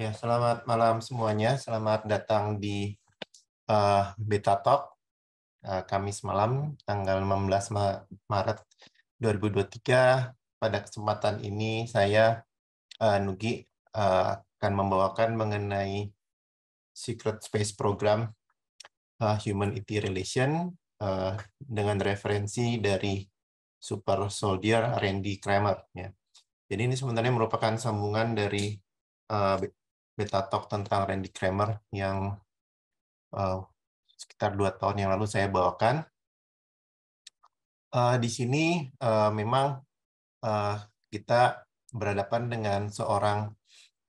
Ya, selamat malam semuanya. Selamat datang di uh, Beta Talk eh, Kamis malam tanggal 16 Maret 2023. Pada kesempatan ini saya eh, Nugi akan membawakan mengenai Secret Space Program uh, Humanity e Relation uh, dengan referensi dari Super Soldier Randy Kramer. Ya. Jadi ini sebenarnya merupakan sambungan dari uh, beta talk tentang Randy Kramer yang uh, sekitar dua tahun yang lalu saya bawakan. Uh, di sini uh, memang uh, kita berhadapan dengan seorang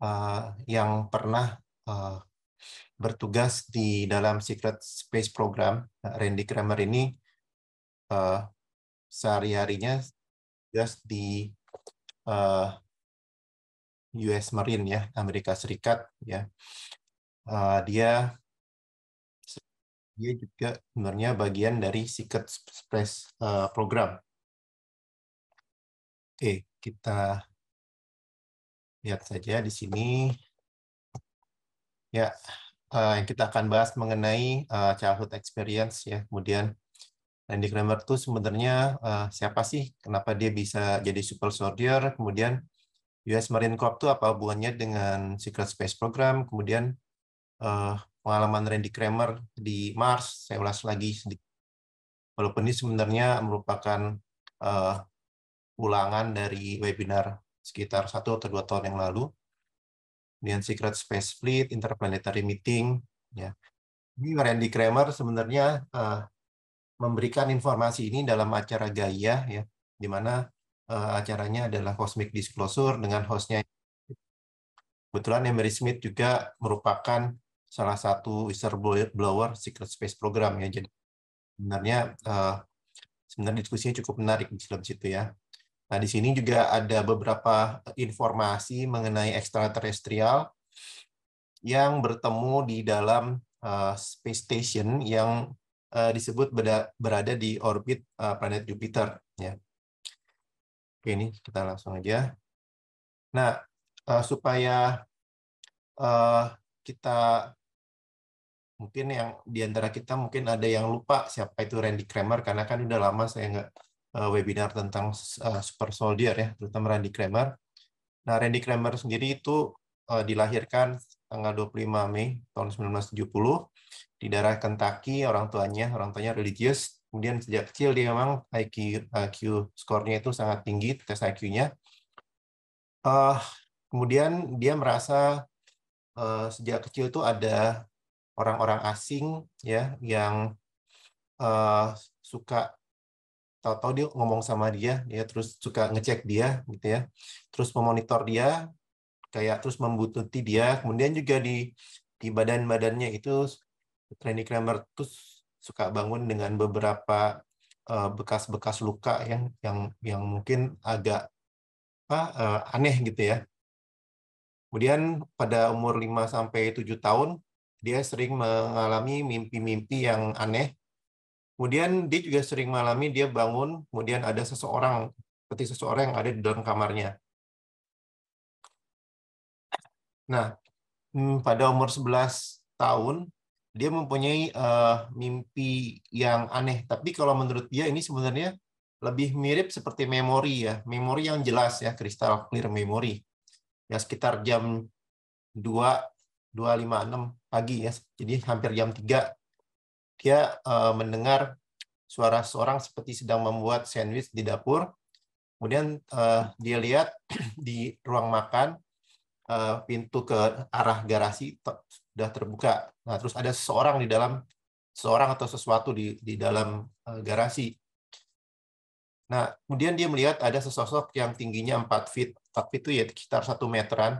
Eh, yang pernah eh, bertugas di dalam Secret Space Program, Randy Kramer ini eh, sehari-harinya tugas di US Marine ya, Amerika Serikat ya. dia dia juga sebenarnya bagian dari Secret Space Program. Oke, kita lihat saja di sini. Ya, eh, yang kita akan bahas mengenai eh, childhood experience ya. Kemudian Randy Kramer itu sebenarnya uh, siapa sih? Kenapa dia bisa jadi super soldier? Kemudian US Marine Corps itu apa hubungannya dengan Secret Space Program? Kemudian uh, pengalaman Randy Kramer di Mars, saya ulas lagi sedikit. Walaupun ini sebenarnya merupakan uh, ulangan dari webinar sekitar satu atau dua tahun yang lalu. Kemudian Secret Space Fleet, Interplanetary Meeting. Ya. Ini Randy Kramer sebenarnya uh, memberikan informasi ini dalam acara Gaia, ya, di mana uh, acaranya adalah Cosmic Disclosure dengan hostnya. Kebetulan Emery Smith juga merupakan salah satu whistleblower Secret Space Program ya. Jadi sebenarnya uh, sebenarnya diskusinya cukup menarik di dalam situ ya. Nah, di sini juga ada beberapa eh, informasi mengenai ekstraterestrial yang bertemu di dalam uh, space station yang uh, disebut berada di orbit uh, planet Jupiter. Ya. Oke, ini kita langsung aja. Nah, uh, supaya uh, kita mungkin yang diantara kita mungkin ada yang lupa siapa itu Randy Kramer karena kan udah lama saya nggak Eh, webinar tentang eh, Super Soldier ya, terutama Randy Kramer. Nah, Randy Kramer sendiri itu eh, dilahirkan tanggal 25 Mei tahun 1970 di daerah Kentucky, orang tuanya, orang tuanya religius. Kemudian sejak kecil dia memang IQ, IQ skornya itu sangat tinggi, tes IQ-nya. Uh, kemudian dia merasa uh, sejak kecil itu ada orang-orang asing ya yang uh, suka tahu-tahu dia ngomong sama dia ya terus suka ngecek dia gitu ya terus memonitor dia kayak terus membututi dia kemudian juga di di badan badannya itu Randy Kramer terus suka bangun dengan beberapa eh, bekas-bekas uh, luka yang yang yang mungkin agak apa uh, aneh gitu ya kemudian pada umur 5 sampai tujuh tahun dia sering mengalami mimpi-mimpi yang aneh Kemudian dia juga sering mengalami dia bangun, kemudian ada seseorang, seperti seseorang yang ada di dalam kamarnya. Nah, hmm, pada umur 11 tahun, dia mempunyai uh, mimpi yang aneh. Tapi kalau menurut dia ini sebenarnya lebih mirip seperti memori ya, memori yang jelas ya, kristal clear memory. Ya sekitar jam 2, 2.56 pagi ya, jadi hampir jam 3 dia uh, mendengar suara seorang seperti sedang membuat sandwich di dapur. Kemudian uh, dia lihat di ruang makan uh, pintu ke arah garasi sudah terbuka. Nah, terus ada seorang di dalam seorang atau sesuatu di di dalam uh, garasi. Nah, kemudian dia melihat ada sesosok yang tingginya 4 feet. 4 feet itu ya sekitar 1 meteran.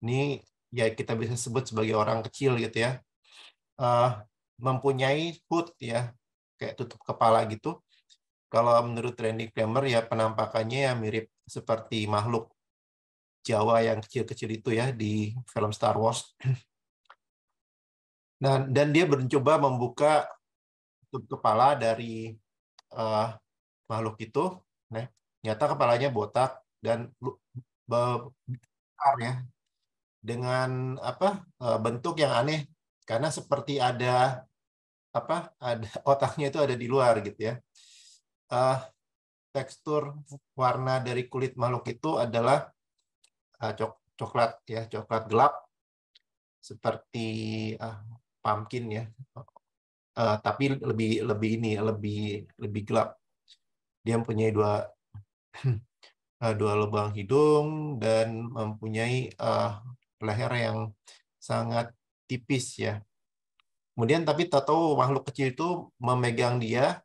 Ini ya kita bisa sebut sebagai orang kecil gitu ya. Uh, mempunyai hood ya, kayak tutup kepala gitu. Kalau menurut Randy Kramer ya penampakannya ya mirip seperti makhluk Jawa yang kecil-kecil itu ya di film Star Wars. Dan dan dia mencoba membuka tutup kepala dari uh, makhluk itu. Nah, nyata kepalanya botak dan besar ya dengan apa eh, bentuk yang aneh karena seperti ada apa ada otaknya itu ada di luar gitu ya uh, tekstur warna dari kulit makhluk itu adalah uh, cok coklat ya coklat gelap seperti uh, pumpkin ya uh, tapi lebih lebih ini ya, lebih lebih gelap dia mempunyai dua uh, dua lubang hidung dan mempunyai uh, leher yang sangat tipis ya. Kemudian tapi tahu makhluk kecil itu memegang dia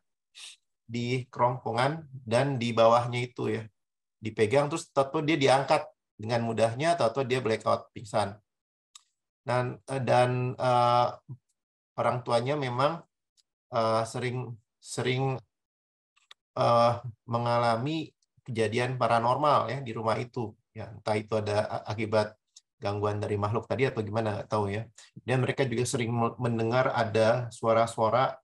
di kerongkongan dan di bawahnya itu ya. Dipegang terus tahu dia diangkat dengan mudahnya tato dia blackout pingsan. Dan eh, dan uh, orang tuanya memang uh, sering sering uh, mengalami kejadian paranormal ya di rumah itu ya entah itu ada akibat gangguan dari makhluk tadi atau gimana nggak tahu ya. Dan mereka juga sering mendengar ada suara-suara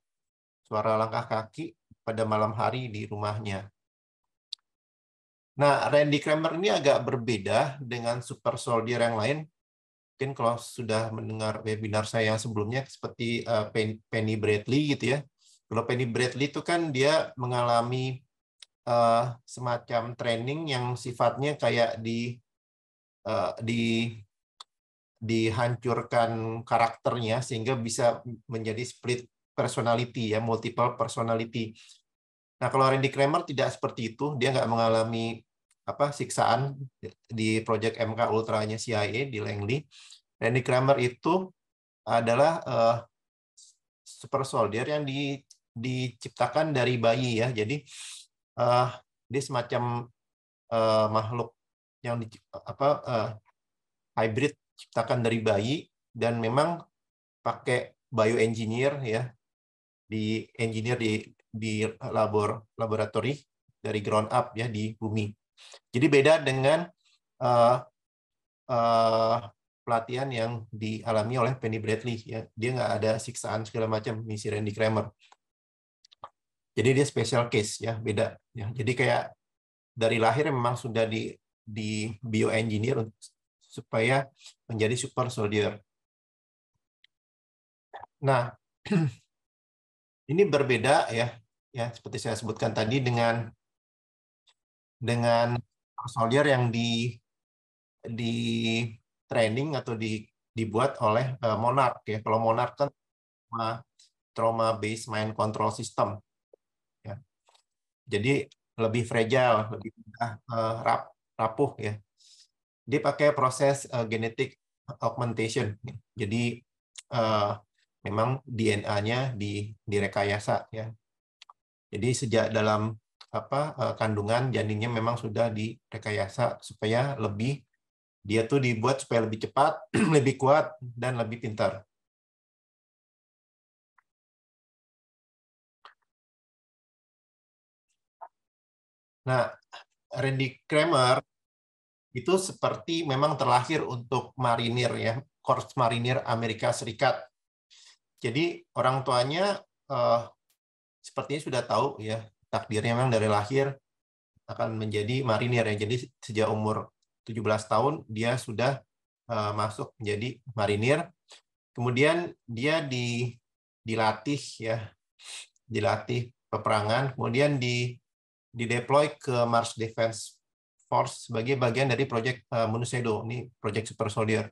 suara langkah kaki pada malam hari di rumahnya. Nah, Randy Kramer ini agak berbeda dengan super soldier yang lain. Mungkin kalau sudah mendengar webinar saya yang sebelumnya seperti eh, Penny Bradley gitu ya. Kalau Penny Bradley itu kan dia mengalami eh, semacam training yang sifatnya kayak di eh, di dihancurkan karakternya sehingga bisa menjadi split personality ya multiple personality. Nah kalau Randy Kramer tidak seperti itu, dia nggak mengalami apa siksaan di project MK Ultranya CIA di Langley. Randy Kramer itu adalah uh, super soldier yang di, diciptakan dari bayi ya. Jadi uh, dia semacam uh, makhluk yang di, apa uh, hybrid ciptakan dari bayi dan memang pakai bioengineer ya di engineer di di labor laboratori dari ground up ya di bumi. Jadi beda dengan uh, uh, pelatihan yang dialami oleh Penny Bradley ya. Dia nggak ada siksaan segala macam misi Randy Kramer. Jadi dia special case ya, beda ya. Jadi kayak dari lahir memang sudah di di bioengineer supaya menjadi super soldier. Nah, ini berbeda ya, ya seperti saya sebutkan tadi dengan dengan soldier yang di di training atau di dibuat oleh eh, monark ya. Kalau monark kan trauma, trauma based mind control system. Ya. Jadi lebih fragile, lebih eh, rapuh ya. Dia pakai proses eh, genetik augmentation. Jadi uh, memang DNA-nya di direkayasa ya. Jadi sejak dalam apa uh, kandungan janinnya memang sudah direkayasa supaya lebih dia tuh dibuat supaya lebih cepat, lebih kuat dan lebih pintar. Nah, Randy Kramer itu seperti memang terlahir untuk marinir ya, Korps Marinir Amerika Serikat. Jadi orang tuanya eh, sepertinya sudah tahu ya takdirnya memang dari lahir akan menjadi marinir ya. Jadi sejak umur 17 tahun dia sudah eh, masuk menjadi marinir. Kemudian dia di dilatih ya, dilatih peperangan, kemudian di dideploy ke Mars Defense Force sebagai bagian dari proyek uh, eh, Munusedo, ini proyek Super Soldier.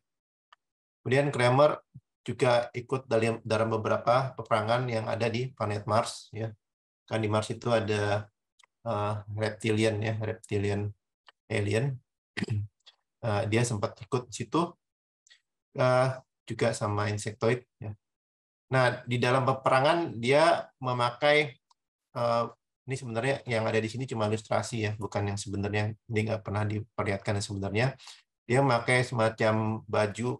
Kemudian Kramer juga ikut dalam dalam beberapa peperangan yang ada di planet Mars ya. Kan di Mars itu ada uh, reptilian ya, reptilian alien. Uh, dia sempat ikut di situ uh, juga sama insectoid ya. Nah, di dalam peperangan dia memakai uh, ini sebenarnya yang ada di sini cuma ilustrasi ya, bukan yang sebenarnya ini nggak pernah diperlihatkan sebenarnya. Dia memakai semacam baju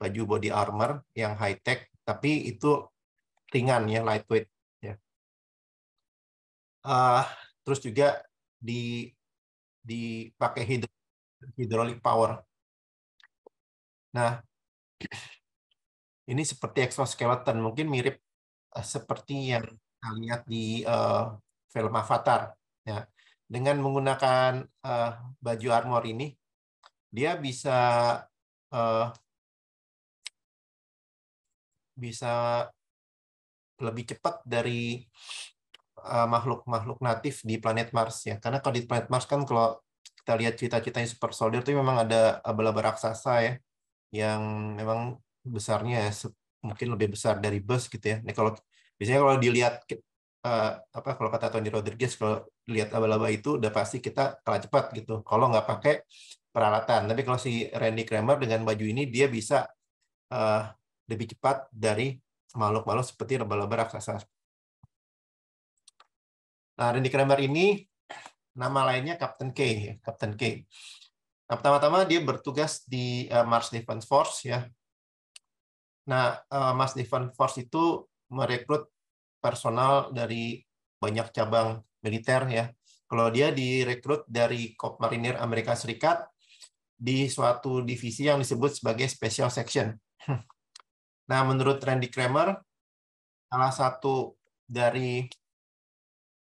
baju body armor yang high tech, tapi itu ringan ya, lightweight. Ya. Uh, terus juga di dipakai hidro, hidrolik power. Nah, ini seperti exoskeleton, mungkin mirip eh, seperti yang kita lihat di uh, film Avatar. Ya. Dengan menggunakan uh, baju armor ini, dia bisa uh, bisa lebih cepat dari eh, makhluk-makhluk uh, natif di planet Mars ya. Karena kalau di planet Mars kan kalau kita lihat cita-citanya Super Soldier itu memang ada abal-abal raksasa ya yang memang besarnya ya, mungkin lebih besar dari bus gitu ya. Nah, kalau biasanya kalau dilihat uh, apa kalau kata Tony Rodriguez kalau lihat laba-laba itu udah pasti kita kalah cepat gitu kalau nggak pakai peralatan tapi kalau si Randy Kramer dengan baju ini dia bisa uh, lebih cepat dari makhluk-makhluk seperti laba-laba raksasa nah Randy Kramer ini nama lainnya Captain K ya, Captain K nah, pertama-tama dia bertugas di uh, Mars Defense Force ya Nah, uh, Mars Defense Force itu merekrut personal dari banyak cabang militer ya. Kalau dia direkrut dari kop Marinir Amerika Serikat di suatu divisi yang disebut sebagai Special Section. Nah, menurut Randy Kramer, salah satu dari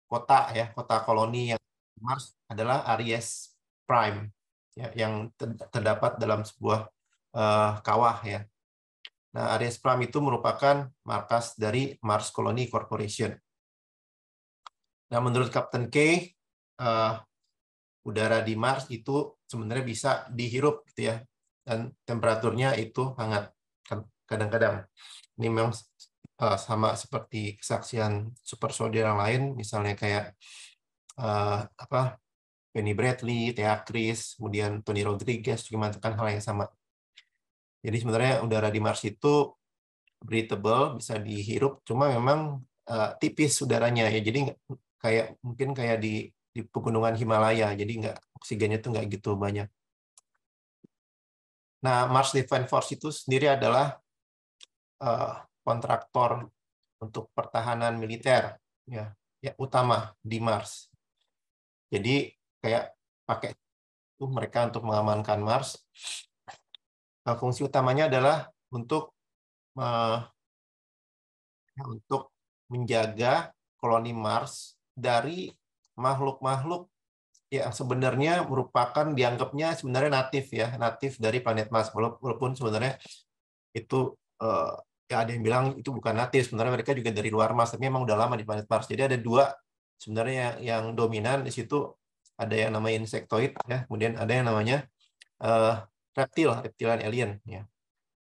kota ya, kota koloni yang Mars adalah Aries Prime ya, yang terdapat dalam sebuah uh, kawah ya. Nah, Aries Pram itu merupakan markas dari Mars Colony Corporation. Nah, menurut Captain K, uh, udara di Mars itu sebenarnya bisa dihirup, gitu ya, dan temperaturnya itu hangat kan, kadang-kadang. Ini memang uh, sama seperti kesaksian super soldier yang lain, misalnya kayak uh, apa Penny Bradley, Thea Chris, kemudian Tony Rodriguez juga mengatakan hal yang sama. Jadi sebenarnya udara di Mars itu breathable, bisa dihirup, cuma memang uh, tipis udaranya ya. Jadi kayak mungkin kayak di di pegunungan Himalaya, jadi nggak oksigennya tuh nggak gitu banyak. Nah, Mars Defense Force itu sendiri adalah uh, kontraktor untuk pertahanan militer ya, ya utama di Mars. Jadi kayak pakai tuh mereka untuk mengamankan Mars. Eh, fungsi utamanya adalah untuk eh, untuk menjaga koloni Mars dari makhluk-makhluk yang sebenarnya merupakan dianggapnya sebenarnya natif ya, natif dari planet Mars walaupun sebenarnya itu ya ada yang bilang itu bukan natif, sebenarnya mereka juga dari luar Mars, tapi memang udah lama di planet Mars. Jadi ada dua sebenarnya yang, yang dominan di situ ada yang namanya insektoid ya, kemudian ada yang namanya uh, reptil, reptilian alien ya.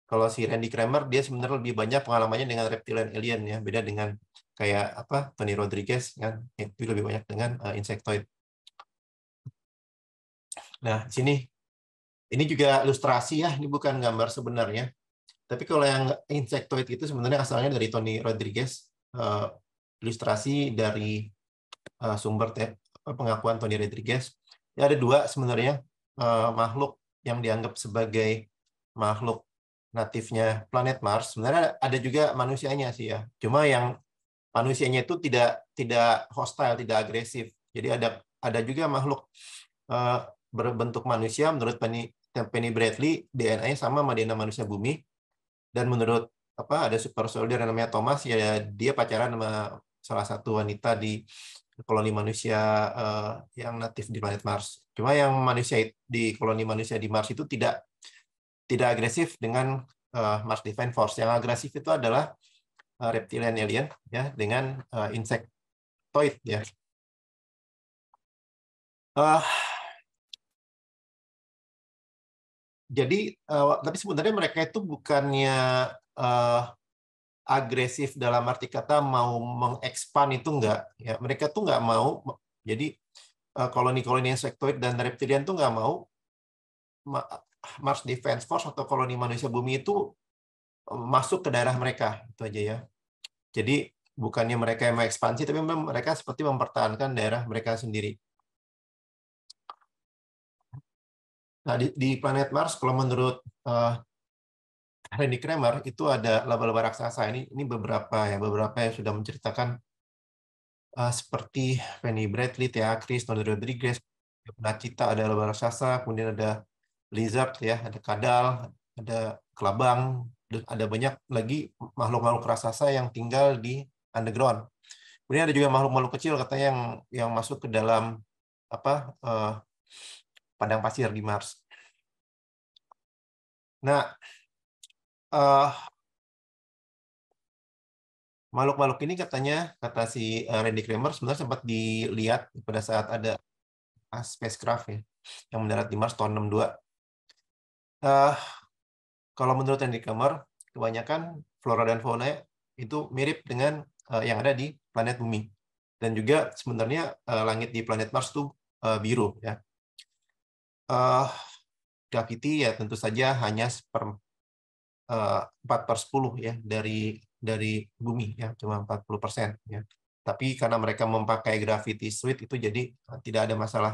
Kalau si Randy Kramer dia sebenarnya lebih banyak pengalamannya dengan reptilian alien ya, beda dengan kayak apa Tony Rodriguez kan ya, itu lebih banyak dengan uh, eh, insectoid. Nah, sini ini juga ilustrasi ya, ini bukan gambar sebenarnya. Tapi kalau yang insectoid itu sebenarnya asalnya dari Tony Rodriguez, uh, ilustrasi dari uh, sumber pengakuan Tony Rodriguez. Ya, ada dua sebenarnya uh, makhluk yang dianggap sebagai makhluk natifnya planet Mars sebenarnya ada juga manusianya sih ya cuma yang manusianya itu tidak tidak hostile tidak agresif jadi ada ada juga makhluk uh, berbentuk manusia menurut Penny, Penny Bradley DNA-nya sama sama DNA manusia bumi dan menurut apa ada super soldier yang namanya Thomas ya dia pacaran sama salah satu wanita di koloni manusia uh, yang natif di planet Mars Cuma yang manusia di koloni manusia di Mars itu tidak tidak agresif dengan uh, Mars Defense Force. Yang agresif itu adalah uh, reptilian alien ya dengan uh, insectoid ya. Uh, jadi uh, tapi sebenarnya mereka itu bukannya uh, agresif dalam arti kata mau mengekspan itu enggak ya mereka tuh enggak mau jadi Eh, koloni-koloni insektoid dan reptilian tuh nggak mau Mars Defense Force atau koloni manusia bumi itu eh, masuk ke daerah mereka itu aja ya. Jadi bukannya mereka yang ekspansi tapi memang mereka seperti mempertahankan daerah mereka sendiri. Nah di, di planet Mars kalau menurut uh, Randy Kramer itu ada laba-laba raksasa ini ini beberapa ya beberapa yang sudah menceritakan uh, seperti Penny Bradley, Thea Chris, Nodal Rodriguez, Nacita, ada Lubang Sasa, kemudian ada Lizard, ya, ada Kadal, ada Kelabang, ada banyak lagi makhluk-makhluk raksasa yang tinggal di underground. Kemudian ada juga makhluk-makhluk kecil katanya yang yang masuk ke dalam apa uh, padang pasir di Mars. Nah, uh, makhluk-makhluk ini katanya kata si eh, Randy Kramer sebenarnya sempat dilihat pada saat ada ah, spacecraft ya yang mendarat di Mars tahun 62. Uh, eh, kalau menurut Randy Kramer, kebanyakan flora dan fauna itu mirip dengan uh, yang ada di planet Bumi. Dan juga sebenarnya uh, langit di planet Mars itu uh, biru ya. Uh, graffiti ya tentu saja hanya seper, uh, 4 per 10 ya dari dari bumi ya cuma 40 persen ya tapi karena mereka memakai gravity suit itu jadi eh, tidak ada masalah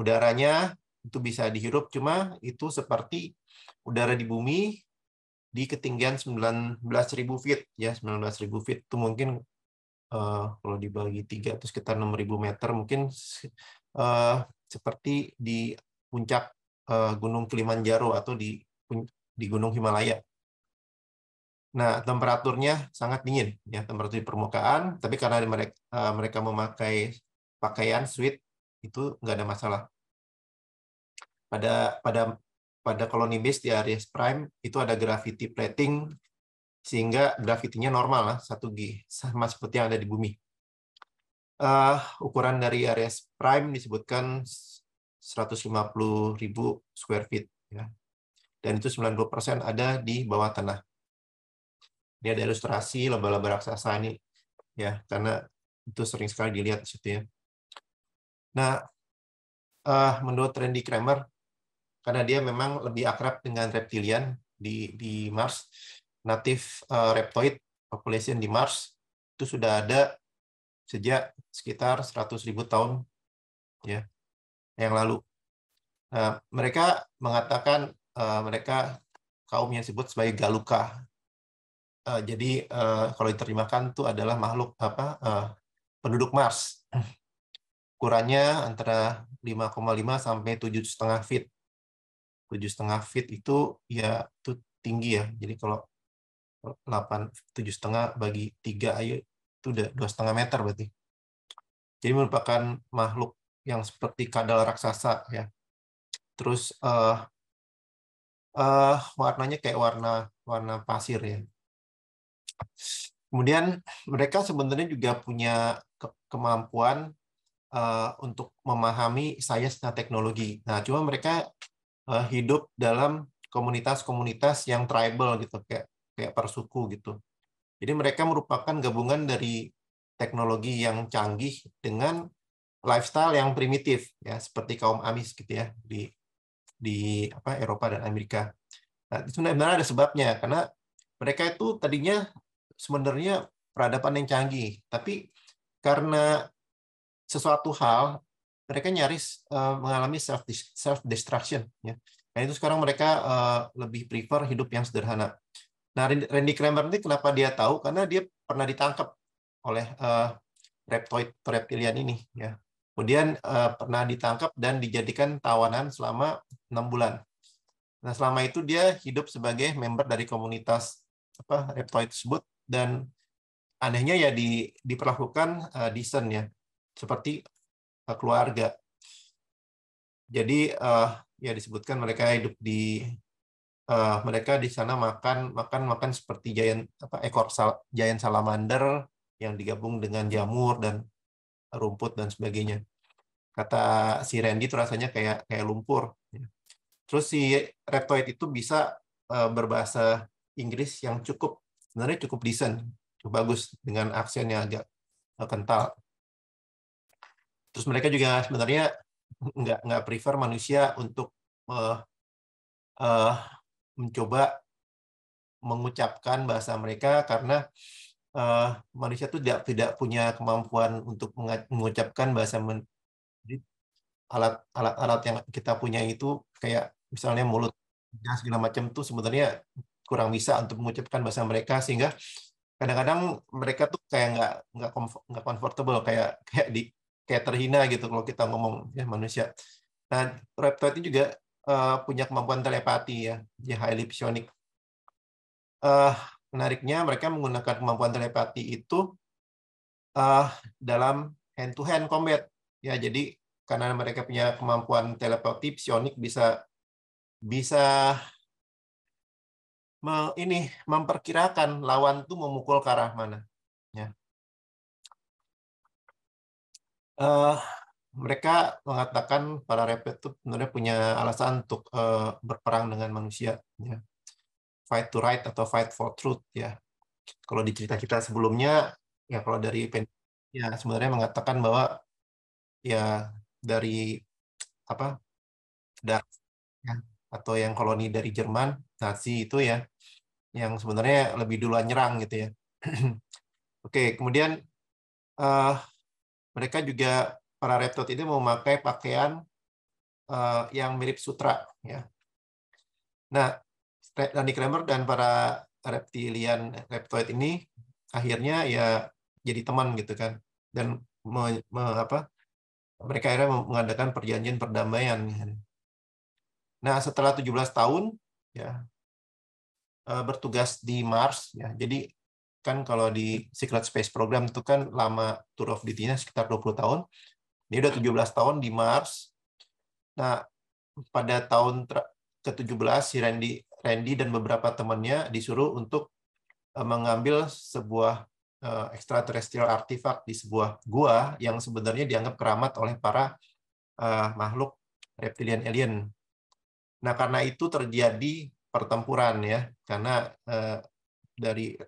udaranya itu bisa dihirup cuma itu seperti udara di bumi di ketinggian 19.000 feet ya 19.000 feet itu mungkin uh, kalau dibagi tiga itu sekitar 6.000 meter mungkin uh, seperti di puncak uh, Gunung Kilimanjaro atau di di Gunung Himalaya Nah, temperaturnya sangat dingin ya, temperatur di permukaan, tapi karena mereka eh, mereka memakai pakaian sweat itu nggak ada masalah. Pada pada pada koloni base di area prime itu ada gravity plating sehingga gravitinya normal lah 1G sama seperti yang ada di bumi. Uh, ukuran dari area prime disebutkan 150.000 square feet ya. Dan itu 90% ada di bawah tanah. Ini ada ilustrasi lembah-lembah raksasa ini ya, karena itu sering sekali dilihat di situ ya. Nah, uh, menurut Randy Kramer, karena dia memang lebih akrab dengan reptilian di di Mars, native uh, reptoid population di Mars itu sudah ada sejak sekitar 100.000 tahun ya yang lalu. Nah, mereka mengatakan uh, mereka kaum yang disebut sebagai Galuka uh, jadi uh, kalau diterjemahkan itu adalah makhluk apa uh, penduduk Mars ukurannya antara 5,5 sampai 7,5 feet 7,5 feet itu ya itu tinggi ya jadi kalau 8, 7,5 bagi 3, ayo itu udah dua setengah meter berarti jadi merupakan makhluk yang seperti kadal raksasa ya terus uh, uh, warnanya kayak warna warna pasir ya Kemudian mereka sebenarnya juga punya ke kemampuan uh, untuk memahami sains dan teknologi. Nah, cuma mereka uh, hidup dalam komunitas-komunitas yang tribal gitu kayak kayak persuku gitu. Jadi mereka merupakan gabungan dari teknologi yang canggih dengan lifestyle yang primitif ya seperti kaum Amis gitu ya di di apa Eropa dan Amerika. Nah, itu sebenarnya ada sebabnya karena mereka itu tadinya sebenarnya peradaban yang canggih, tapi karena sesuatu hal mereka nyaris eh, mengalami self self destruction ya. Nah itu sekarang mereka eh, lebih prefer hidup yang sederhana. Nah Randy Kramer ini kenapa dia tahu? Karena dia pernah ditangkap oleh eh, reptoid reptilian ini ya. Kemudian pernah ditangkap dan dijadikan tawanan selama enam bulan. Nah selama itu dia hidup sebagai member dari komunitas apa reptoid tersebut dan anehnya ya di, diperlakukan uh, decent ya seperti uh, keluarga. Jadi uh, ya disebutkan mereka hidup di uh, mereka di sana makan makan makan seperti giant apa ekor sal, giant salamander yang digabung dengan jamur dan rumput dan sebagainya. Kata si Randy itu rasanya kayak kayak lumpur. Terus si reptoid itu bisa uh, berbahasa Inggris yang cukup sebenarnya cukup decent, cukup bagus dengan aksen yang agak eh, kental. Terus mereka juga sebenarnya nggak nggak prefer manusia untuk uh, uh, mencoba mengucapkan bahasa mereka karena uh, manusia itu tidak tidak punya kemampuan untuk mengucapkan bahasa men alat alat alat yang kita punya itu kayak misalnya mulut segala macam tuh sebenarnya kurang bisa untuk mengucapkan bahasa mereka sehingga kadang-kadang mereka tuh kayak nggak nggak nggak comfortable kayak kayak di kayak terhina gitu kalau kita ngomong ya manusia. Nah, reptoid itu juga uh, punya kemampuan telepati ya, dia highly psionic. Uh, menariknya mereka menggunakan kemampuan telepati itu uh, dalam hand to hand combat. Ya, jadi karena mereka punya kemampuan telepati psionik bisa bisa me, ini memperkirakan lawan tuh memukul ke arah mana. Ya. Uh, mereka mengatakan para repet itu sebenarnya punya alasan untuk uh, berperang dengan manusia. Ya. Fight to right atau fight for truth. Ya. Kalau di cerita kita sebelumnya, ya kalau dari pen, ya sebenarnya mengatakan bahwa ya dari apa dark ya, atau yang koloni dari Jerman Nazi itu ya yang sebenarnya lebih duluan nyerang gitu ya. Oke, kemudian uh, mereka juga para reptot ini memakai pakaian uh, yang mirip sutra ya. Nah, Randy Kramer dan para reptilian reptoid ini akhirnya ya jadi teman gitu kan dan me, me, apa mereka akhirnya mengadakan perjanjian perdamaian. Nah, setelah 17 tahun ya Eh, bertugas di Mars ya. Jadi kan kalau di Secret Space Program itu kan lama tour of duty-nya sekitar 20 tahun. Dia udah 17 tahun di Mars. Nah, pada tahun ke-17 si Randy Randy dan beberapa temannya disuruh untuk eh, mengambil sebuah eh, extraterrestrial artifact di sebuah gua yang sebenarnya dianggap keramat oleh para makhluk reptilian alien. Nah, karena itu terjadi pertempuran ya karena eh, dari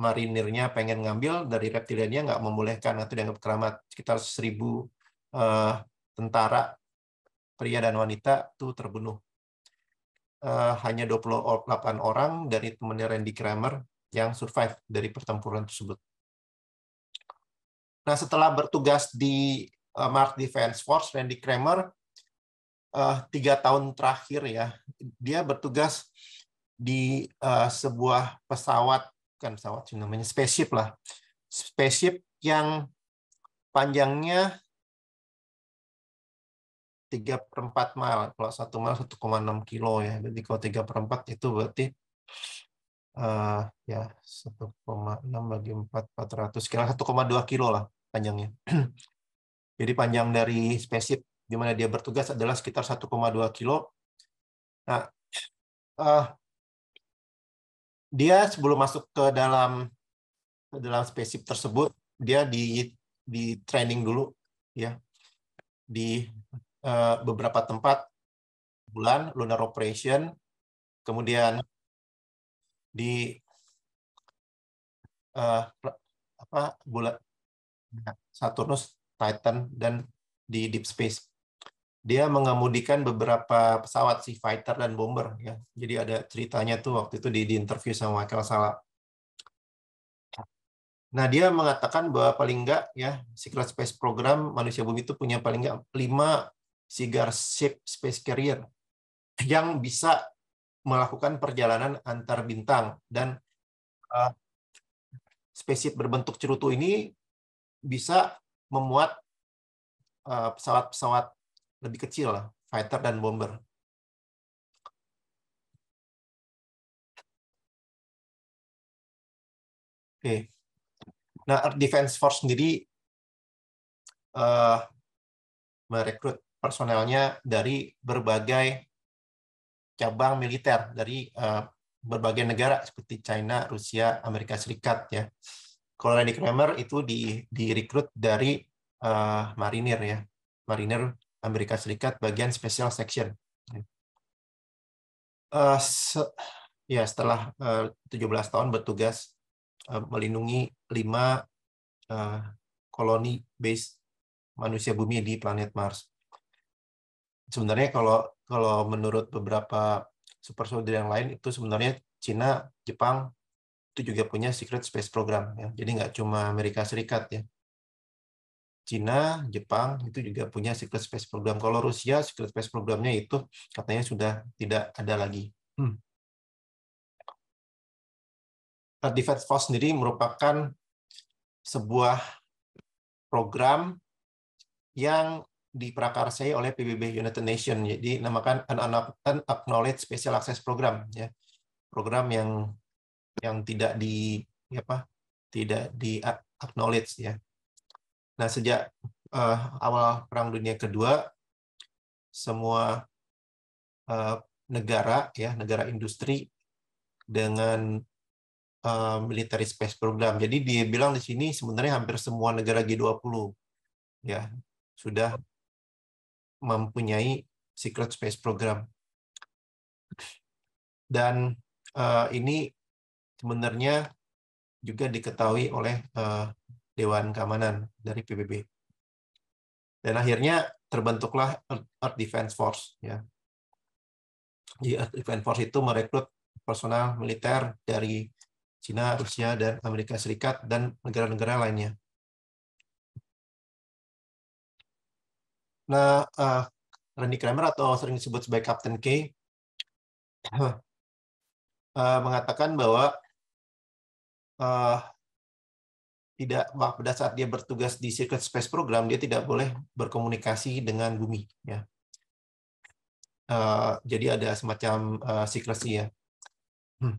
marinirnya pengen ngambil dari reptiliannya nggak membolehkan atau dianggap keramat sekitar seribu eh, tentara pria dan wanita itu terbunuh eh, hanya 28 orang dari temannya Randy Kramer yang survive dari pertempuran tersebut. Nah setelah bertugas di eh, Mark Defense Force Randy Kramer uh, tiga tahun terakhir ya dia bertugas di uh, sebuah pesawat kan pesawat sih namanya spaceship lah spaceship yang panjangnya 3 per 4 mile. Kalau 1 mil 1,6 kilo ya. Jadi kalau 3 per 4 itu berarti uh, ya 1,6 bagi 4, 400. Kira 1,2 kilo lah panjangnya. Jadi panjang dari spaceship di mana dia bertugas adalah sekitar 1,2 kilo. Nah, uh, dia sebelum masuk ke dalam ke dalam spaceship tersebut, dia di di training dulu, ya, di uh, beberapa tempat bulan lunar operation, kemudian di uh, apa bulan Saturnus, Titan, dan di deep space dia mengemudikan beberapa pesawat si fighter dan bomber ya. Jadi ada ceritanya tuh waktu itu di, di interview sama Michael Salah. Nah, dia mengatakan bahwa paling enggak ya Secret Space Program manusia bumi itu punya paling enggak 5 cigar ship space carrier yang bisa melakukan perjalanan antar bintang dan uh, spaceship berbentuk cerutu ini bisa memuat eh, pesawat-pesawat lebih kecil lah, fighter dan bomber. Oke. Okay. Nah, Earth Defense Force sendiri uh, merekrut personelnya dari berbagai cabang militer dari uh, berbagai negara seperti China, Rusia, Amerika Serikat ya. Kalau Randy Kramer itu di direkrut dari uh, marinir ya, marinir Amerika Serikat bagian special section. Uh, se ya setelah eh, uh, 17 tahun bertugas uh, melindungi lima uh, koloni base manusia bumi di planet Mars. Sebenarnya kalau kalau menurut beberapa super soldier yang lain itu sebenarnya Cina, Jepang itu juga punya secret space program ya. Jadi nggak cuma Amerika Serikat ya. Cina, Jepang itu juga punya secret space program. Kalau Rusia secret space programnya itu katanya sudah tidak ada lagi. Hmm. Force sendiri merupakan sebuah program yang diprakarsai oleh PBB United Nations. Jadi namakan Unacknowledged Special Access Program ya. Program yang yang tidak di apa? tidak di acknowledge ya Nah, sejak uh, awal Perang Dunia Kedua, semua uh, negara ya negara industri dengan uh, military space program. Jadi dia bilang di sini sebenarnya hampir semua negara G20 ya sudah mempunyai secret space program. Dan uh, ini sebenarnya juga diketahui oleh uh, Dewan Keamanan dari PBB. Dan akhirnya terbentuklah Earth Defense Force. Ya. Di Earth Defense Force itu merekrut personal militer dari Cina, Rusia, dan Amerika Serikat, dan negara-negara lainnya. Nah, uh, Randy Kramer atau sering disebut sebagai Captain K uh, mengatakan bahwa uh, tidak pada saat dia bertugas di Secret Space Program dia tidak boleh berkomunikasi dengan bumi ya. Uh, jadi ada semacam uh, secrecy ya. Hmm.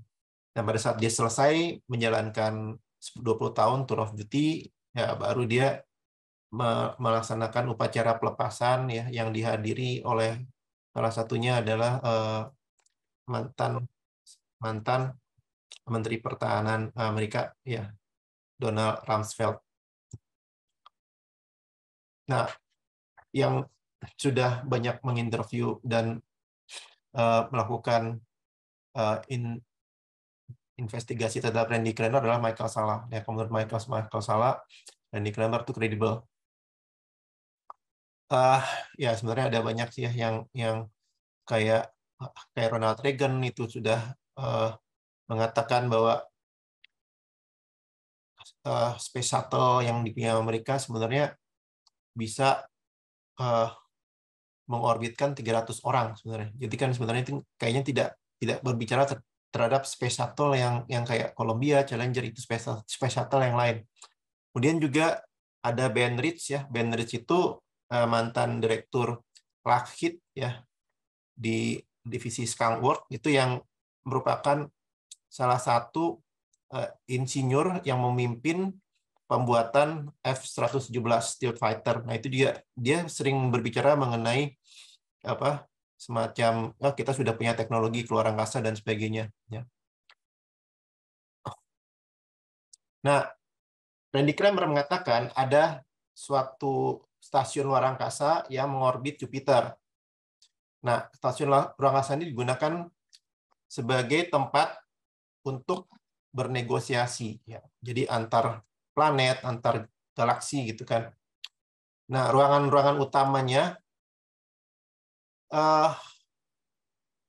dan pada saat dia selesai menjalankan 20 tahun tour of duty, ya baru dia melaksanakan upacara pelepasan ya yang dihadiri oleh salah satunya adalah uh, mantan mantan Menteri Pertahanan Amerika ya Donald Rumsfeld. Nah, yang sudah banyak menginterview dan uh, melakukan uh, in, investigasi terhadap Randy Kramer adalah Michael Salah. Ya, menurut Michael, Michael Salah, Randy Kramer itu kredibel. Uh, ya sebenarnya ada banyak sih ya yang yang kayak kayak Ronald Reagan itu sudah uh, mengatakan bahwa uh, space shuttle yang dipunya mereka sebenarnya bisa uh, mengorbitkan 300 orang sebenarnya. Jadi kan sebenarnya itu kayaknya tidak tidak berbicara ter terhadap space shuttle yang yang kayak Columbia, Challenger itu space, space shuttle yang lain. Kemudian juga ada Ben Rich ya. Ben Rich itu uh, mantan direktur Lockheed ya di divisi Skunk Works itu yang merupakan salah satu Eh, insinyur yang memimpin pembuatan F117 Steel Fighter. Nah, itu dia dia sering berbicara mengenai apa semacam oh, kita sudah punya teknologi keluar angkasa dan sebagainya ya. Nah, Randy Kramer mengatakan ada suatu stasiun luar angkasa yang mengorbit Jupiter. Nah, stasiun luar angkasa ini digunakan sebagai tempat untuk bernegosiasi ya. Jadi antar planet, antar galaksi gitu kan. Nah, ruangan-ruangan utamanya uh,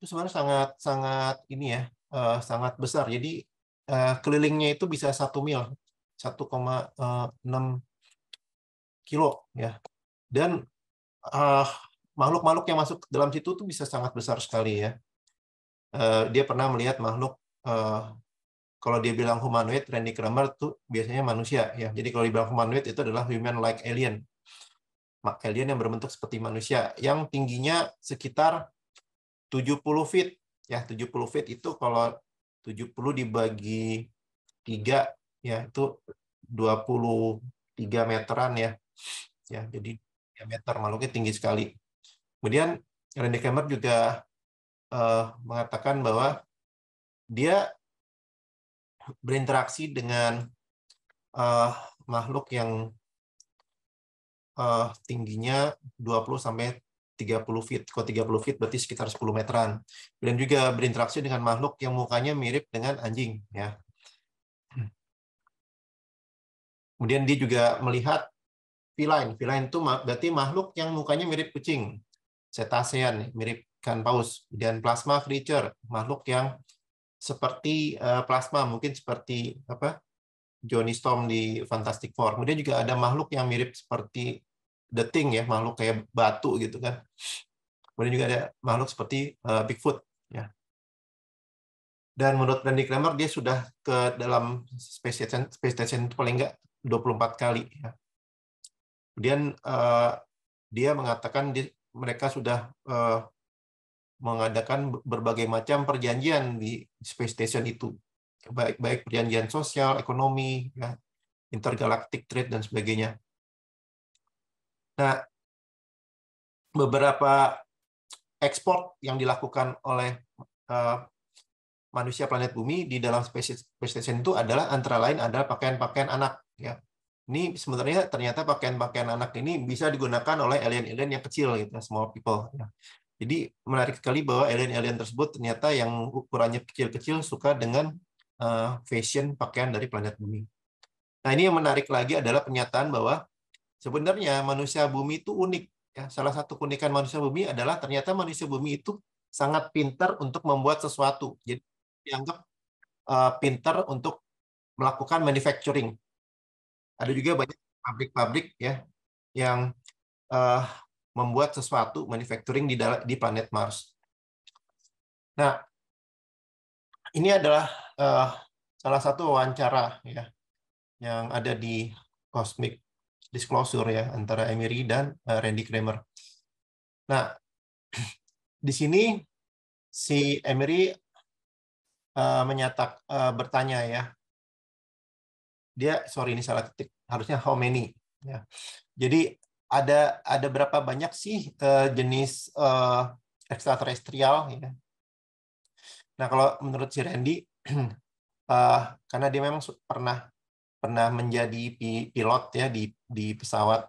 itu sebenarnya sangat sangat ini ya, uh, sangat besar. Jadi uh, kelilingnya itu bisa satu mil, 1,6 kilo ya. Dan uh, makhluk-makhluk yang masuk dalam situ tuh bisa sangat besar sekali ya. Uh, dia pernah melihat makhluk uh, kalau dia bilang humanoid, Randy Kramer tuh biasanya manusia ya. Jadi kalau dibilang humanoid itu adalah human like alien. Alien yang berbentuk seperti manusia yang tingginya sekitar 70 feet ya. 70 feet itu kalau 70 dibagi 3 ya itu 23 meteran ya. Ya, jadi diameter makhluknya tinggi sekali. Kemudian Randy Kramer juga uh, mengatakan bahwa dia berinteraksi dengan uh, makhluk yang uh, tingginya 20 sampai 30 feet. Kalau 30 feet berarti sekitar 10 meteran. Dan juga berinteraksi dengan makhluk yang mukanya mirip dengan anjing. ya. Hmm. Kemudian dia juga melihat feline. Feline itu berarti makhluk yang mukanya mirip kucing. Cetacean, mirip ikan paus. Kemudian plasma creature, makhluk yang seperti eh, plasma, mungkin seperti apa Johnny Storm di Fantastic Four. Kemudian juga ada makhluk yang mirip seperti The Thing ya, makhluk kayak batu gitu kan. Kemudian juga ada makhluk seperti eh, Bigfoot ya. Dan menurut Randy Kramer dia sudah ke dalam space station, space station itu paling enggak 24 kali ya. Kemudian eh, dia mengatakan mereka sudah mengadakan berbagai macam perjanjian di space station itu baik baik perjanjian sosial ekonomi ya intergalactic trade dan sebagainya nah beberapa ekspor yang dilakukan oleh uh, manusia planet bumi di dalam space, space station itu adalah antara lain adalah pakaian-pakaian anak ya ini sebenarnya ternyata pakaian-pakaian anak ini bisa digunakan oleh alien-alien yang kecil gitu, small people. Ya. Jadi menarik sekali bahwa alien-alien tersebut ternyata yang ukurannya kecil-kecil suka dengan uh, fashion pakaian dari planet bumi. Nah ini yang menarik lagi adalah pernyataan bahwa sebenarnya manusia bumi itu unik. Ya, salah satu keunikan manusia bumi adalah ternyata manusia bumi itu sangat pintar untuk membuat sesuatu. Jadi dianggap uh, pintar untuk melakukan manufacturing. Ada juga banyak pabrik-pabrik ya yang uh, membuat sesuatu manufacturing di di planet Mars. Nah, ini adalah uh, salah satu wawancara ya yang ada di Cosmic Disclosure ya antara Emery dan uh, Randy Kramer. Nah, di sini si Emery uh, menyatak uh, bertanya ya. Dia sorry ini salah titik, harusnya how many ya. Jadi ada ada berapa banyak sih uh, jenis uh, ekstraterestrial ya. Nah, kalau menurut si Randy uh, karena dia memang pernah pernah menjadi pilot ya di di pesawat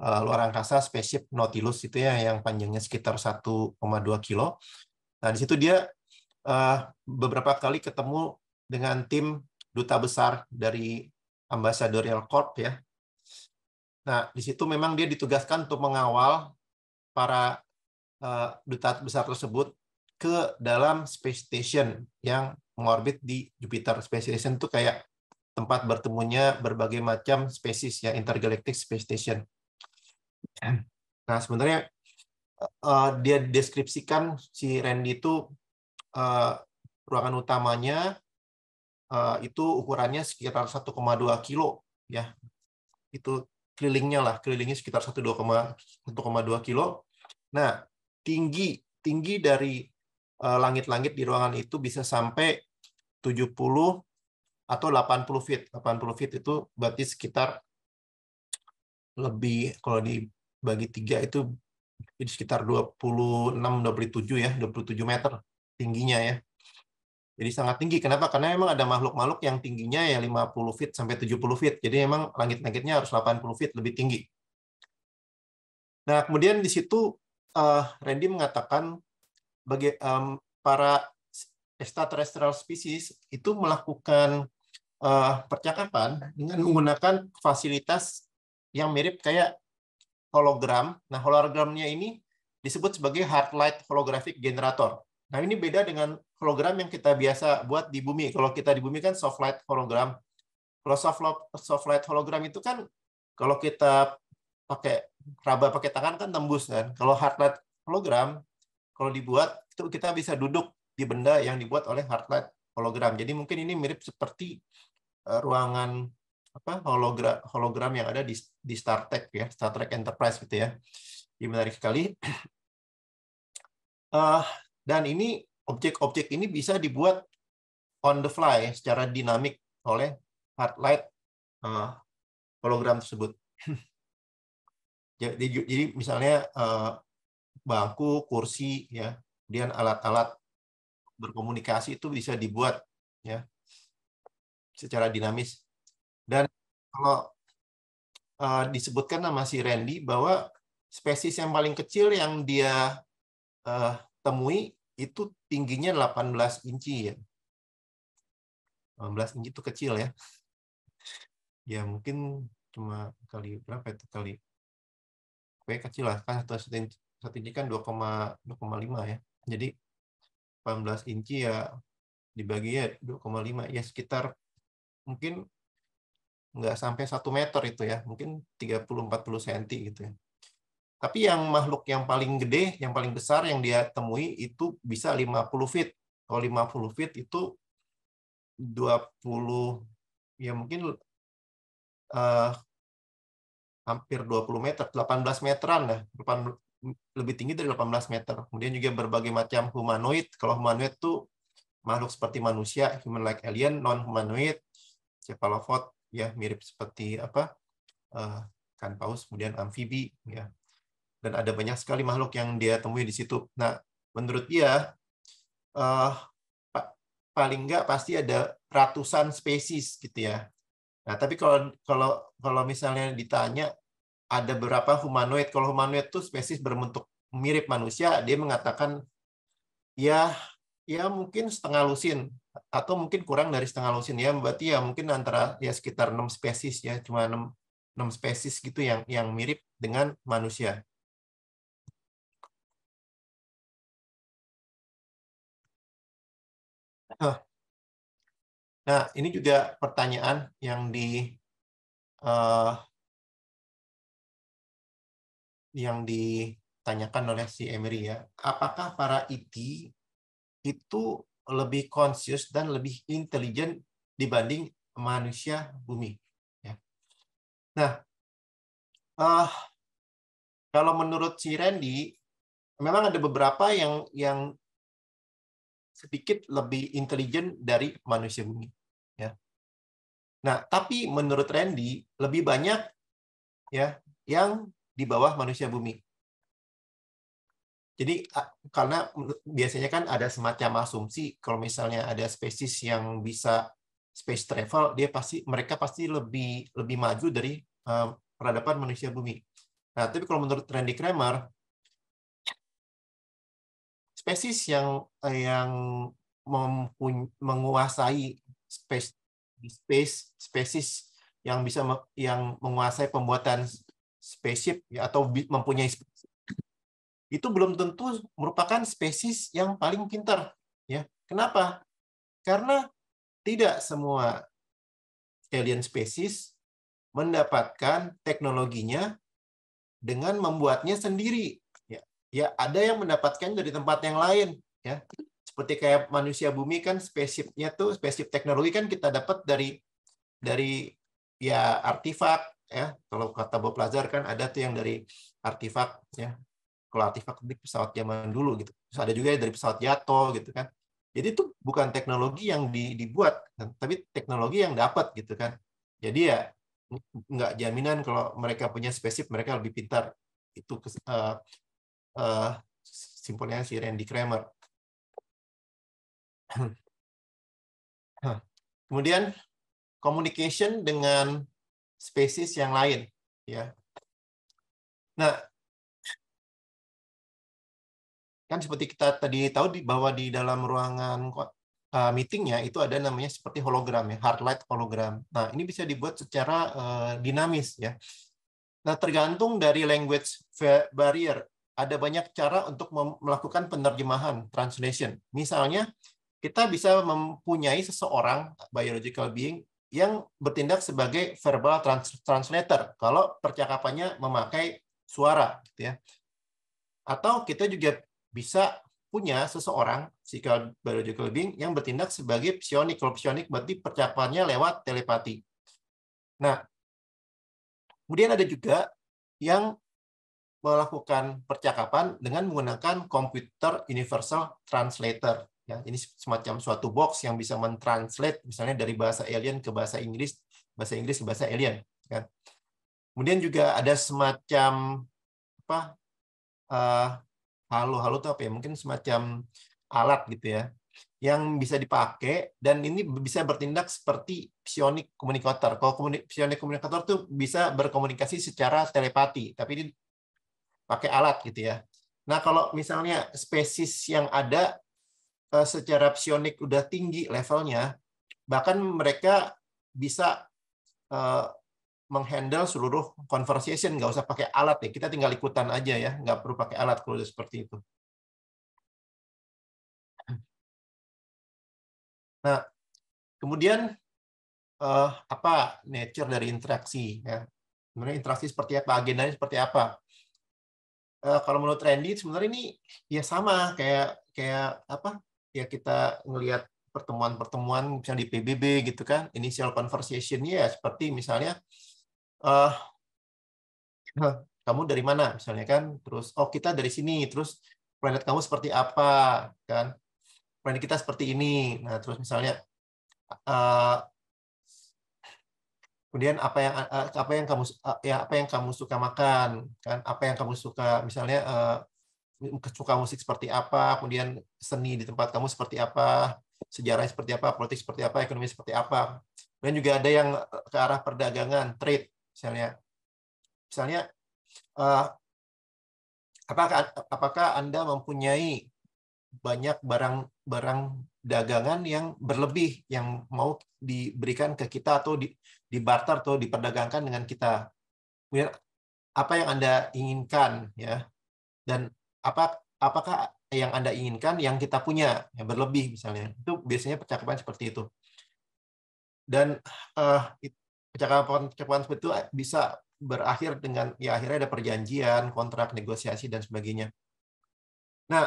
uh, luar angkasa spaceship Nautilus itu ya yang panjangnya sekitar 1,2 kilo. Nah, di situ dia uh, beberapa kali ketemu dengan tim duta besar dari Ambassadorial Corp ya Nah, di situ memang dia ditugaskan untuk mengawal para uh, duta besar tersebut ke dalam space station yang mengorbit di Jupiter. Space station itu kayak tempat bertemunya berbagai macam spesies ya intergalactic space station. Nah, sebenarnya uh, dia deskripsikan si Randy itu uh, ruangan utamanya uh, itu ukurannya sekitar 1,2 kilo ya. Itu kelilingnya lah, kelilingnya sekitar 1,2 kilo. Nah, tinggi tinggi dari eh, langit-langit di ruangan itu bisa sampai 70 atau 80 feet. 80 feet itu berarti sekitar lebih kalau dibagi tiga itu sekitar 26 27 ya, 27 meter tingginya ya. Jadi sangat tinggi. Kenapa? Karena memang ada makhluk-makhluk yang tingginya ya 50 feet sampai 70 feet. Jadi memang langit-langitnya harus 80 feet lebih tinggi. Nah, kemudian di situ uh, Randy mengatakan bagi um, para extraterrestrial species itu melakukan uh, percakapan dengan menggunakan fasilitas yang mirip kayak hologram. Nah, hologramnya ini disebut sebagai hard light holographic generator. Nah, ini beda dengan hologram yang kita biasa buat di bumi. Kalau kita di bumi kan soft light hologram. Kalau soft, soft light hologram itu kan kalau kita pakai raba pakai tangan kan tembus kan. Kalau hard light hologram kalau dibuat itu kita bisa duduk di benda yang dibuat oleh hard light hologram. Jadi mungkin ini mirip seperti eh, ruangan apa hologram hologram yang ada di di Star Trek ya, Star Trek Enterprise gitu ya. Ini menarik sekali. Uh, dan ini objek-objek ini bisa dibuat on the fly secara dinamik oleh hard light eh, hologram tersebut. jadi, jadi misalnya eh, bangku, kursi, ya, kemudian alat-alat berkomunikasi itu bisa dibuat ya secara dinamis. Dan kalau uh, disebutkan sama si Randy bahwa spesies yang paling kecil yang dia uh, temui itu tingginya 18 inci ya. 18 inci itu kecil ya. Ya mungkin cuma kali berapa itu kali Oke kecil lah kan satu, satu inci kan 2,5 ya. Jadi 18 inci ya dibagi ya 2,5 ya sekitar mungkin nggak sampai satu meter itu ya, mungkin 30-40 cm gitu ya. Tapi yang makhluk yang paling gede, yang paling besar yang dia temui itu bisa 50 feet. Kalau 50 feet itu 20 ya mungkin uh, hampir 20 meter, 18 meteran lah, lebih tinggi dari 18 meter. Kemudian juga berbagai macam humanoid. Kalau humanoid itu makhluk seperti manusia, human like alien, non humanoid, cephalopod ya mirip seperti apa? Uh, kan paus kemudian amfibi ya dan ada banyak sekali makhluk yang dia temui di situ. Nah, menurut dia uh, paling nggak pasti ada ratusan spesies gitu ya. Nah, tapi kalau kalau kalau misalnya ditanya ada berapa humanoid, kalau humanoid itu spesies berbentuk mirip manusia, dia mengatakan ya ya mungkin setengah lusin atau mungkin kurang dari setengah lusin ya berarti ya mungkin antara ya sekitar enam spesies ya cuma enam enam spesies gitu yang yang mirip dengan manusia Nah, ini juga pertanyaan yang di uh, yang ditanyakan oleh si Emery ya. Apakah para IT e itu lebih conscious dan lebih intelijen dibanding manusia bumi? Ya. Nah, uh, kalau menurut si Randy, memang ada beberapa yang yang sedikit lebih intelijen dari manusia bumi. Ya. Nah, tapi menurut Randy lebih banyak ya yang di bawah manusia bumi. Jadi karena biasanya kan ada semacam asumsi kalau misalnya ada spesies yang bisa space travel, dia pasti mereka pasti lebih lebih maju dari uh, peradaban manusia bumi. Nah, tapi kalau menurut Randy Kramer, spesies yang eh, yang menguasai space space spesies yang bisa yang menguasai pembuatan spaceship ya, atau mempunyai spesies. itu belum tentu merupakan spesies yang paling pintar ya kenapa karena tidak semua alien spesies mendapatkan teknologinya dengan membuatnya sendiri ya ada yang mendapatkan dari tempat yang lain ya seperti kayak manusia bumi kan spesifnya tuh spesif teknologi kan kita dapat dari dari ya artifak ya kalau kata Bob Lazar kan ada tuh yang dari artifak ya kalau artifak itu pesawat zaman dulu gitu terus ada juga dari pesawat jatuh gitu kan jadi itu bukan teknologi yang dibuat kan, tapi teknologi yang dapat gitu kan jadi ya nggak jaminan kalau mereka punya spesif mereka lebih pintar itu eh, uh, eh, simpulnya si Randy Kramer. Kemudian communication dengan spesies yang lain, ya. Nah, kan seperti kita tadi tahu di bahwa di dalam ruangan eh, meetingnya itu ada namanya seperti hologram ya, hard light hologram. Nah, ini bisa dibuat secara eh, dinamis ya. Nah, tergantung dari language barrier ada banyak cara untuk melakukan penerjemahan translation. Misalnya, kita bisa mempunyai seseorang biological being yang bertindak sebagai verbal translator kalau percakapannya memakai suara gitu ya. Atau kita juga bisa punya seseorang psikal biological being yang bertindak sebagai psionik. Kalau psionik berarti percakapannya lewat telepati. Nah, kemudian ada juga yang melakukan percakapan dengan menggunakan komputer universal translator. Ya, ini semacam suatu box yang bisa mentranslate misalnya dari bahasa alien ke bahasa Inggris, bahasa Inggris ke bahasa alien. Kan. Kemudian juga ada semacam apa uh, halo-halo tuh apa ya? Mungkin semacam alat gitu ya yang bisa dipakai dan ini bisa bertindak seperti psionik komunikator. Kalau psionik komunikator tuh bisa berkomunikasi secara telepati, tapi ini pakai alat gitu ya. Nah, kalau misalnya spesies yang ada eh, secara psionik udah tinggi levelnya, bahkan mereka bisa eh, menghandle seluruh conversation, nggak usah pakai alat ya. Kita tinggal ikutan aja ya, nggak perlu pakai alat kalau seperti itu. Nah, kemudian eh, apa nature dari interaksi ya? Sebenarnya interaksi seperti apa, agendanya seperti apa? uh, kalau menurut Randy sebenarnya ini ya sama kayak kayak apa ya kita ngelihat pertemuan-pertemuan misalnya di PBB gitu kan initial conversation ya seperti misalnya uh, kamu dari mana misalnya kan terus oh kita dari sini terus planet kamu seperti apa kan planet kita seperti ini nah terus misalnya uh, kemudian apa yang eh, eh, apa yang kamu eh, ya apa yang kamu suka makan kan apa yang kamu suka misalnya suka musik seperti apa kemudian seni di tempat kamu seperti apa sejarah seperti apa politik seperti apa ekonomi seperti apa dan juga ada yang ke arah perdagangan trade misalnya misalnya apakah apakah anda mempunyai banyak barang-barang dagangan yang berlebih yang mau diberikan ke kita atau di, dibarter atau diperdagangkan dengan kita. Kemudian apa yang Anda inginkan ya dan apa apakah yang Anda inginkan yang kita punya yang berlebih misalnya. Itu biasanya percakapan seperti itu. Dan uh, eh, percakapan-percakapan seperti itu eh, bisa berakhir dengan ya akhirnya ada perjanjian, kontrak, negosiasi dan sebagainya. Nah,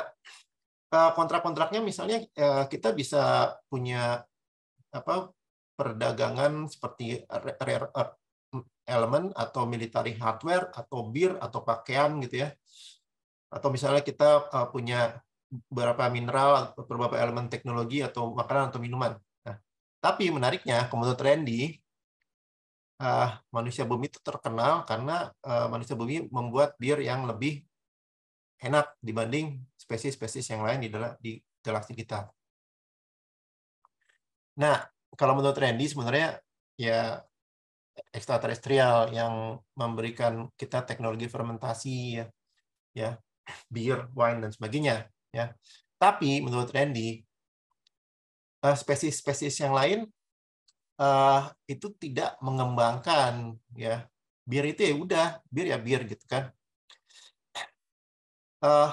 eh, kontrak-kontraknya misalnya kita bisa punya apa perdagangan seperti rare earth element atau military hardware atau bir atau pakaian gitu ya. Atau misalnya kita eh, punya beberapa mineral beberapa elemen teknologi atau makanan atau minuman. Nah, tapi menariknya, komodo trendy uh, manusia bumi itu terkenal karena uh, manusia bumi membuat bir yang lebih enak dibanding spesies-spesies yang lain di, di galaksi kita. Nah, kalau menurut Randy sebenarnya ya ekstraterestrial yang memberikan kita teknologi fermentasi ya, ya beer, wine dan sebagainya ya. Tapi menurut Randy eh, spesies-spesies yang lain uh, itu tidak mengembangkan ya bir itu ya udah bir ya bir gitu kan uh,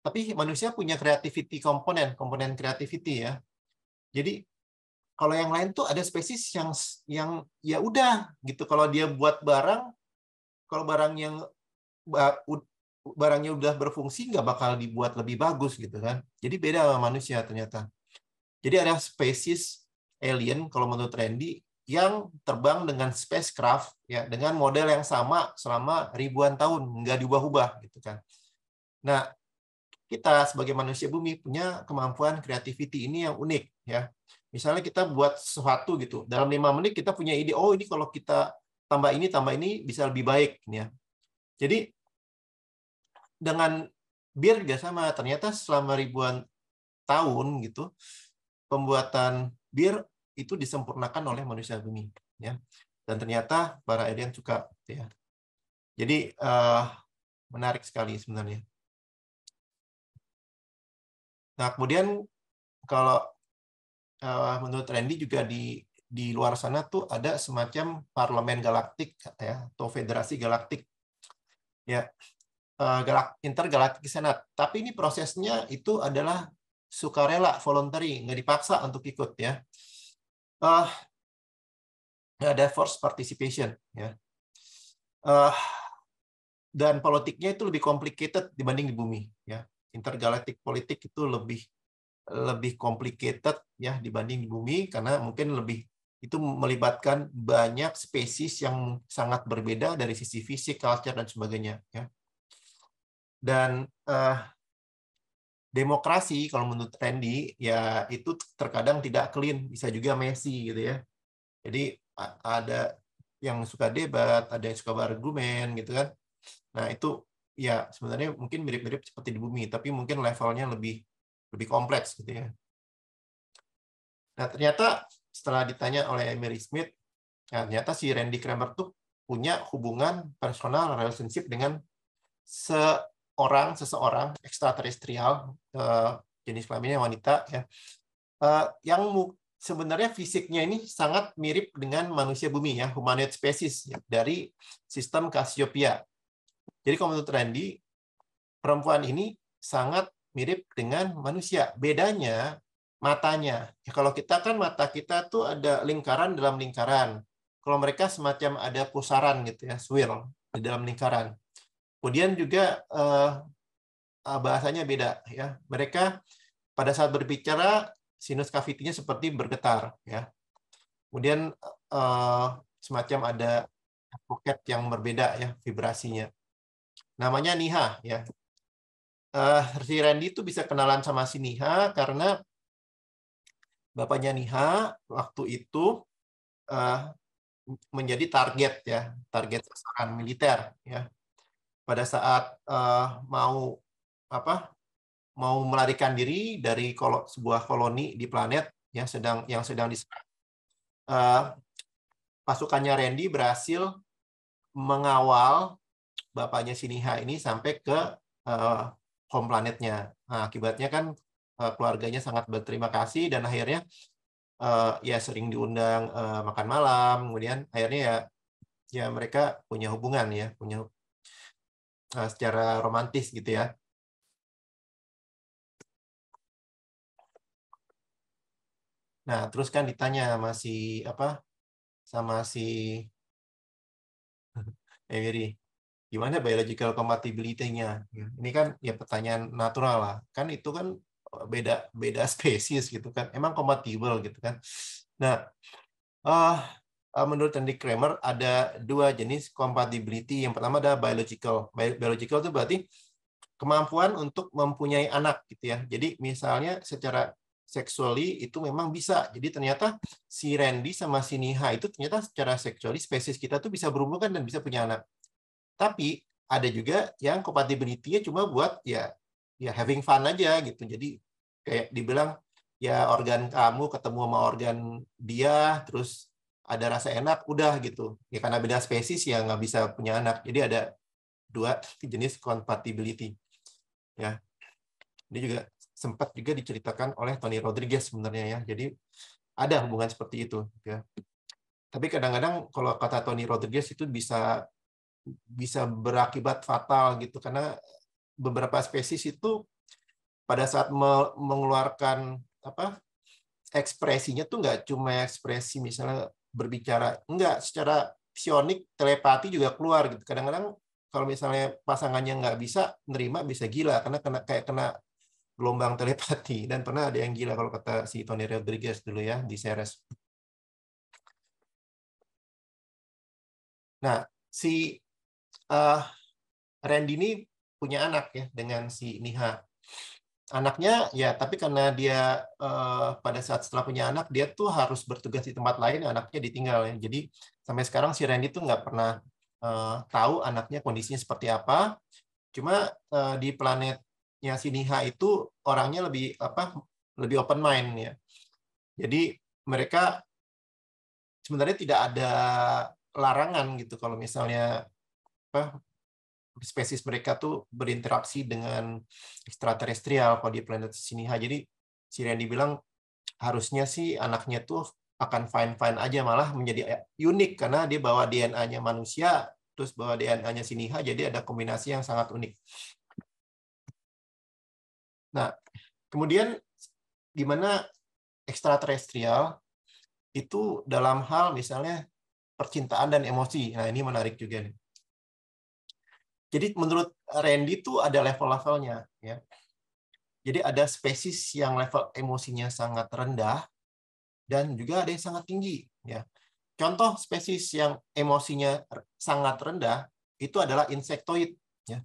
tapi manusia punya creativity komponen komponen creativity ya jadi kalau yang lain tuh ada spesies yang yang ya udah gitu. Kalau dia buat barang, kalau barang yang barangnya udah berfungsi nggak bakal dibuat lebih bagus gitu kan. Jadi beda sama manusia ternyata. Jadi ada spesies alien kalau menurut Randy yang terbang dengan spacecraft ya dengan model yang sama selama ribuan tahun nggak diubah-ubah gitu kan. Nah kita sebagai manusia bumi punya kemampuan kreativiti ini yang unik ya. Misalnya kita buat sesuatu gitu, dalam lima menit kita punya ide, oh ini kalau kita tambah ini, tambah ini bisa lebih baik. ya. Jadi dengan bir juga sama, ternyata selama ribuan tahun gitu, pembuatan bir itu disempurnakan oleh manusia bumi. ya. Dan ternyata para alien suka. Ya. Jadi uh, menarik sekali sebenarnya. Nah, kemudian kalau uh, menurut Randy juga di di luar sana tuh ada semacam parlemen galaktik ya atau federasi galaktik ya uh, galak intergalaktik senat tapi ini prosesnya itu adalah sukarela voluntary nggak dipaksa untuk ikut ya uh, ada force participation ya uh, dan politiknya itu lebih complicated dibanding di bumi ya intergalaktik politik itu lebih lebih complicated ya dibanding di bumi karena mungkin lebih itu melibatkan banyak spesies yang sangat berbeda dari sisi fisik, culture dan sebagainya ya. Dan uh, demokrasi kalau menurut Randy ya itu terkadang tidak clean, bisa juga messy gitu ya. Jadi ada yang suka debat, ada yang suka berargumen gitu kan. Nah, itu ya sebenarnya mungkin mirip-mirip seperti di bumi, tapi mungkin levelnya lebih lebih kompleks gitu ya. Nah ternyata setelah ditanya oleh Mary Smith, nah, ternyata si Randy Kramer tuh punya hubungan personal relationship dengan seorang seseorang ekstraterestrial eh, jenis kelaminnya wanita ya eh, yang sebenarnya fisiknya ini sangat mirip dengan manusia bumi ya humanoid species ya, dari sistem Cassiopeia. Jadi kalau menurut Randy perempuan ini sangat mirip dengan manusia. Bedanya matanya. Ya, kalau kita kan mata kita tuh ada lingkaran dalam lingkaran. Kalau mereka semacam ada pusaran gitu ya, swirl di dalam lingkaran. Kemudian juga eh, ah, bahasanya beda ya. Mereka pada saat berbicara sinus cavity-nya seperti bergetar ya. Kemudian eh, semacam ada pocket yang berbeda ya vibrasinya. Namanya niha ya uh, si Randy itu bisa kenalan sama si Niha karena bapaknya Niha waktu itu uh, menjadi target ya, target sasaran militer ya. Pada saat uh, mau apa? mau melarikan diri dari kol sebuah koloni di planet yang sedang yang sedang diserang. Uh, pasukannya Randy berhasil mengawal bapaknya Siniha ini sampai ke uh, home planetnya. Nah, akibatnya kan eh, keluarganya sangat berterima kasih dan akhirnya eh, ya sering diundang eh, makan malam, kemudian akhirnya ya ya mereka punya hubungan ya, punya secara romantis gitu ya. Nah, terus kan ditanya masih apa sama si Emiri gimana biological compatibility-nya. Ya, ini kan ya pertanyaan natural lah. Kan itu kan eh, beda beda spesies gitu kan. Emang kompatibel gitu kan. Nah, uh, menurut Andy Kramer ada dua jenis compatibility. Yang pertama ada biological. Biological itu berarti kemampuan untuk mempunyai anak gitu ya. Jadi misalnya secara seksuali itu memang bisa. Jadi ternyata si Randy sama si Niha itu ternyata secara seksuali spesies kita tuh bisa berhubungan dan bisa punya anak. Tapi ada juga yang compatibility-nya cuma buat ya ya having fun aja gitu. Jadi kayak dibilang ya organ kamu ketemu sama organ dia terus ada rasa enak udah gitu ya karena beda spesies ya nggak bisa punya anak jadi ada dua jenis compatibility ya ini juga sempat juga diceritakan oleh Tony Rodriguez sebenarnya ya jadi ada hubungan seperti itu ya tapi kadang-kadang kalau kata Tony Rodriguez itu bisa bisa berakibat fatal gitu karena beberapa spesies itu pada saat mengeluarkan apa ekspresinya tuh nggak cuma ekspresi misalnya berbicara nggak secara psionik telepati juga keluar gitu kadang-kadang kalau misalnya pasangannya nggak bisa nerima bisa gila karena kena kayak kena gelombang telepati dan pernah ada yang gila kalau kata si Tony Rodriguez dulu ya di series. Nah, si uh, Randy ini punya anak ya dengan si Niha. Anaknya ya, tapi karena dia uh, pada saat setelah punya anak dia tuh harus bertugas di tempat lain, anaknya ditinggal ya. Jadi sampai sekarang si Randy tuh nggak pernah uh, tahu anaknya kondisinya seperti apa. Cuma uh, di planetnya si Niha itu orangnya lebih apa lebih open mind ya. Jadi mereka sebenarnya tidak ada larangan gitu kalau misalnya apa spesies mereka tuh berinteraksi dengan ekstraterestrial kalau di planet Siniha. Jadi si Randy bilang harusnya sih anaknya tuh akan fine-fine aja malah menjadi eh, unik karena dia bawa DNA-nya manusia terus bawa DNA-nya Siniha jadi ada kombinasi yang sangat unik. Nah, kemudian gimana mana ekstraterestrial itu dalam hal misalnya percintaan dan emosi. Nah, ini menarik juga nih. Jadi menurut Randy tuh ada level-levelnya ya. Jadi ada spesies yang level emosinya sangat rendah dan juga ada yang sangat tinggi ya. Contoh spesies yang emosinya sangat rendah itu adalah insectoid, ya.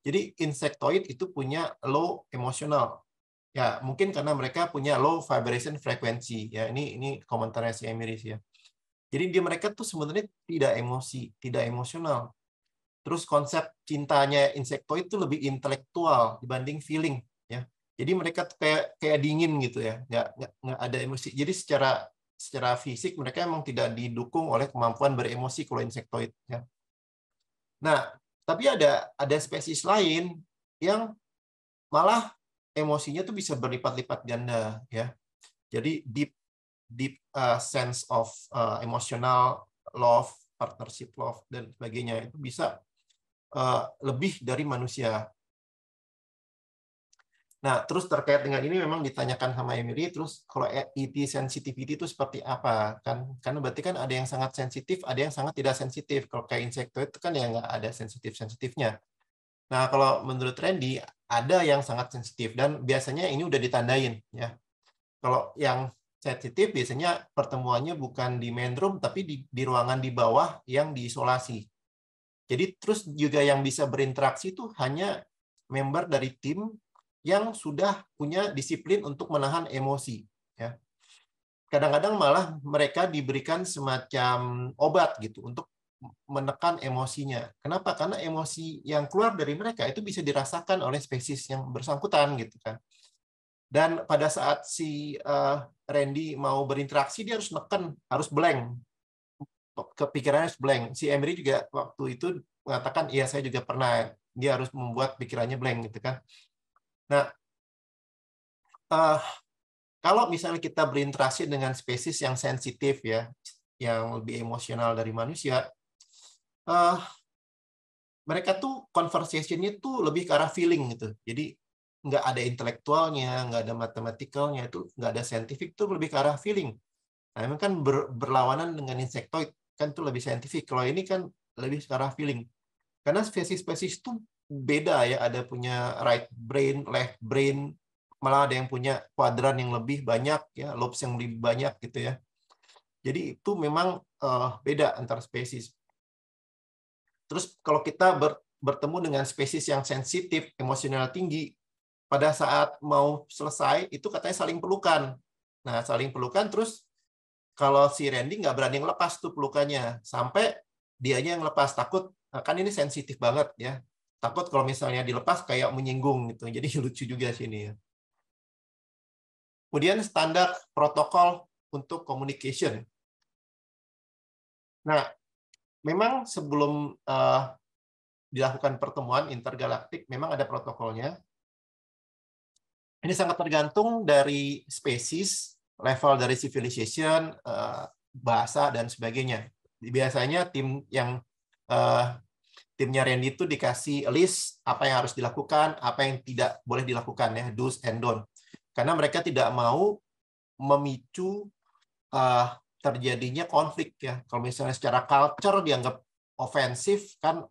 Jadi insectoid itu punya low emosional. Ya, mungkin karena mereka punya low vibration frequency ya. Ini ini komentarnya si Emiris ya. Jadi dia mereka tuh sebenarnya tidak emosi, tidak emosional. Terus konsep cintanya insekto itu lebih intelektual dibanding feeling ya. Jadi mereka kayak kayak dingin gitu ya, nggak, nggak, nggak ada emosi. Jadi secara secara fisik mereka emang tidak didukung oleh kemampuan beremosi kalau insektoid ya. Nah, tapi ada ada spesies lain yang malah emosinya tuh bisa berlipat-lipat ganda ya. Jadi deep deep uh, sense of uh, emotional love, partnership love dan sebagainya itu bisa Eh, lebih dari manusia. Nah, terus terkait dengan ini memang ditanyakan sama Emily, terus kalau ET sensitivity itu seperti apa? kan Karena berarti kan ada yang sangat sensitif, ada yang sangat tidak sensitif. Kalau kayak insektoid itu kan ya nggak ada sensitif-sensitifnya. Nah, kalau menurut Randy, ada yang sangat sensitif, dan biasanya ini udah ditandain. ya Kalau yang sensitif biasanya pertemuannya bukan di main room, tapi di, di ruangan di bawah yang diisolasi. Jadi terus juga yang bisa berinteraksi itu hanya member dari tim yang sudah punya disiplin untuk menahan emosi. Ya. Kadang-kadang malah mereka diberikan semacam obat gitu untuk menekan emosinya. Kenapa? Karena emosi yang keluar dari mereka itu bisa dirasakan oleh spesies yang bersangkutan gitu kan. Dan pada saat si uh, Randy mau berinteraksi dia harus neken, harus blank kepikirannya blank. Si Emery juga waktu itu mengatakan, iya saya juga pernah. Dia harus membuat pikirannya blank gitu kan. Nah, uh, kalau misalnya kita berinteraksi dengan spesies yang sensitif ya, yang lebih emosional dari manusia, uh, mereka tuh conversationnya tuh lebih ke arah feeling gitu. Jadi nggak ada intelektualnya, nggak ada matematikalnya, itu nggak ada scientific, tuh lebih ke arah feeling. Nah, memang kan ber, berlawanan dengan insektoid kan itu lebih saintifik kalau ini kan lebih secara feeling karena spesies-spesies itu beda ya ada punya right brain left brain malah ada yang punya kuadran yang lebih banyak ya lobes yang lebih banyak gitu ya jadi itu memang uh, beda antar spesies terus kalau kita ber, bertemu dengan spesies yang sensitif emosional tinggi pada saat mau selesai itu katanya saling pelukan nah saling pelukan terus kalau si Randy nggak berani ngelepas tuh pelukannya sampai dianya yang lepas takut ah, kan ini sensitif banget ya takut kalau misalnya dilepas kayak menyinggung gitu jadi lucu juga sini ya kemudian standar protokol untuk communication nah memang sebelum uh, dilakukan pertemuan intergalaktik memang ada protokolnya ini sangat tergantung dari spesies level dari civilization, eh, bahasa dan sebagainya. Biasanya tim yang eh, timnya Randy itu dikasih list apa yang harus dilakukan, apa yang tidak boleh dilakukan ya, do's and don't. Karena mereka tidak mau memicu uh, terjadinya konflik ya. Kalau misalnya secara culture dianggap ofensif kan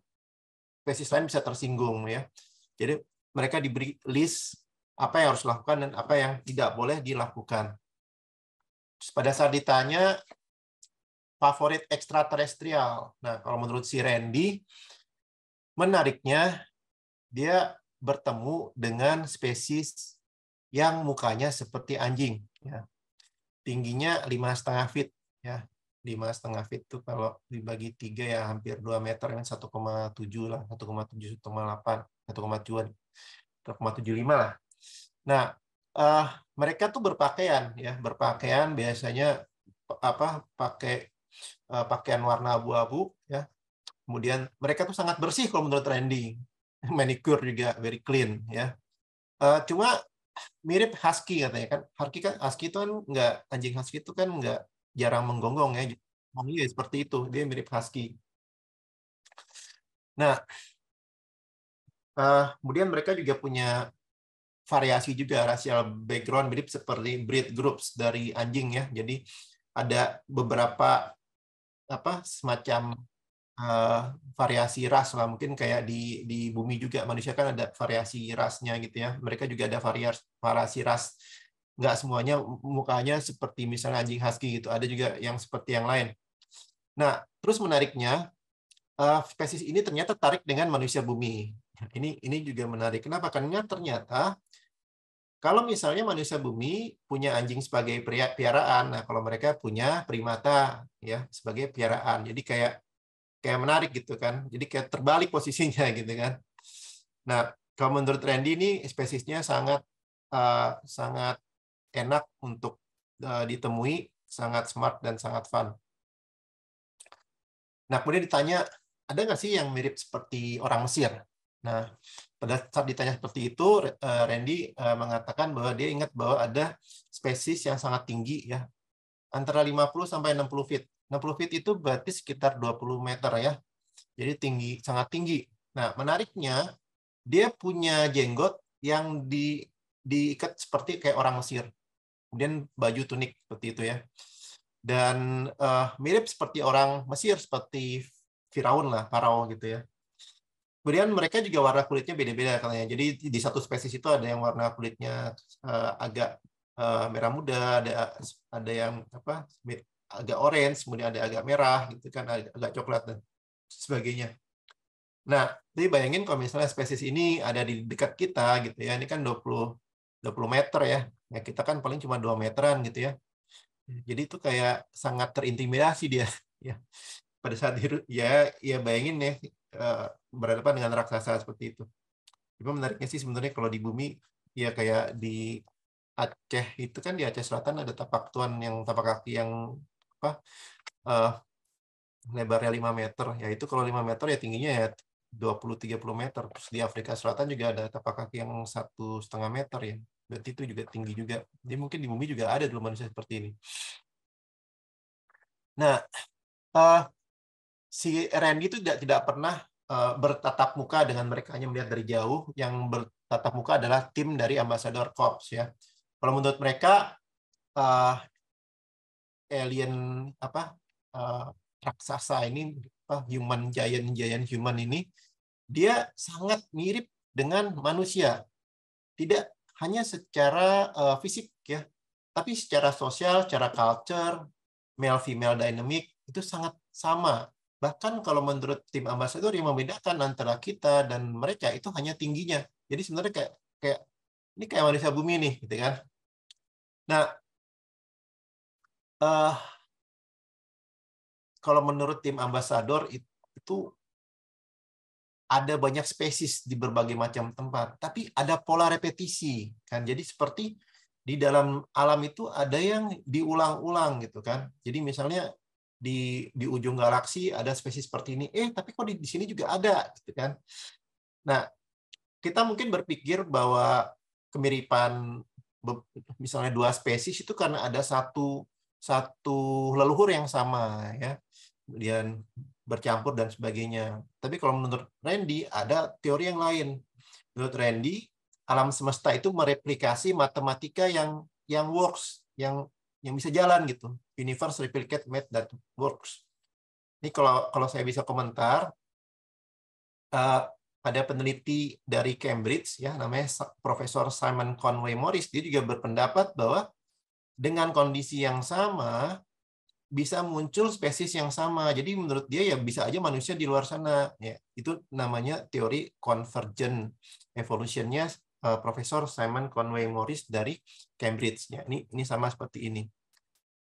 spesies lain bisa tersinggung ya. Jadi mereka diberi list apa yang harus dilakukan dan apa yang tidak boleh dilakukan pada saat ditanya favorit ekstraterestrial. Nah, kalau menurut si Randy, menariknya dia bertemu dengan spesies yang mukanya seperti anjing, ya. tingginya lima setengah feet, ya lima setengah feet itu kalau dibagi tiga ya hampir 2 meter kan 1,7 lah, 1,7, 1,8, 1,7, lima lah. Nah, uh, mereka tuh berpakaian ya berpakaian biasanya apa pakai uh, pakaian warna abu-abu ya kemudian mereka tuh sangat bersih kalau menurut Randy manicure juga very clean ya uh, cuma mirip husky katanya kan husky kan husky itu kan nggak anjing husky itu kan nggak jarang menggonggong ya ya seperti itu dia mirip husky nah uh, kemudian mereka juga punya variasi juga racial background mirip seperti breed groups dari anjing ya. Jadi ada beberapa apa semacam uh, variasi ras lah mungkin kayak di di bumi juga manusia kan ada variasi rasnya gitu ya. Mereka juga ada variasi, variasi ras. Nggak semuanya mukanya seperti misalnya anjing husky gitu. Ada juga yang seperti yang lain. Nah, terus menariknya uh, spesies ini ternyata tarik dengan manusia bumi. Ini ini juga menarik. Kenapa? Karena ternyata kalau misalnya manusia bumi punya anjing sebagai piaraan, nah kalau mereka punya primata ya sebagai piaraan. Jadi kayak kayak menarik gitu kan. Jadi kayak terbalik posisinya gitu kan. Nah, kalau menurut Randy ini spesiesnya sangat uh, sangat enak untuk uh, ditemui, sangat smart dan sangat fun. Nah, kemudian ditanya, ada nggak sih yang mirip seperti orang Mesir? Nah, pada saat ditanya seperti itu, eh, Randy eh, mengatakan bahwa dia ingat bahwa ada spesies yang sangat tinggi ya, antara 50 sampai 60 feet. 60 feet itu berarti sekitar 20 meter ya. Jadi tinggi, sangat tinggi. Nah, menariknya dia punya jenggot yang di diikat seperti kayak orang Mesir. Kemudian baju tunik seperti itu ya. Dan uh, mirip seperti orang Mesir seperti Firaun lah, Farao gitu ya kemudian mereka juga warna kulitnya beda-beda katanya. Jadi di satu spesies itu ada yang warna kulitnya uh, agak uh, merah muda, ada ada yang apa agak orange, kemudian ada agak merah gitu kan, agak, coklat dan sebagainya. Nah, jadi bayangin kalau misalnya spesies ini ada di dekat kita gitu ya. Ini kan 20 20 meter ya. Ya kita kan paling cuma 2 meteran gitu ya. Jadi itu kayak sangat terintimidasi dia ya. Pada saat ya ya bayangin ya Eh, berhadapan dengan raksasa seperti itu. Cuma menariknya sih sebenarnya kalau di bumi ya kayak di Aceh itu kan di Aceh Selatan ada tapak tuan yang tapak kaki yang apa uh, lebarnya 5 meter ya itu kalau 5 meter ya tingginya ya 20-30 meter terus di Afrika Selatan juga ada tapak kaki yang satu setengah meter ya berarti itu juga tinggi juga jadi mungkin di bumi juga ada dulu manusia seperti ini nah uh, si Randy itu tidak tidak pernah uh, bertatap muka dengan mereka hanya melihat dari jauh yang bertatap muka adalah tim dari Ambassador Corps ya kalau menurut mereka uh, alien apa uh, raksasa ini apa human giant giant human ini dia sangat mirip dengan manusia tidak hanya secara uh, fisik ya tapi secara sosial secara culture male female dynamic itu sangat sama Bahkan kalau menurut tim ambasador yang membedakan antara kita dan mereka itu hanya tingginya. Jadi sebenarnya kayak kayak ini kayak manusia bumi nih, gitu kan? Nah, uh, kalau menurut tim ambasador itu, itu ada banyak spesies di berbagai macam tempat, tapi ada pola repetisi kan. Jadi seperti di dalam alam itu ada yang diulang-ulang gitu kan. Jadi misalnya di di ujung galaksi ada spesies seperti ini eh tapi kok di, di sini juga ada gitu kan nah kita mungkin berpikir bahwa kemiripan misalnya dua spesies itu karena ada satu satu leluhur yang sama ya kemudian bercampur dan sebagainya tapi kalau menurut Randy ada teori yang lain menurut Randy alam semesta itu mereplikasi matematika yang yang works yang yang bisa jalan gitu. Universe replicate made that works. Ini kalau kalau saya bisa komentar uh, ada peneliti dari Cambridge ya namanya Profesor Simon Conway Morris dia juga berpendapat bahwa dengan kondisi yang sama bisa muncul spesies yang sama. Jadi menurut dia ya bisa aja manusia di luar sana. Ya, itu namanya teori convergent evolutionnya Eh, Profesor Simon Conway Morris dari Cambridge. Ya, ini ini sama seperti ini.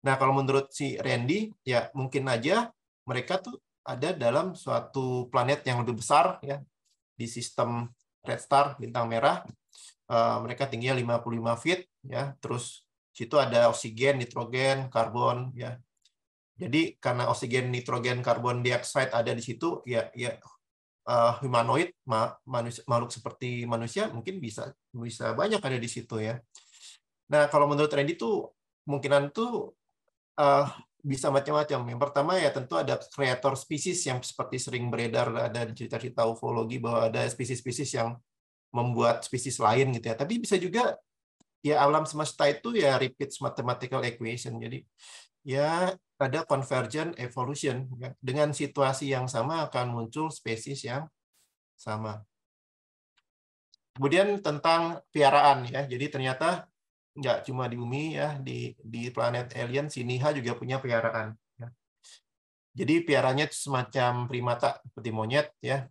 Nah, kalau menurut si Randy, ya mungkin aja mereka tuh ada dalam suatu planet yang lebih besar ya di sistem Red Star bintang merah. Uh, mereka tingginya 55 feet ya. Terus situ ada oksigen, nitrogen, karbon ya. Jadi karena oksigen, nitrogen, karbon dioksida ada di situ, ya, ya uh, humanoid ma manusia, makhluk seperti manusia mungkin bisa bisa banyak ada di situ ya. Nah kalau menurut Randy tuh kemungkinan tuh uh, bisa macam-macam. Yang pertama ya tentu ada kreator spesies yang seperti sering beredar ada cerita-cerita ufologi bahwa ada spesies-spesies yang membuat spesies lain gitu ya. Tapi bisa juga ya alam semesta itu ya repeat mathematical equation. Jadi ya ada convergent evolution. Ya, dengan situasi yang sama akan muncul spesies yang sama. Kemudian tentang piaraan ya. Jadi ternyata nggak cuma di bumi ya, di di planet alien Siniha juga punya piaraan. Ya. Jadi piaranya semacam primata seperti monyet ya.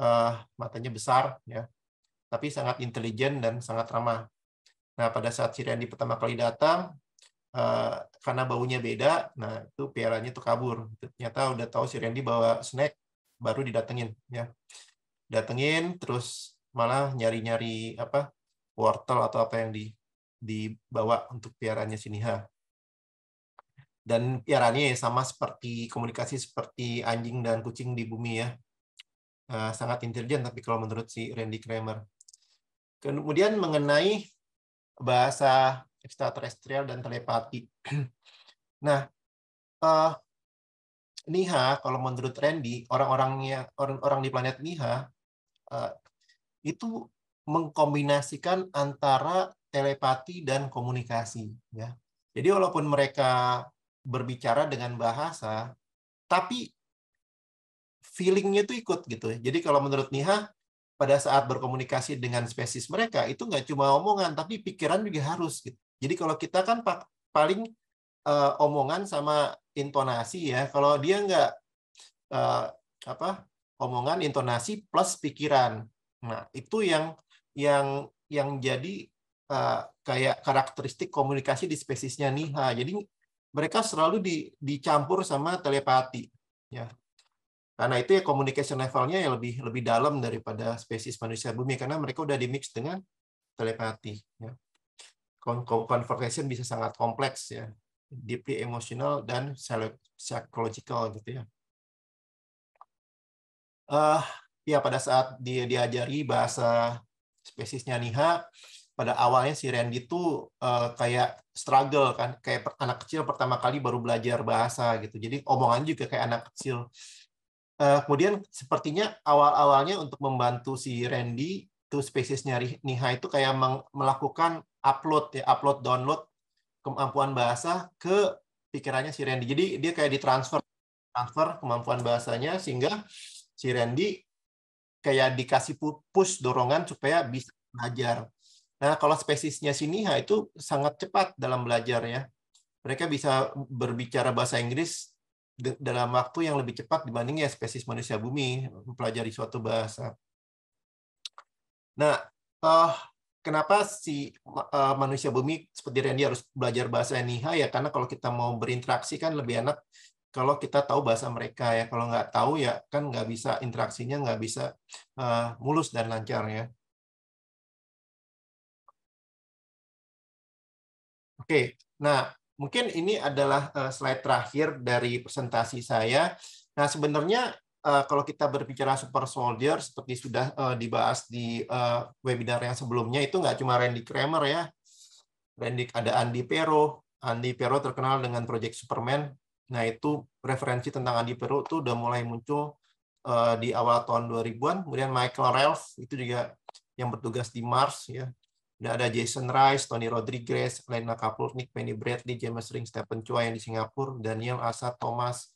Uh, matanya besar ya. Tapi sangat intelijen dan sangat ramah. Nah, pada saat si Randy pertama kali datang, uh, karena baunya beda, nah itu piaranya itu kabur. Ternyata udah tahu si Randy bawa snack, baru didatengin. ya Datengin, terus malah nyari-nyari apa wortel atau apa yang di, dibawa untuk sini Siniha. Dan piarannya ya sama seperti komunikasi seperti anjing dan kucing di bumi ya. Eh, sangat intelijen tapi kalau menurut si Randy Kramer. Kemudian mengenai bahasa ekstraterestrial dan telepati. nah, uh, Niha, kalau menurut Randy, orang-orangnya orang-orang di planet Niha uh, itu mengkombinasikan antara telepati dan komunikasi. Ya. Jadi walaupun mereka berbicara dengan bahasa, tapi feelingnya itu ikut gitu. Jadi kalau menurut Niha, pada saat berkomunikasi dengan spesies mereka itu nggak cuma omongan tapi pikiran juga harus gitu. Jadi kalau kita kan paling uh, omongan sama intonasi ya. Kalau dia nggak uh, apa omongan intonasi plus pikiran. Nah itu yang yang yang jadi uh, kayak karakteristik komunikasi di spesiesnya nih. Jadi mereka selalu di, dicampur sama telepati ya karena itu ya communication levelnya yang lebih lebih dalam daripada spesies manusia bumi karena mereka udah dimix dengan telepati. Ya. Conversation bisa sangat kompleks ya, deeply emotional dan psychological gitu ya. Uh, ya pada saat dia diajari bahasa spesiesnya Niha, pada awalnya si Randy itu uh, eh, kayak struggle kan, kayak anak kecil pertama kali baru belajar bahasa gitu. Jadi omongan juga kayak anak kecil. Uh, kemudian sepertinya awal-awalnya untuk membantu si Randy itu spesiesnya Niha itu kayak meng melakukan upload ya upload download kemampuan bahasa ke pikirannya si Randy. Jadi dia kayak ditransfer transfer kemampuan bahasanya sehingga si Randy kayak dikasih push dorongan supaya bisa belajar. Nah, kalau spesiesnya si Niha itu sangat cepat dalam belajarnya. Mereka bisa berbicara bahasa Inggris dalam waktu yang lebih cepat dibanding ya spesies manusia bumi mempelajari suatu bahasa. Nah, uh, kenapa si uh, manusia bumi seperti Randy harus belajar bahasa Niha ya karena kalau kita mau berinteraksi kan lebih enak kalau kita tahu bahasa mereka ya kalau nggak tahu ya kan nggak bisa interaksinya nggak bisa uh, mulus dan lancar ya. Oke, okay. nah Mungkin ini adalah eh, slide terakhir dari presentasi saya. Nah, sebenarnya eh, kalau kita berbicara super soldier seperti sudah eh, dibahas di webinar yang sebelumnya itu nggak cuma Randy Kramer ya. Randy ada Andy Pero. Andy Pero terkenal dengan Project Superman. Nah, itu referensi tentang Andy Pero itu udah mulai muncul di awal tahun 2000-an. Kemudian Michael Ralph itu juga yang bertugas di Mars ya Udah ada Jason Rice, Tony Rodriguez, Lena Kapurnik, Penny Bradley, James Ring, Stephen Chua yang di Singapura, Daniel Asa, Thomas,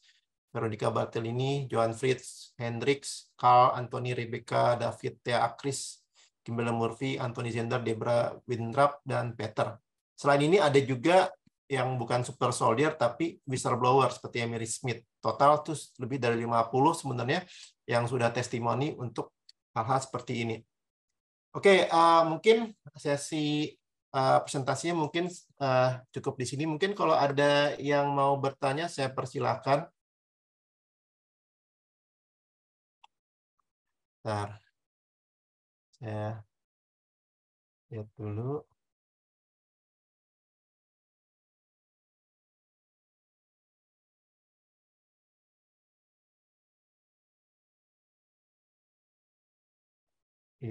Veronica Bartellini, Johan Fritz, Hendrix, Carl, Anthony, Rebecca, David, Thea Akris, Kimberly Murphy, Anthony Zender, Debra Windrap, dan Peter. Selain ini ada juga yang bukan super soldier tapi whistleblower seperti Emery Smith. Total tuh lebih dari 50 sebenarnya yang sudah testimoni untuk hal-hal seperti ini. Oke, okay, uh, eh, mungkin sesi uh, presentasinya mungkin uh, cukup di sini. Mungkin kalau ada yang mau bertanya, saya persilahkan. Bentar. Saya lihat dulu.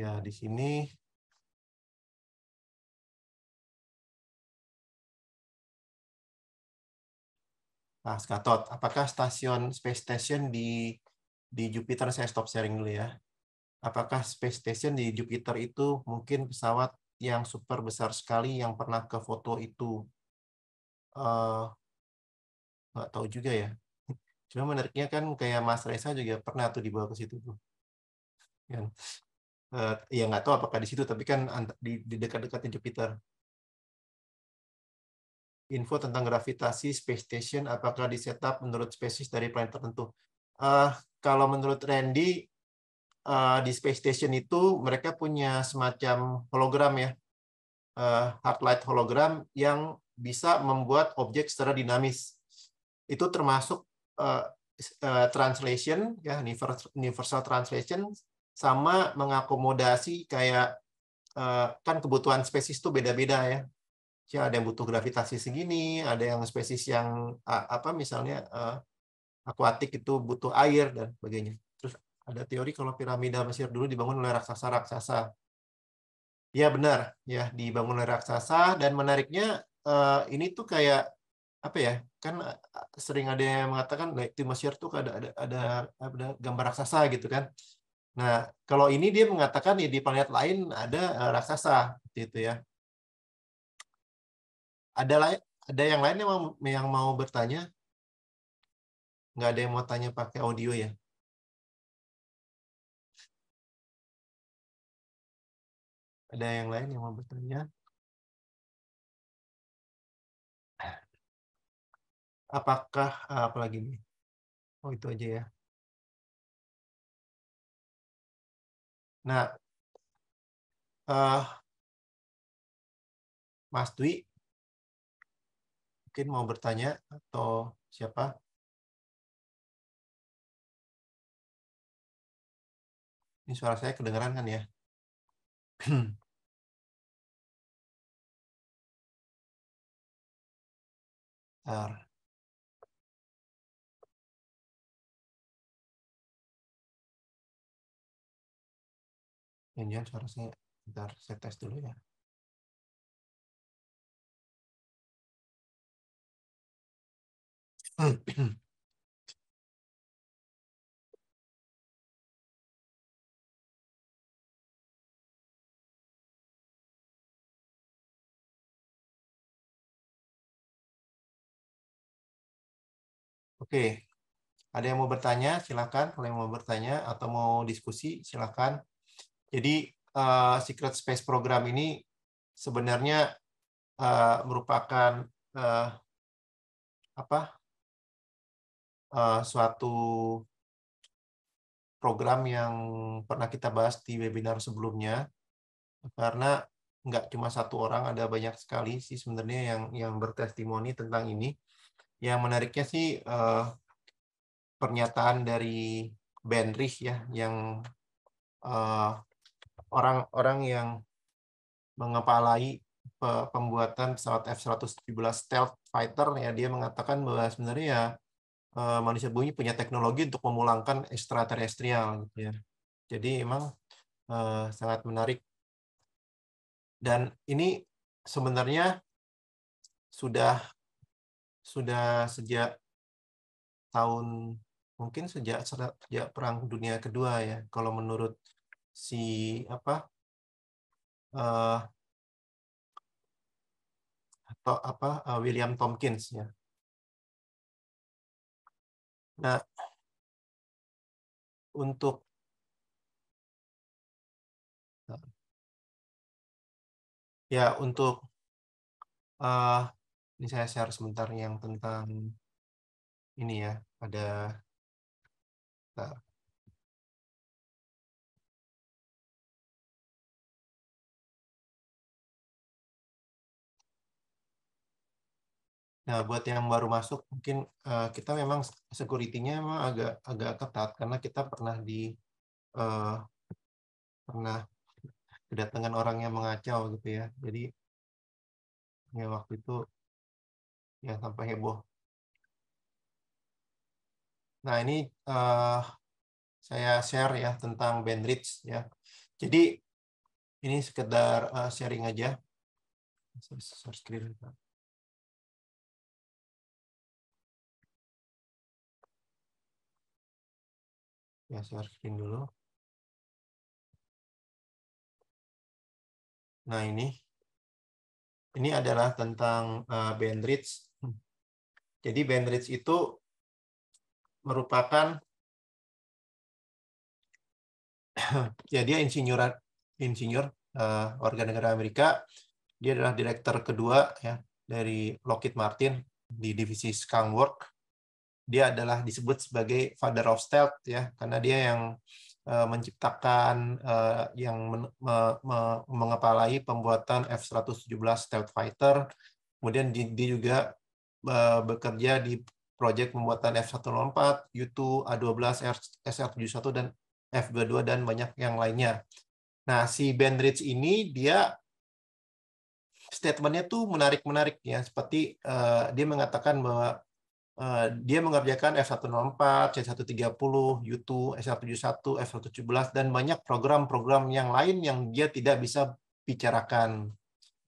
ya di sini Nah, Skatot, apakah stasiun space station di di Jupiter saya stop sharing dulu ya. Apakah space station di Jupiter itu mungkin pesawat yang super besar sekali yang pernah ke foto itu? Uh, eh, enggak tahu juga ya. Cuma menariknya kan kayak Mas Reza juga pernah tuh dibawa ke situ tuh. Kan? uh, ya nggak tahu apakah di situ tapi kan di, di dekat-dekatnya Jupiter info tentang gravitasi space station apakah di setup menurut spesies dari planet tertentu uh, kalau menurut Randy uh, di space station itu mereka punya semacam hologram ya uh, hard light hologram yang bisa membuat objek secara dinamis itu termasuk uh, uh, translation ya universal translation sama mengakomodasi kayak eh, kan kebutuhan spesies itu beda-beda ya. Ya ada yang butuh gravitasi segini, ada yang spesies yang apa misalnya eh, akuatik itu butuh air dan sebagainya. Terus ada teori kalau piramida Mesir dulu dibangun oleh raksasa-raksasa. Ya benar, ya dibangun oleh raksasa dan menariknya eh, ini tuh kayak apa ya? Kan sering ada yang mengatakan nah, itu Mesir tuh ada ada ada, ada gambar raksasa gitu kan. Nah, kalau ini dia mengatakan ya di planet lain ada eh, raksasa, gitu ya. Ada lain, ada yang lain yang mau, yang mau bertanya? Nggak ada yang mau tanya pakai audio ya? Ada yang lain yang mau bertanya? Apakah eh, apalagi nih? Oh itu aja ya. Nah, uh, Mas Dwi mungkin mau bertanya atau siapa? Ini suara saya kedengeran kan ya? Bentar. Jangan seharusnya ntar saya tes dulu ya. Oke, ada yang mau bertanya? Silahkan. Kalau yang mau bertanya atau mau diskusi, silahkan. Jadi uh, Secret Space Program ini sebenarnya uh, merupakan uh, apa uh, suatu program yang pernah kita bahas di webinar sebelumnya karena nggak cuma satu orang ada banyak sekali sih sebenarnya yang yang bertestimoni tentang ini yang menariknya sih uh, pernyataan dari Benrich ya yang uh, orang-orang yang mengepalai pembuatan pesawat F-117 stealth fighter ya dia mengatakan bahwa sebenarnya ya eh, manusia bumi punya teknologi untuk memulangkan ekstraterestrial gitu ya. Jadi emang eh, sangat menarik. Dan ini sebenarnya sudah sudah sejak tahun mungkin sejak sejak perang dunia kedua ya kalau menurut si apa uh, eh, atau apa uh, William Tompkins ya. Nah, untuk ya untuk uh, ini saya share sebentar yang tentang ini ya pada nah, Nah, buat yang baru masuk, mungkin uh, kita memang security-nya memang agak agak ketat karena kita pernah di uh, pernah kedatangan orang yang mengacau gitu ya. Jadi ya waktu itu ya sampai heboh. Nah, ini uh, saya share ya tentang bandwidth ya. Jadi ini sekedar uh, sharing aja. Share screen. Ya, share screen dulu. Nah, ini. Ini adalah tentang uh, eh, bandwidth. Jadi bandwidth itu merupakan ya dia insinyur insinyur uh, warga negara Amerika. Dia adalah direktur kedua ya dari Lockheed Martin di divisi Skunk Works dia adalah disebut sebagai father of stealth ya karena dia yang eh, menciptakan uh, yang mengepalai pembuatan F117 stealth fighter kemudian dia, juga eh, bekerja di proyek pembuatan F104, U2, A12, SR71 dan F22 dan banyak yang lainnya. Nah, si Ben Rich ini dia statementnya tuh menarik-menarik ya, seperti uh, dia mengatakan bahwa Eh, dia mengerjakan F104, C130, U2, S171, F117 dan banyak program-program yang lain yang dia tidak bisa bicarakan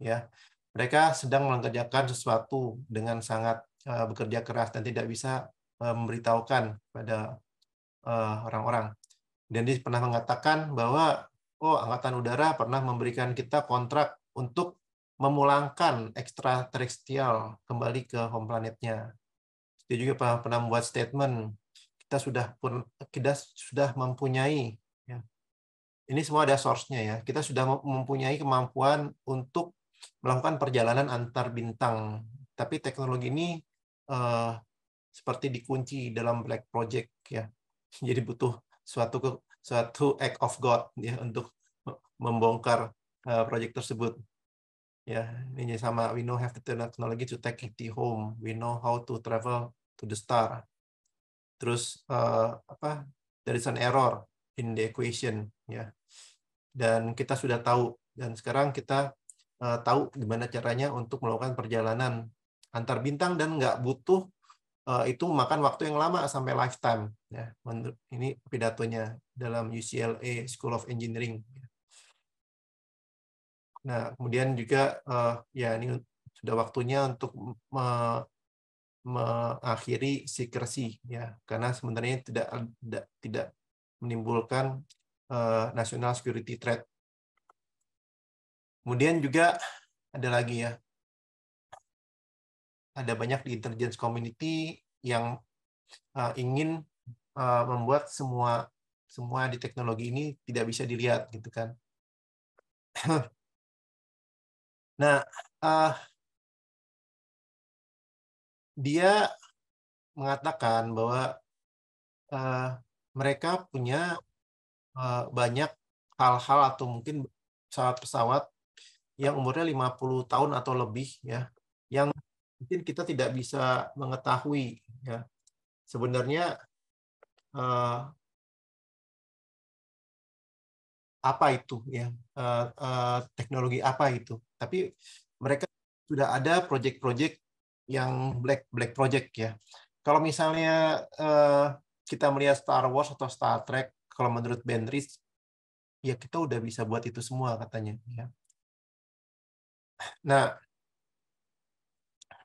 ya. Mereka sedang mengerjakan sesuatu dengan sangat eh, bekerja keras dan tidak bisa eh, memberitahukan pada orang-orang. Dan dia pernah mengatakan bahwa oh angkatan udara pernah memberikan kita kontrak untuk memulangkan ekstraterrestrial kembali ke home planetnya dia juga pernah, pernah membuat statement kita sudah pun kita sudah mempunyai ya. ini semua ada source-nya ya kita sudah mempunyai kemampuan untuk melakukan perjalanan antar bintang tapi teknologi ini eh, seperti dikunci dalam black project ya jadi butuh suatu suatu act of God ya untuk membongkar uh, eh, proyek tersebut. Yeah, ini sama we know have the technology to take it home. We know how to travel to the star. Terus uh, apa? There is an error in the equation, ya. Dan kita sudah tahu dan sekarang kita uh, tahu gimana caranya untuk melakukan perjalanan antar bintang dan nggak butuh uh, itu makan waktu yang lama sampai lifetime. Ya, ini pidatonya dalam UCLA School of Engineering. Ya Nah, kemudian juga uh, ya ini sudah waktunya untuk me mengakhiri sekresi ya, karena sebenarnya tidak tidak, tidak menimbulkan uh, national security threat. Kemudian juga ada lagi ya, ada banyak di intelligence community yang uh, ingin uh, membuat semua semua di teknologi ini tidak bisa dilihat gitu kan Nah, uh, dia mengatakan bahwa uh, mereka punya uh, banyak hal-hal atau mungkin pesawat-pesawat yang umurnya 50 tahun atau lebih ya yang mungkin kita tidak bisa mengetahui ya sebenarnya uh, apa itu ya uh, uh, teknologi apa itu tapi mereka sudah ada project-project yang black black project ya. Kalau misalnya uh, kita melihat Star Wars atau Star Trek, kalau menurut Ben Rich, ya kita udah bisa buat itu semua katanya. Ya. Nah,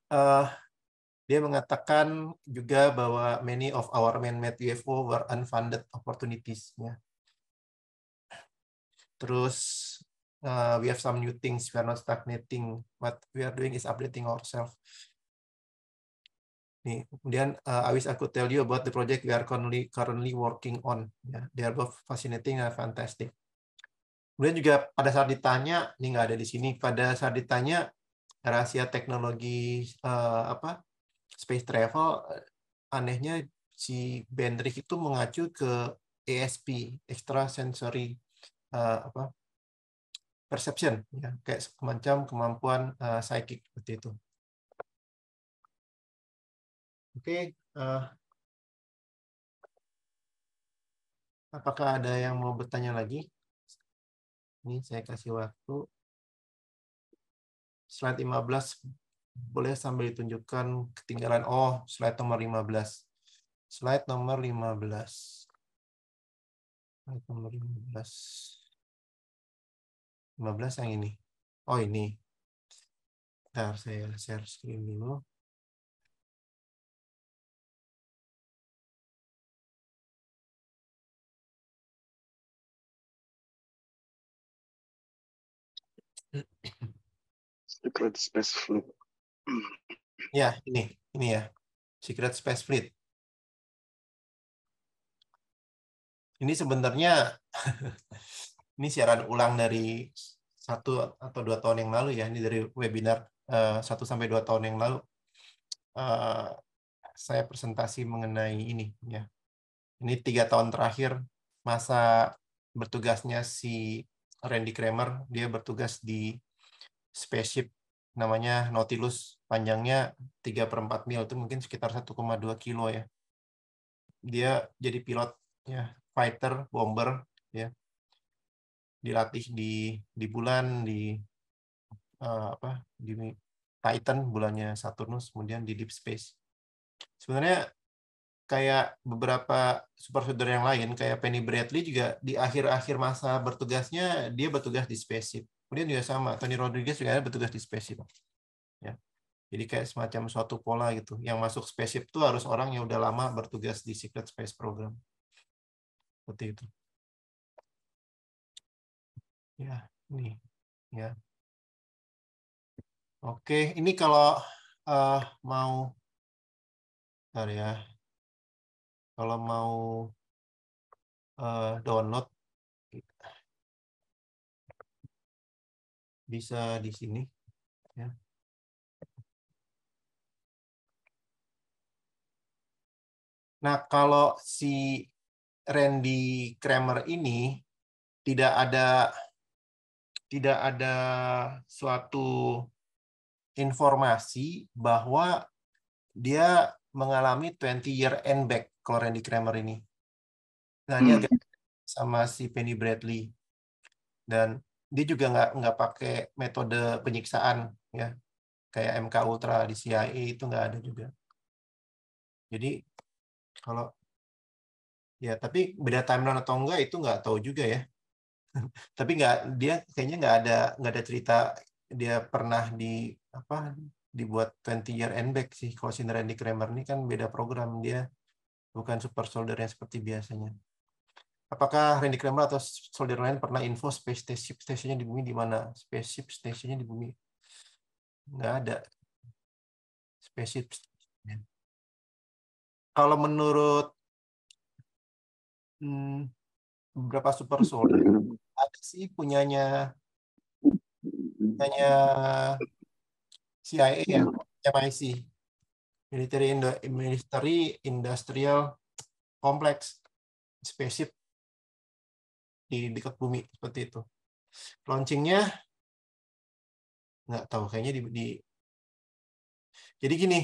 uh, dia mengatakan juga bahwa many of our man-made UFO were unfunded opportunities. Ya. Terus uh, we have some new things. We are not stagnating. What we are doing is updating ourselves. Nih, kemudian uh, I wish I could tell you about the project we are currently currently working on. Yeah, they are both fascinating and fantastic. Kemudian juga pada saat ditanya, ini nggak ada di sini. Pada saat ditanya rahasia teknologi uh, apa space travel, anehnya si Bendrick itu mengacu ke ESP, extrasensory uh, apa perception ya kayak semacam kemampuan uh, psychic seperti itu oke okay, uh, eh, apakah ada yang mau bertanya lagi ini saya kasih waktu slide 15 boleh sambil ditunjukkan ketinggalan oh slide nomor 15 slide nomor 15 slide nomor 15 15 yang ini. Oh, ini. Bentar, saya share screen dulu. Secret Space Fleet. Ya, ini. Ini ya. Secret Space Fleet. Ini sebenarnya ini siaran ulang dari satu atau dua tahun yang lalu ya ini dari webinar eh, satu sampai dua tahun yang lalu eh, saya presentasi mengenai ini ya ini tiga tahun terakhir masa bertugasnya si Randy Kramer dia bertugas di spaceship namanya Nautilus panjangnya 3 per 4 mil itu mungkin sekitar 1,2 kilo ya dia jadi pilot ya fighter bomber ya dilatih di di bulan di uh, apa di Titan bulannya Saturnus kemudian di deep space sebenarnya kayak beberapa super soldier yang lain kayak Penny Bradley juga di akhir-akhir masa bertugasnya dia bertugas di spaceship kemudian juga sama Tony Rodriguez juga ada bertugas di spaceship ya jadi kayak semacam suatu pola gitu yang masuk spaceship itu harus orang yang udah lama bertugas di secret space program seperti itu ya ini ya oke ini kalau uh, mau ntar ya kalau mau uh, download bisa di sini ya Nah, kalau si Randy Kramer ini tidak ada tidak ada suatu informasi bahwa dia mengalami 20 year end back kalau Randy Kramer ini. Nah, hmm. dia agak ya sama si Penny Bradley. Dan dia juga nggak nggak pakai metode penyiksaan ya kayak MK Ultra di CIA itu nggak ada juga. Jadi kalau ya tapi beda timeline atau enggak itu nggak tahu juga ya tapi nggak dia kayaknya nggak ada nggak ada cerita dia pernah di apa dibuat 20 year end back sih kalau si Randy Kramer ini kan beda program dia bukan super soldier yang seperti biasanya apakah Randy Kramer atau soldier lain pernah info space station stationnya di bumi di mana spaceship stationnya di bumi nggak ada spaceship station. kalau menurut hmm, beberapa super soldier ada sih punyanya punyanya CIA ya, MIC, Military, Indo Military Industrial Complex, spaceship di dekat bumi seperti itu. Launchingnya nggak tahu kayaknya di, di jadi gini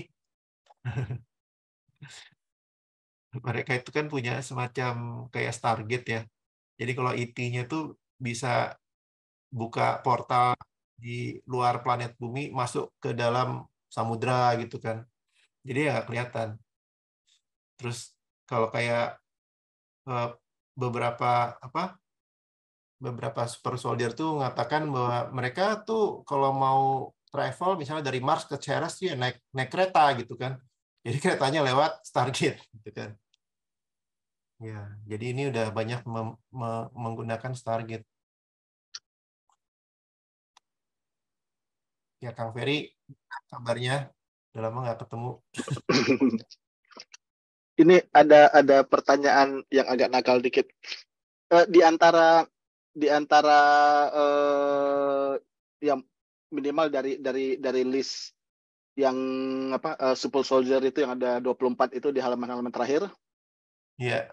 mereka itu kan punya semacam kayak target ya. Jadi kalau IT-nya e tuh bisa buka portal di luar planet bumi masuk ke dalam samudra gitu kan jadi ya nggak kelihatan terus kalau kayak eh, beberapa apa beberapa super soldier tuh mengatakan bahwa mereka tuh kalau mau travel misalnya dari Mars ke Ceres ya naik naik kereta gitu kan jadi keretanya lewat Stargate gitu kan Ya, jadi ini udah banyak mem- me- menggunakan target. Ya, Kang Ferry, kabarnya udah lama nggak ketemu. ini ada ada pertanyaan yang agak nakal dikit. Eh, di antara di antara eh, yang minimal dari dari dari list yang apa uh, Super Soldier itu yang ada 24 itu di halaman-halaman terakhir. Iya. Yeah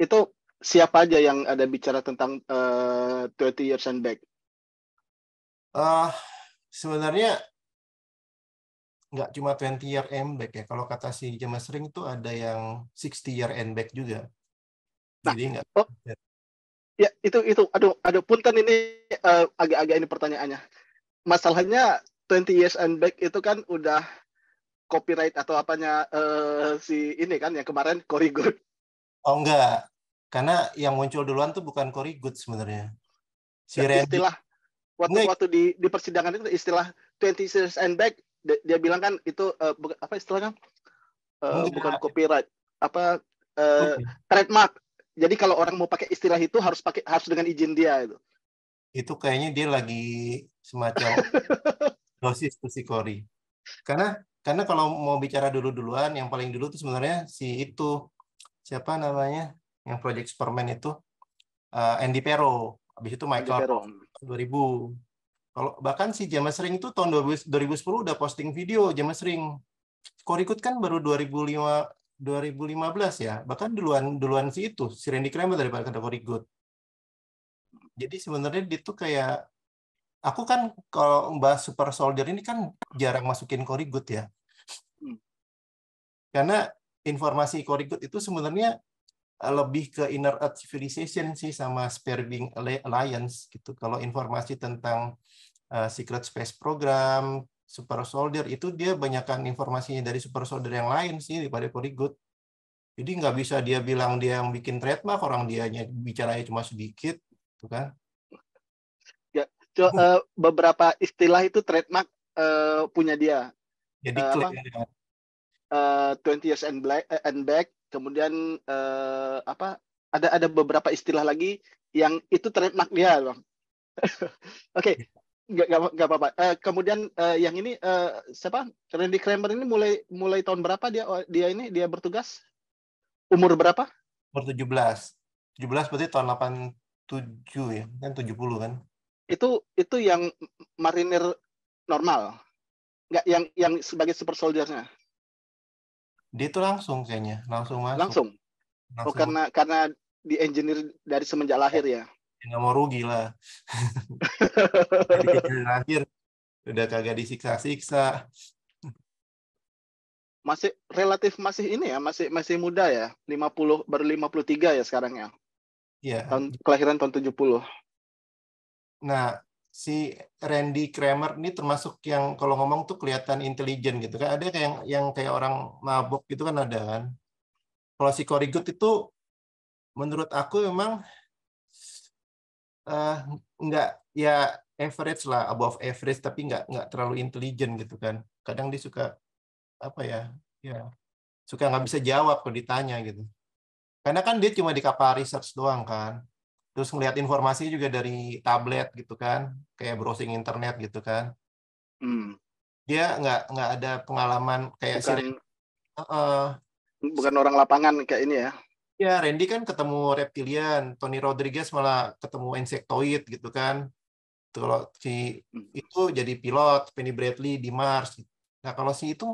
itu siapa aja yang ada bicara tentang uh, eh, 20 years and back? Uh, sebenarnya nggak cuma 20 year and back ya. Kalau kata si James Ring itu ada yang 60 year and back juga. Nah, Jadi nggak. Oh, ya itu itu. Aduh, aduh punten kan ini uh, agak-agak ini pertanyaannya. Masalahnya 20 years and back itu kan udah copyright atau apanya uh, si ini kan yang kemarin Corey Good Oh enggak, karena yang muncul duluan tuh bukan Corey Good sebenarnya. Si ya, Randy. Istilah waktu waktu di di persidangan itu istilah 20 years and back dia bilang kan itu uh, apa istilahnya kan? uh, eh, bukan copyright apa uh, eh, okay. trademark. Jadi kalau orang mau pakai istilah itu harus pakai harus dengan izin dia itu. Itu kayaknya dia lagi semacam dosis Corey. Karena karena kalau mau bicara dulu duluan yang paling dulu tuh sebenarnya si itu siapa namanya yang Project Superman itu uh, Andy Pero. Habis itu Michael 2000. Kalau bahkan si James Ring itu tahun 2010 udah posting video James Ring. Korikut kan baru 2005 2015 ya. Bahkan duluan duluan si itu si Randy Kramer daripada Korikut. Jadi sebenarnya itu kayak aku kan kalau membahas Super Soldier ini kan jarang masukin Korikut Good ya. Hmm. Karena informasi korikut itu sebenarnya eh, lebih ke inner earth civilization sih sama Sparing Alliance gitu. Kalau informasi tentang eh, secret space program, super soldier itu dia banyakkan informasinya dari super soldier yang lain sih daripada korikut. Jadi nggak bisa dia bilang dia yang bikin trademark, orang dia bicaranya cuma sedikit, gitu kan? Ya, so, uh, eh, beberapa istilah itu trademark uh, punya dia. Jadi uh, 20 eh, years and, black, eh, and back kemudian uh, apa ada ada beberapa istilah lagi yang itu trademark dia bang oke okay. nggak nggak apa-apa uh, kemudian uh, yang ini uh, siapa Randy Kramer ini mulai mulai tahun berapa dia oh, dia ini dia bertugas umur berapa umur 17 17 berarti tahun 87 ya kan 70 kan itu itu yang marinir normal nggak yang yang sebagai super soldiernya dia itu langsung kayaknya, langsung masuk. Langsung. Oh, langsung. Oh karena karena di engineer dari semenjak lahir ya? ya. Nggak mau rugi lah. dari lahir udah kagak disiksa-siksa. Masih relatif masih ini ya, masih masih muda ya. 50 baru 53 ya sekarang ya. Iya. Tahun kelahiran tahun 70. Nah, si Randy Kramer ini termasuk yang kalau ngomong tuh kelihatan intelijen gitu kan ada yang yang kayak orang mabuk gitu kan ada kan kalau si Corey Good itu menurut aku memang uh, nggak ya average lah above average tapi nggak nggak terlalu intelijen gitu kan kadang dia suka apa ya ya suka nggak bisa jawab kalau ditanya gitu karena kan dia cuma di kapal research doang kan terus ngelihat informasi juga dari tablet gitu kan kayak browsing internet gitu kan hmm. dia nggak nggak ada pengalaman kayak bukan, si uh, bukan orang lapangan kayak ini ya ya Randy kan ketemu reptilian Tony Rodriguez malah ketemu insectoid gitu kan kalau si hmm. itu jadi pilot Penny Bradley di Mars nah kalau si itu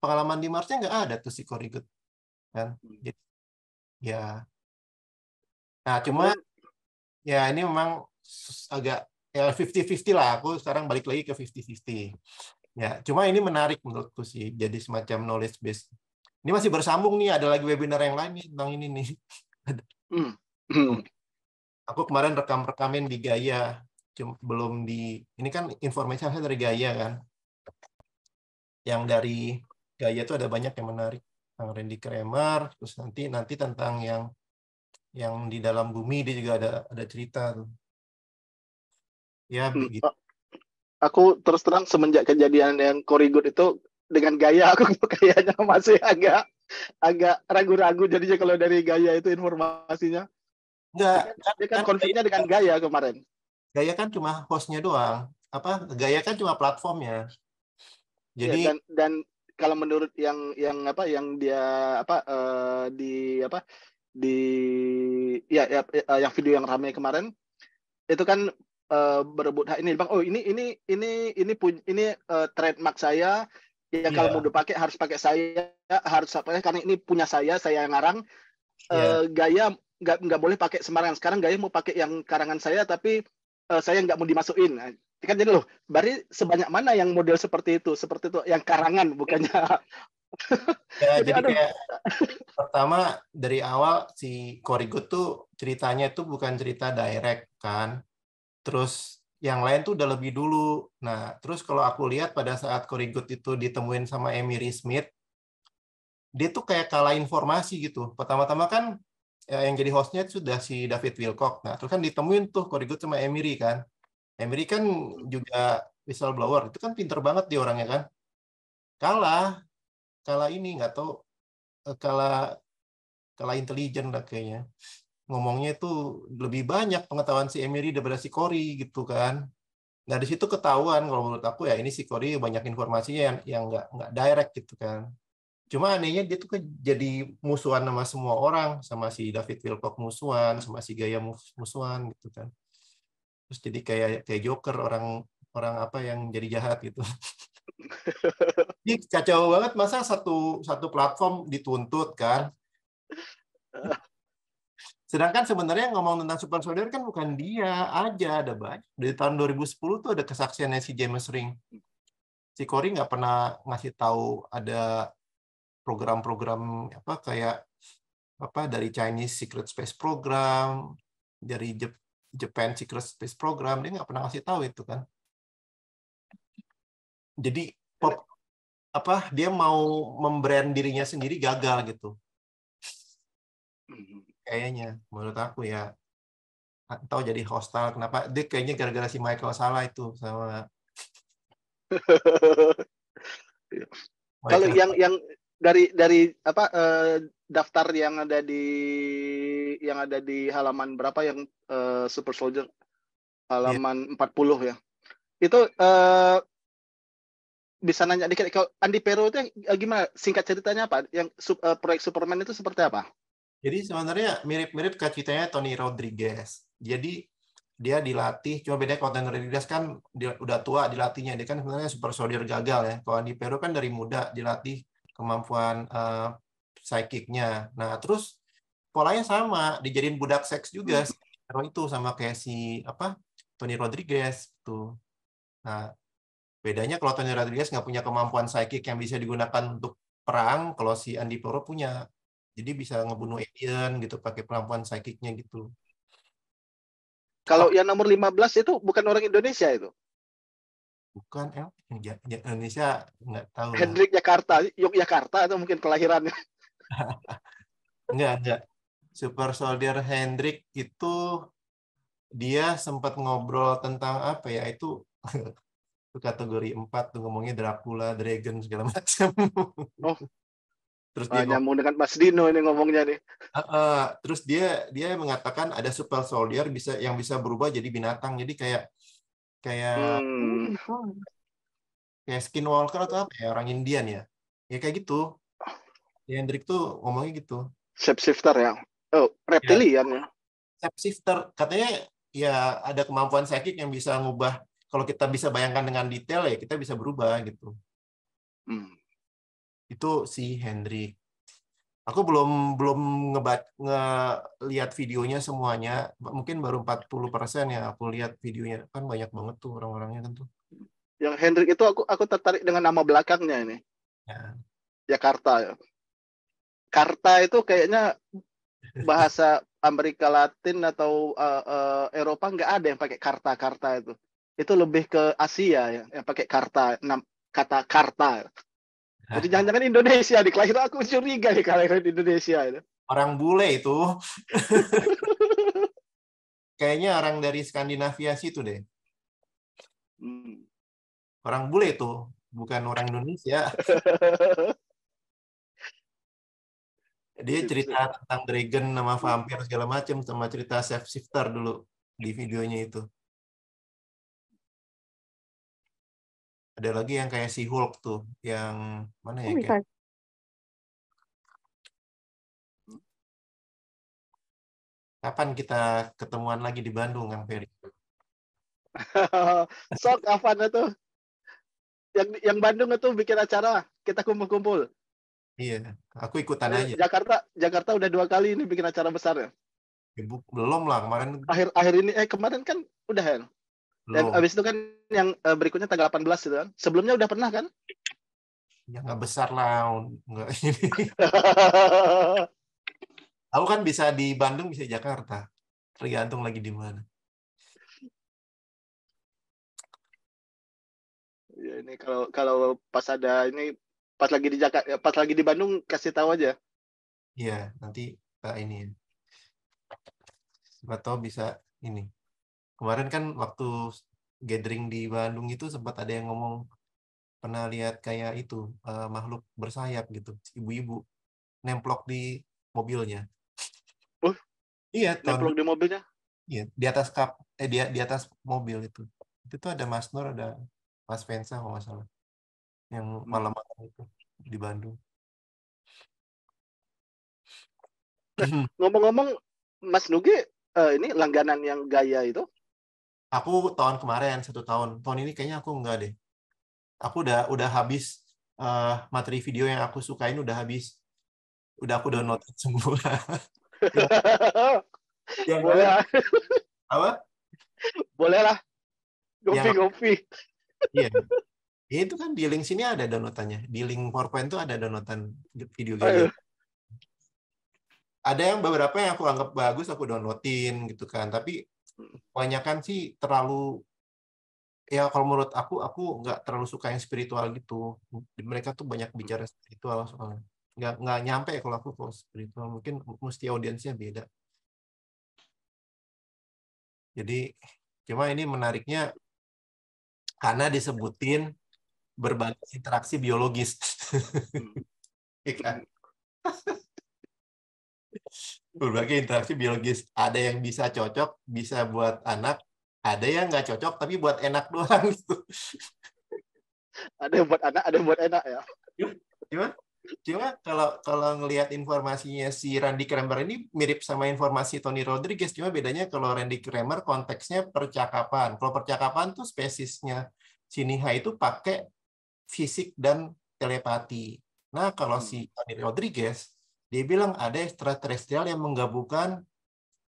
pengalaman di Marsnya nggak ada tuh si Corey Good kan hmm. jadi ya nah cuma hmm ya ini memang agak ya 50-50 lah aku sekarang balik lagi ke 50-50 ya cuma ini menarik menurutku sih jadi semacam knowledge base ini masih bersambung nih ada lagi webinar yang lain nih tentang ini nih hmm. Hmm. aku kemarin rekam-rekamin di Gaya belum di ini kan informasi saya dari Gaya kan yang dari Gaya itu ada banyak yang menarik tentang Randy Kramer terus nanti nanti tentang yang yang di dalam bumi dia juga ada ada cerita tuh. Ya hmm, begitu. Oh, aku terus terang semenjak kejadian yang Korigut itu dengan gaya aku kayaknya masih agak agak ragu-ragu jadinya kalau dari gaya itu informasinya. Enggak, kan, dia kan, kan konfliknya dengan gaya kemarin. Gaya kan cuma hostnya doang. Apa gaya kan cuma platformnya. Iya, Jadi ya, dan, dan kalau menurut yang yang apa yang dia apa uh, di apa di ya, ya, eh, yang video yang ramai kemarin itu kan uh, berebut hak ini bang oh ini ini ini ini pun ini uh, trademark saya ya yeah. kalau mau dipakai harus pakai saya harus apa ya karena ini punya saya saya yang ngarang yeah. Iya. gaya nggak nggak boleh pakai sembarangan sekarang gaya mau pakai yang karangan saya tapi uh, saya nggak mau dimasukin nah, kan jadi loh berarti sebanyak mana yang model seperti itu seperti itu yang karangan bukannya ya, jadi, jadi kayak pertama dari awal si Korigo tuh ceritanya itu bukan cerita direct kan. Terus yang lain tuh udah lebih dulu. Nah, terus kalau aku lihat pada saat Korigut itu ditemuin sama Emily Smith, dia tuh kayak kalah informasi gitu. Pertama-tama kan ya, yang jadi hostnya sudah si David Wilcock. Nah, terus kan ditemuin tuh Korigut sama Emery kan. Emery kan juga whistleblower, itu kan pinter banget dia orangnya kan. Kalah, kala ini nggak tahu eh, kala kala intelijen lah kayaknya ngomongnya itu lebih banyak pengetahuan si Emery daripada si kori gitu kan nah di situ ketahuan kalau menurut aku ya ini si kori banyak informasinya yang yang nggak nggak direct gitu kan cuma anehnya dia tuh jadi musuhan sama semua orang sama si David Wilcock musuhan sama si Gaya musuhan gitu kan terus jadi kayak kayak Joker orang orang apa yang jadi jahat gitu Ini kacau banget masa satu satu platform dituntut kan. Sedangkan sebenarnya yang ngomong tentang super soldier kan bukan dia aja, ada banyak. Dari tahun 2010 tuh ada kesaksiannya si James Ring. Si Cory nggak pernah ngasih tahu ada program-program apa kayak apa dari Chinese Secret Space Program, dari Jep Japan Secret Space Program, dia nggak pernah ngasih tahu itu kan jadi pop apa dia mau membrand dirinya sendiri gagal gitu hmm. kayaknya menurut aku ya atau jadi hostile kenapa dia kayaknya gara-gara si Michael salah itu sama kalau yang yang dari dari apa eh, daftar yang ada di yang ada di halaman berapa yang eh, Super Soldier iya. halaman yeah. 40 ya itu eh, bisa nanya dikit kalau Andi Pero itu eh, gimana singkat ceritanya apa yang sub, uh, eh, proyek Superman itu seperti apa? Jadi sebenarnya mirip-mirip ceritanya Tony Rodriguez. Jadi dia dilatih, cuma beda kalau Tony Rodriguez kan dia, udah tua dilatihnya, dia kan sebenarnya super soldier gagal ya. Kalau Andi Pero kan dari muda dilatih kemampuan uh, psychicnya. Nah terus polanya sama, dijadiin budak seks juga. Hmm. Pero itu sama kayak si apa Tony Rodriguez tuh. Gitu. Nah Bedanya kalau Tony Rodriguez nggak punya kemampuan psychic yang bisa digunakan untuk perang, kalau si Andi Poro punya. Jadi bisa ngebunuh hmm. alien gitu pakai kemampuan psychicnya gitu. Kalau yang nomor 15 itu bukan orang Indonesia itu? Bukan, El. Eh, ya, Indonesia nggak tahu. Hendrik Jakarta, Yogyakarta atau mungkin kelahirannya. enggak, enggak. Super Soldier Hendrik itu dia sempat ngobrol tentang apa ya itu itu kategori 4 tuh ngomongnya Dracula, Dragon segala macam. Oh. terus ah, dia nyambung dengan Mas Dino ini ngomongnya nih. Uh, uh, terus dia dia mengatakan ada super soldier bisa yang bisa berubah jadi binatang. Jadi kayak kayak hmm. kayak skinwalker atau apa ya orang Indian ya. Ya kayak gitu. Ya Hendrik tuh ngomongnya gitu. Shapeshifter ya. Oh, ya. reptilian ya. ya. Shapeshifter katanya ya ada kemampuan psychic yang bisa ngubah kalau kita bisa bayangkan dengan detail ya kita bisa berubah gitu. Hmm. Itu si Henry. Aku belum belum ngebat ngelihat videonya semuanya, mungkin baru 40% ya aku lihat videonya. Kan banyak banget tuh orang-orangnya kan tuh. Yang Henry itu aku aku tertarik dengan nama belakangnya ini. Ya. Jakarta ya. Karta itu kayaknya bahasa Amerika Latin atau uh, uh, Eropa nggak ada yang pakai karta-karta itu itu lebih ke Asia ya, yang pakai karta kata karta. Jadi jangan-jangan Indonesia di kelas itu aku curiga di kalian Indonesia itu. Orang bule itu. Kayaknya orang dari Skandinavia situ deh. Hmm. Orang bule itu, bukan orang Indonesia. Dia gitu. cerita tentang dragon nama vampir segala macam sama cerita self shifter dulu di videonya itu. ada lagi yang kayak si Hulk tuh yang mana ya oh, kayak... kapan kita ketemuan lagi di Bandung Kang Ferry sok kapan itu yang yang Bandung itu bikin acara kita kumpul-kumpul iya aku ikutan aja Jakarta Jakarta udah dua kali ini bikin acara besar ya belum lah kemarin akhir akhir ini eh kemarin kan udah ya dan Loh. abis itu kan yang eh, berikutnya tanggal 18 gitu kan. Sebelumnya udah pernah kan? Ya nggak besar lah, nggak ini. Aku kan bisa di Bandung, bisa di Jakarta. Tergantung lagi di mana. Ya ini kalau kalau pas ada ini pas lagi di Jakarta, eh, pas lagi di Bandung kasih tahu aja. Iya, nanti Pak eh, ini. Siapa tahu bisa ini kemarin kan waktu gathering di Bandung itu sempat ada yang ngomong pernah lihat kayak itu uh, makhluk bersayap gitu ibu-ibu nemplok di mobilnya uh, iya nemplok di mobilnya iya di atas kap eh di, di atas mobil itu itu tuh ada Mas Nur ada Mas Pensa kalau nggak salah yang hmm. malam-malam itu di Bandung eh, ngomong-ngomong Mas Nugi uh, ini langganan yang gaya itu aku tahun kemarin satu tahun tahun ini kayaknya aku enggak deh aku udah udah habis uh, materi video yang aku sukain udah habis udah aku download semua yang boleh lah. apa boleh lah gopi gopi iya ya, itu kan di link sini ada downloadannya di link powerpoint tuh ada downloadan video gitu ada yang beberapa yang aku anggap bagus aku downloadin gitu kan tapi kebanyakan sih terlalu ya kalau menurut aku aku nggak terlalu suka yang spiritual gitu mereka tuh banyak hmm. bicara spiritual soalnya nggak nggak nyampe kalau aku kalau spiritual mungkin mesti audiensnya beda jadi cuma ini menariknya karena disebutin berbagai interaksi biologis hmm. ikan iya hmm berbagai interaksi biologis ada yang bisa cocok bisa buat anak ada yang nggak cocok tapi buat enak doang gitu ada yang buat anak ada yang buat enak ya cuma cuma kalau kalau ngelihat informasinya si Randy Kramer ini mirip sama informasi Tony Rodriguez cuma bedanya kalau Randy Kramer konteksnya percakapan kalau percakapan tuh spesiesnya Siniha itu pakai fisik dan telepati nah kalau hmm. si Tony Rodriguez dia bilang ada extraterrestrial yang menggabungkan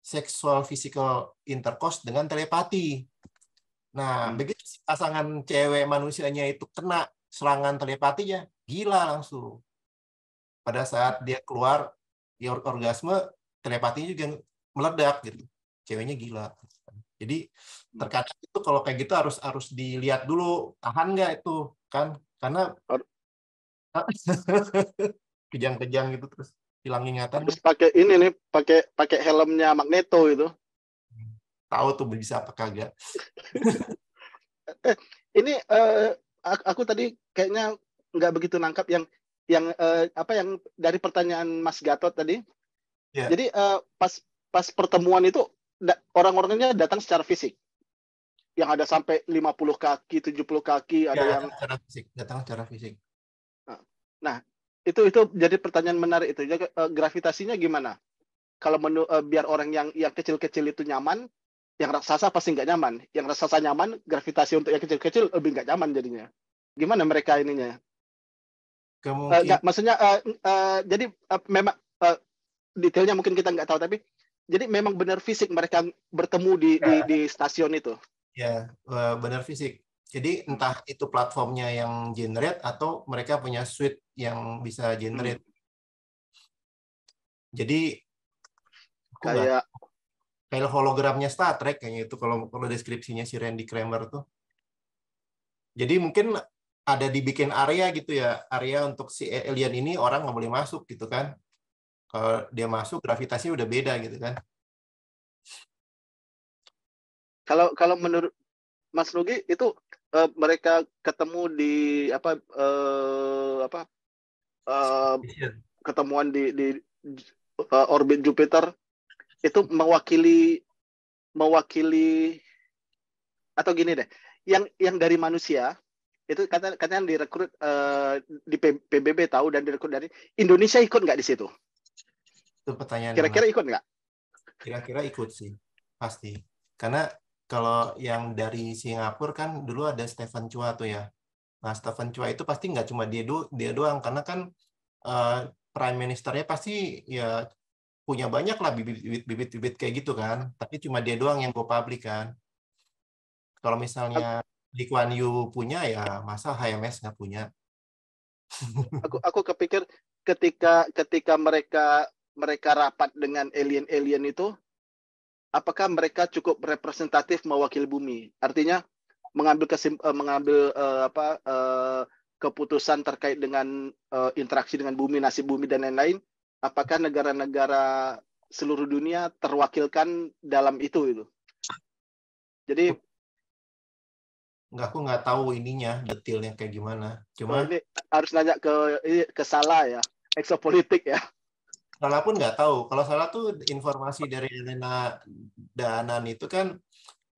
seksual physical intercourse dengan telepati. Nah, hmm. begitu pasangan cewek manusianya itu kena serangan telepatinya, gila langsung. Pada saat dia keluar, dia orgasme, telepatinya juga meledak gitu. Ceweknya gila. Jadi hmm. terkadang itu kalau kayak gitu harus harus dilihat dulu tahan nggak itu kan karena kejang-kejang gitu terus hilang ingatan terus pakai ini nih pakai pakai helmnya Magneto itu tahu tuh bisa apa kagak eh, ini uh, aku tadi kayaknya nggak begitu nangkap yang yang uh, apa yang dari pertanyaan Mas Gatot tadi yeah. jadi uh, pas pas pertemuan itu da, orang-orangnya datang secara fisik yang ada sampai 50 kaki, 70 kaki, ya, ada yang secara fisik, datang secara fisik. Nah, itu itu jadi pertanyaan menarik itu. Jadi, uh, gravitasinya gimana? Kalau menu, uh, biar orang yang yang kecil-kecil itu nyaman, yang raksasa pasti nggak nyaman. Yang raksasa nyaman, gravitasi untuk yang kecil-kecil lebih nggak nyaman jadinya. Gimana mereka ininya? Uh, eh, gak, maksudnya uh, uh, jadi uh, memang uh, detailnya mungkin kita nggak tahu tapi jadi memang benar fisik mereka bertemu di di, ya. di stasiun itu. Ya, benar fisik. Jadi entah itu platformnya yang generate atau mereka punya suite yang bisa generate. Hmm. Jadi kayak kayak hologramnya Star Trek kayaknya itu kalau kalau deskripsinya si Randy Kramer tuh. Jadi mungkin ada dibikin area gitu ya area untuk si alien ini orang nggak boleh masuk gitu kan kalau dia masuk gravitasinya udah beda gitu kan kalau kalau menurut Mas Nugi itu uh, mereka ketemu di apa uh, apa uh, ketemuan di di uh, orbit Jupiter itu mewakili mewakili atau gini deh yang yang dari manusia itu kata katanya direkrut uh, di PBB tahu dan direkrut dari Indonesia ikut nggak di situ? Itu pertanyaan. Kira-kira ikut nggak? Kira-kira ikut sih pasti karena kalau yang dari Singapura kan dulu ada Stephen Chua tuh ya. Nah, Stephen Chua itu pasti nggak cuma dia, do dia doang, karena kan uh, prime ministernya pasti ya punya banyak lah bibit-bibit kayak gitu kan. Tapi cuma dia doang yang go public kan. Kalau misalnya Lee Kuan Yew punya ya masa HMS nggak punya. aku aku kepikir ketika ketika mereka mereka rapat dengan alien-alien itu apakah mereka cukup representatif mewakili bumi? Artinya mengambil kesim, eh, mengambil uh, apa uh, keputusan terkait dengan uh, interaksi dengan bumi, nasib bumi dan lain-lain, apakah negara-negara seluruh dunia terwakilkan dalam itu itu? Jadi nggak aku nggak tahu ininya detailnya kayak gimana. Cuma oh, ini harus nanya ke ke salah ya, eksopolitik ya salah pun nggak tahu. Kalau salah tuh informasi dari Elena Danan itu kan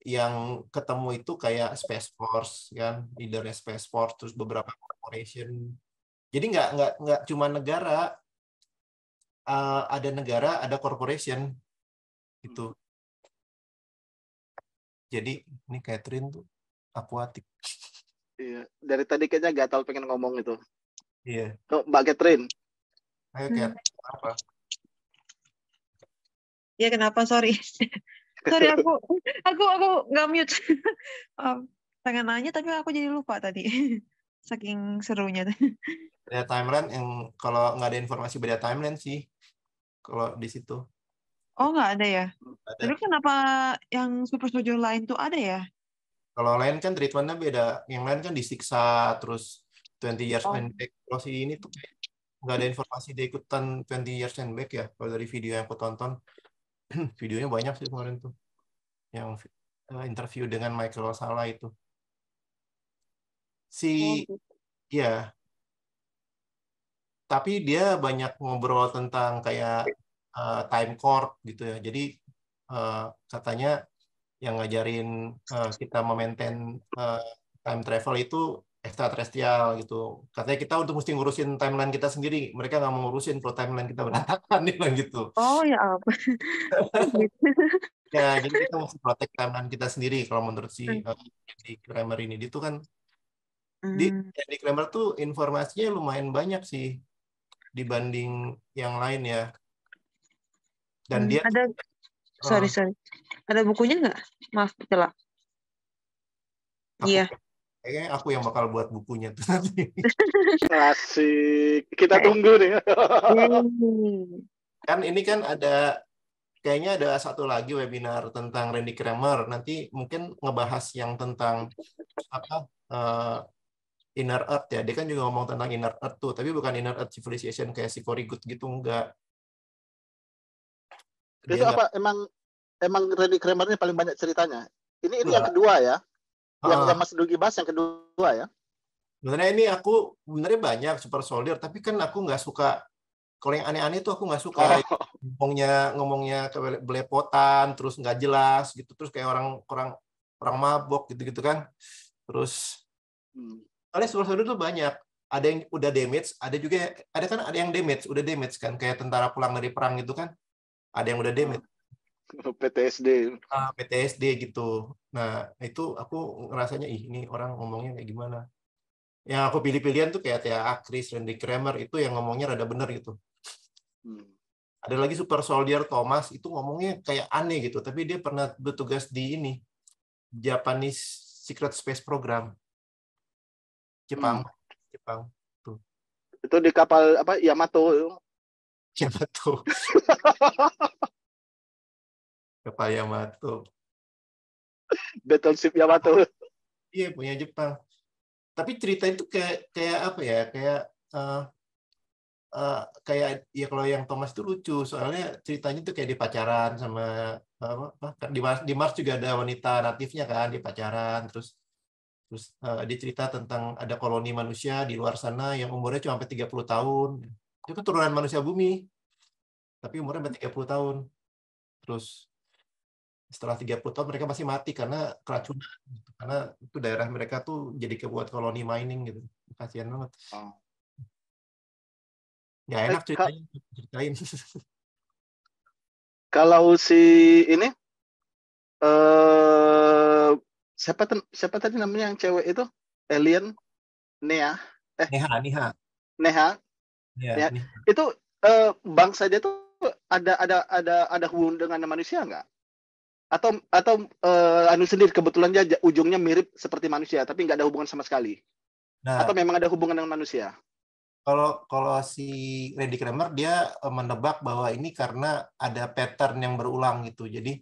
yang ketemu itu kayak Space Force kan, leadernya Space Force, terus beberapa corporation. Jadi nggak nggak nggak cuma negara, uh, ada negara, ada corporation gitu. Hmm. Jadi ini Catherine tuh akuatik. Iya, dari tadi kayaknya gatal pengen ngomong itu. Iya. Oh, Mbak Catherine. Ayo Catherine, apa? ya kenapa sorry sorry aku aku aku nggak mute um, pengen nanya tapi aku jadi lupa tadi saking serunya beda timeline yang kalau nggak ada informasi beda timeline sih kalau di situ oh nggak ada ya terus kenapa yang super sojo lain tuh ada ya kalau lain kan treatmentnya beda yang lain kan disiksa terus 20 years oh. and back kalau si ini tuh nggak ada informasi dia ikutan 20 years and back ya kalau dari video yang aku tonton videonya banyak sih kemarin tuh yang eh, interview dengan Michael Rosala itu si oh, ya tapi dia banyak ngobrol tentang kayak uh, time court gitu ya jadi uh, katanya yang ngajarin uh, kita memaintain uh, time travel itu ekstraterestrial gitu. Katanya kita untuk mesti ngurusin timeline kita sendiri, mereka nggak mau ngurusin pro timeline kita berantakan nih gitu. Oh ya apa? Oh, gitu. ya jadi kita mesti protek timeline kita sendiri kalau menurut si di hmm. eh, Kramer ini itu kan hmm. di ya, di Kramer tuh informasinya lumayan banyak sih dibanding yang lain ya. Dan hmm, dia ada sorry uh, sorry ada bukunya nggak? Maaf telat. Iya kayaknya aku yang bakal buat bukunya tuh nanti. Asik. Kita tunggu nih. Hmm. kan ini kan ada kayaknya ada satu lagi webinar tentang Randy Kramer. Nanti mungkin ngebahas yang tentang apa uh, inner earth ya. Dia kan juga ngomong tentang inner earth tuh, tapi bukan inner earth civilization kayak si Cory Good gitu enggak. Dia itu apa emang emang Randy Kramer ini paling banyak ceritanya? Ini ini enggak. yang kedua ya? yang, yang Mas Dugi bahas yang kedua ya. Sebenarnya ini aku sebenarnya banyak super soldier, tapi kan aku nggak suka kalau yang aneh-aneh itu aku nggak suka oh. ngomongnya ngomongnya belepotan terus nggak jelas gitu terus kayak orang orang orang mabok gitu-gitu kan terus hmm. soalnya super soldier tuh banyak ada yang udah damage ada juga ada kan ada yang damage udah damage kan kayak tentara pulang dari perang gitu kan ada yang udah damage PTSD. Ah, PTSD gitu. Nah, itu aku ngerasanya ih ini orang ngomongnya kayak gimana. Yang aku pilih pilihan tuh kayak Tia Akris, Randy Kramer itu yang ngomongnya rada bener gitu. Hmm. Ada lagi Super Soldier Thomas itu ngomongnya kayak aneh gitu, tapi dia pernah bertugas di ini Japanese Secret Space Program. Jepang, hmm. Jepang tuh. Itu di kapal apa Yamato. Yamato. kapal Yamato. Battleship Yamato. Iya, punya Jepang. Tapi cerita itu kayak kayak apa ya? Kayak uh, uh, kayak ya kalau yang Thomas itu lucu, soalnya ceritanya itu kayak di pacaran sama apa, apa di Mars di Mars juga ada wanita natifnya kan di pacaran terus terus uh, dia cerita tentang ada koloni manusia di luar sana yang umurnya cuma sampai 30 tahun. Itu keturunan manusia bumi. Tapi umurnya sampai 30 tahun. Terus setelah tiga puluh tahun mereka masih mati karena keracunan gitu. karena itu daerah mereka tuh jadi kebuat koloni mining gitu kasihan banget oh. nggak eh, enak ceritain ceritain kalau si ini eh siapa siapa tadi namanya yang cewek itu alien Nea eh Neha Neha Neha, ya, Neha. Neha. itu uh, bangsa dia tuh ada ada ada ada hubungan dengan manusia nggak atau atau uh, anu sendiri kebetulan aja ujungnya mirip seperti manusia tapi nggak ada hubungan sama sekali nah, atau memang ada hubungan dengan manusia kalau kalau si Randy Kramer dia eh, menebak bahwa ini karena ada pattern yang berulang gitu jadi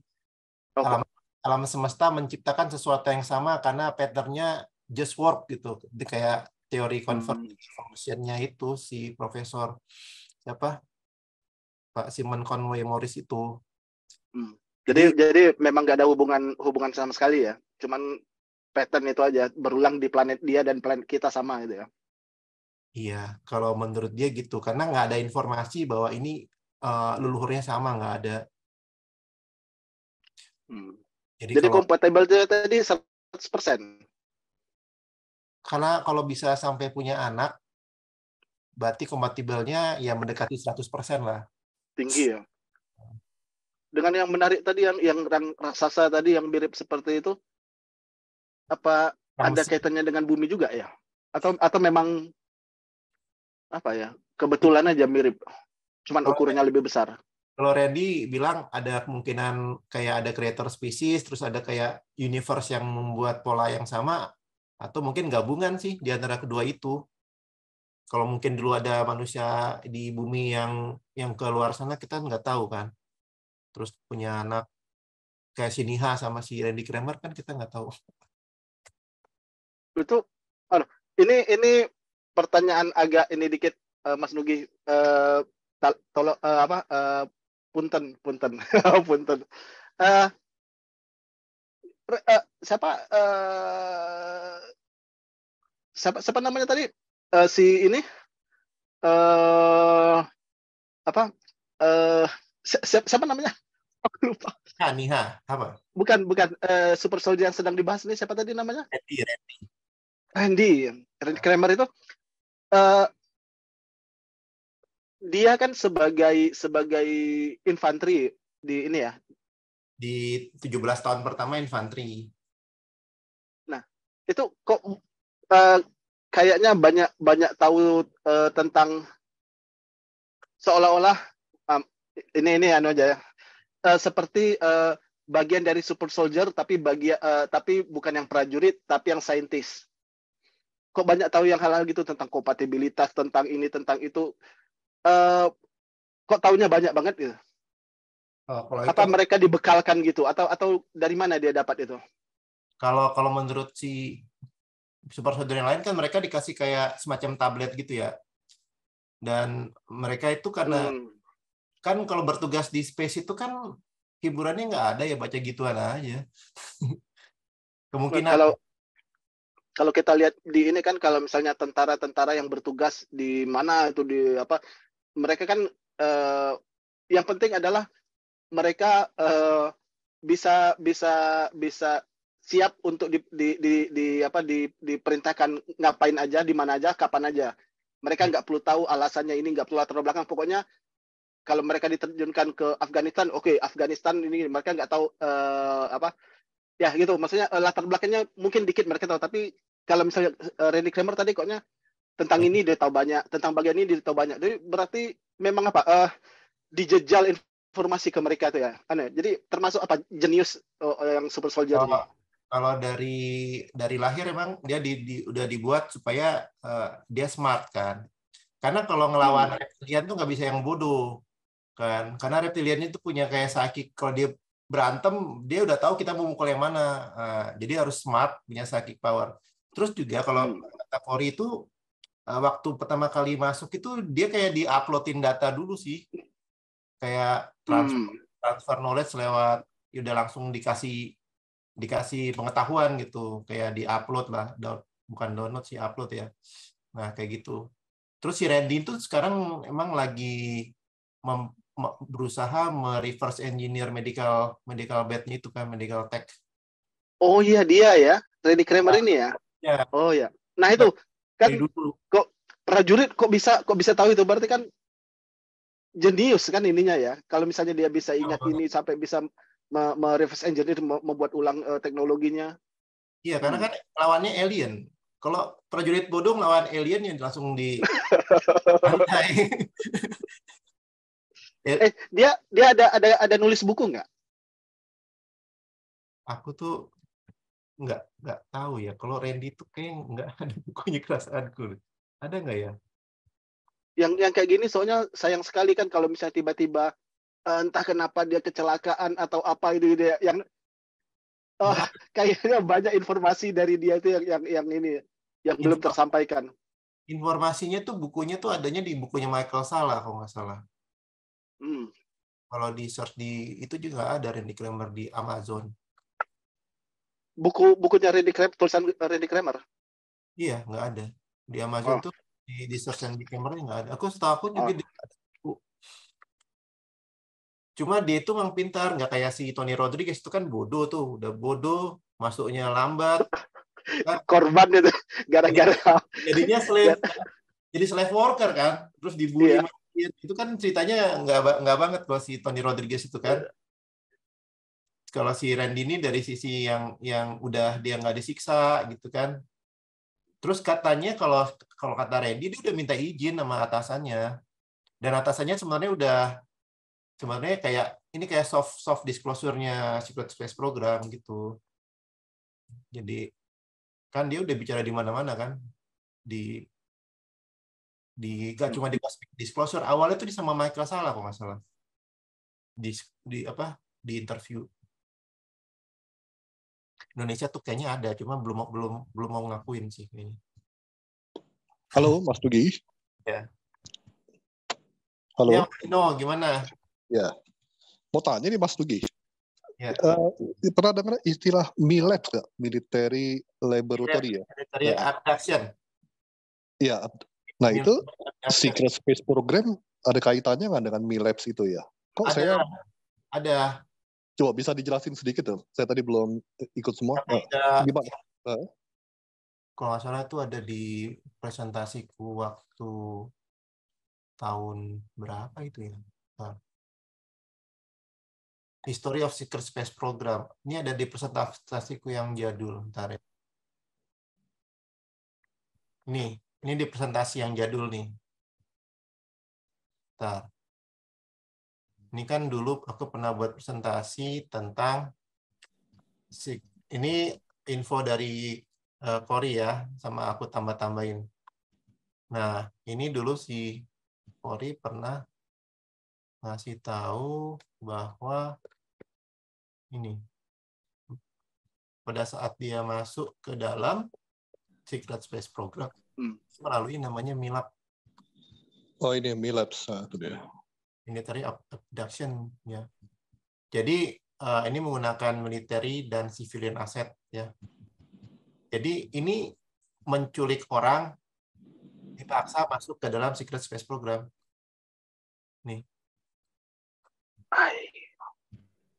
okay. Oh. alam alam semesta menciptakan sesuatu yang sama karena patternnya just work gitu jadi kayak teori hmm. conversion-nya itu si profesor siapa Pak Simon Conway Morris itu hmm. Jadi jadi memang gak ada hubungan hubungan sama sekali ya. Cuman pattern itu aja berulang di planet dia dan planet kita sama gitu ya. Iya, kalau menurut dia gitu karena nggak ada informasi bahwa ini uh, leluhurnya sama nggak ada. Hmm. Jadi, Jadi kompatibel kalau... tadi 100%. Karena kalau bisa sampai punya anak berarti kompatibelnya ya mendekati 100% lah. Tinggi ya dengan yang menarik tadi yang yang raksasa tadi yang mirip seperti itu apa Rangsa. ada kaitannya dengan bumi juga ya atau atau memang apa ya kebetulan aja mirip cuman kalau ukurannya lebih besar kalau Randy bilang ada kemungkinan kayak ada creator species terus ada kayak universe yang membuat pola yang sama atau mungkin gabungan sih di antara kedua itu kalau mungkin dulu ada manusia di bumi yang yang keluar sana kita nggak tahu kan terus punya anak kayak si Niha sama si Randy Kramer kan kita nggak tahu. Itu, aduh, ini ini pertanyaan agak ini dikit uh, Mas Nugi uh, eh, tolong uh, eh, apa uh, punten punten punten. Uh, uh, siapa uh, siapa siapa namanya tadi uh, si ini uh, apa uh, siapa, siapa namanya? Aku lupa. Nih Niha, apa? Bukan, bukan. Uh, super soldier yang sedang dibahas ini siapa tadi namanya? Randy, Randy. Randy, Randy Kramer itu uh, dia kan sebagai sebagai infanteri di ini ya di 17 tahun pertama infanteri. Nah, itu kok uh, kayaknya banyak banyak tahu uh, tentang seolah-olah ini ini anu aja ya. Uh, seperti uh, bagian dari super soldier tapi bagian uh, eh, tapi bukan yang prajurit tapi yang saintis. Kok banyak tahu yang hal-hal gitu tentang kompatibilitas, tentang ini, tentang itu. Uh, kok taunya banyak banget gitu. Oh, apa mereka dibekalkan gitu atau atau dari mana dia dapat itu? Kalau kalau menurut si super soldier yang lain kan mereka dikasih kayak semacam tablet gitu ya. Dan mereka itu karena hmm kan kalau bertugas di space itu kan hiburannya nggak ada ya baca gituan aja. Kemungkinan kalau kalau kita lihat di ini kan kalau misalnya tentara-tentara yang bertugas di mana itu di apa mereka kan eh, yang penting adalah mereka eh, bisa bisa bisa siap untuk di, di, di, di apa di, diperintahkan ngapain aja di mana aja kapan aja mereka hmm. nggak perlu tahu alasannya ini nggak perlu latar belakang pokoknya kalau mereka diterjunkan ke Afghanistan, oke okay, Afghanistan ini mereka nggak tahu uh, apa ya gitu. Maksudnya uh, latar belakangnya mungkin dikit mereka tahu, tapi kalau misalnya uh, Randy Kramer tadi koknya tentang ini dia tahu banyak, tentang bagian ini dia tahu banyak. Jadi berarti memang apa uh, dijejal informasi ke mereka tuh ya. Aneh. Jadi termasuk apa jenius uh, yang super soldier oh. kalau dari dari lahir emang dia di, di, udah dibuat supaya uh, dia smart kan karena kalau ngelawan hmm. alien tuh nggak bisa yang bodoh kan karena reptilian itu punya kayak sakit kalau dia berantem dia udah tahu kita mau mukul yang mana nah, jadi harus smart punya sakit power terus juga kalau kata hmm. itu ah, waktu pertama kali masuk itu dia kayak di uploadin data dulu sih kayak transfer, hmm. transfer knowledge lewat ya udah langsung dikasih dikasih pengetahuan gitu kayak di upload lah bukan download sih upload ya nah kayak gitu terus si Randy itu sekarang emang lagi berusaha mereverse engineer medical medical bednya itu kan medical tech. Oh iya dia ya, Randy Kramer nah, ini ya. Iya. Oh ya. Nah itu nah, kan dulu. kok prajurit kok bisa kok bisa tahu itu berarti kan jenius kan ininya ya. Kalau misalnya dia bisa ingat oh. ini sampai bisa mereverse engineer membuat ulang uh, teknologinya. Iya, karena hmm. kan lawannya alien. Kalau prajurit bodoh lawan alien yang langsung di Eh, eh dia dia ada ada ada nulis buku nggak aku tuh nggak nggak tahu ya kalau Randy tuh kayak nggak ada bukunya perasaanku ada nggak ya yang yang kayak gini soalnya sayang sekali kan kalau misalnya tiba-tiba eh, entah kenapa dia kecelakaan atau apa itu dia gitu ya. yang nah. oh, kayaknya banyak informasi dari dia itu yang yang yang ini yang belum tersampaikan informasinya tuh bukunya tuh adanya di bukunya Michael Salah kalau nggak salah Hmm. Kalau di search di itu juga ada Randy Kramer di Amazon. Buku bukunya Randy Kramer tulisan Randy Kramer? Iya, nggak ada. Di Amazon oh. tuh di, di search Randy Kramer nggak ada. Aku setahu aku juga oh. di Cuma dia itu memang pintar, nggak kayak si Tony Rodriguez itu kan bodoh tuh, udah bodoh, masuknya lambat. Kan? Korban itu gara-gara jadinya slave. Jadi slave worker kan, terus dibully Yeah. Iya, itu kan ceritanya nggak nggak banget kalau si Tony Rodriguez itu kan kalau si Randy ini dari sisi yang yang udah dia nggak disiksa gitu kan terus katanya kalau kalau kata Randy dia udah minta izin sama atasannya dan atasannya sebenarnya udah sebenarnya kayak ini kayak soft soft disclosure-nya secret space program gitu jadi kan dia udah bicara di mana-mana kan di di gak hmm. cuma di disclosure awalnya tuh sama Michael Salah kok masalah di di apa di interview Indonesia tuh kayaknya ada cuma belum belum belum mau ngakuin sih kayaknya halo Mas Tugi ya halo ya, no gimana ya mau tanya nih Mas Tugi ya. Uh, pernah dengar istilah MILET nggak? Military Laboratory ya? Military ya. Abduction. ya Nah iya. itu secret space program ada kaitannya nggak dengan Milabs itu ya? Kok ada, saya ada. Coba bisa dijelasin sedikit dong. Saya tadi belum ikut semua. Ada, Gimana? Ya. Kalau nggak salah itu ada di presentasiku waktu tahun berapa itu ya? Nah. History of Secret Space Program. Ini ada di presentasiku yang jadul. ntar ya. Nih, ini di presentasi yang jadul nih. Bentar. Ini kan dulu aku pernah buat presentasi tentang ini info dari eh, Korea ya, sama aku tambah-tambahin. Nah, ini dulu si Kori pernah ngasih tahu bahwa ini pada saat dia masuk ke dalam secret space program hmm. melalui namanya milap. Oh ini milap satu dia. Military abduction ya. Jadi uh, ini menggunakan military dan civilian asset ya. Jadi ini menculik orang dipaksa masuk ke dalam secret space program. Nih.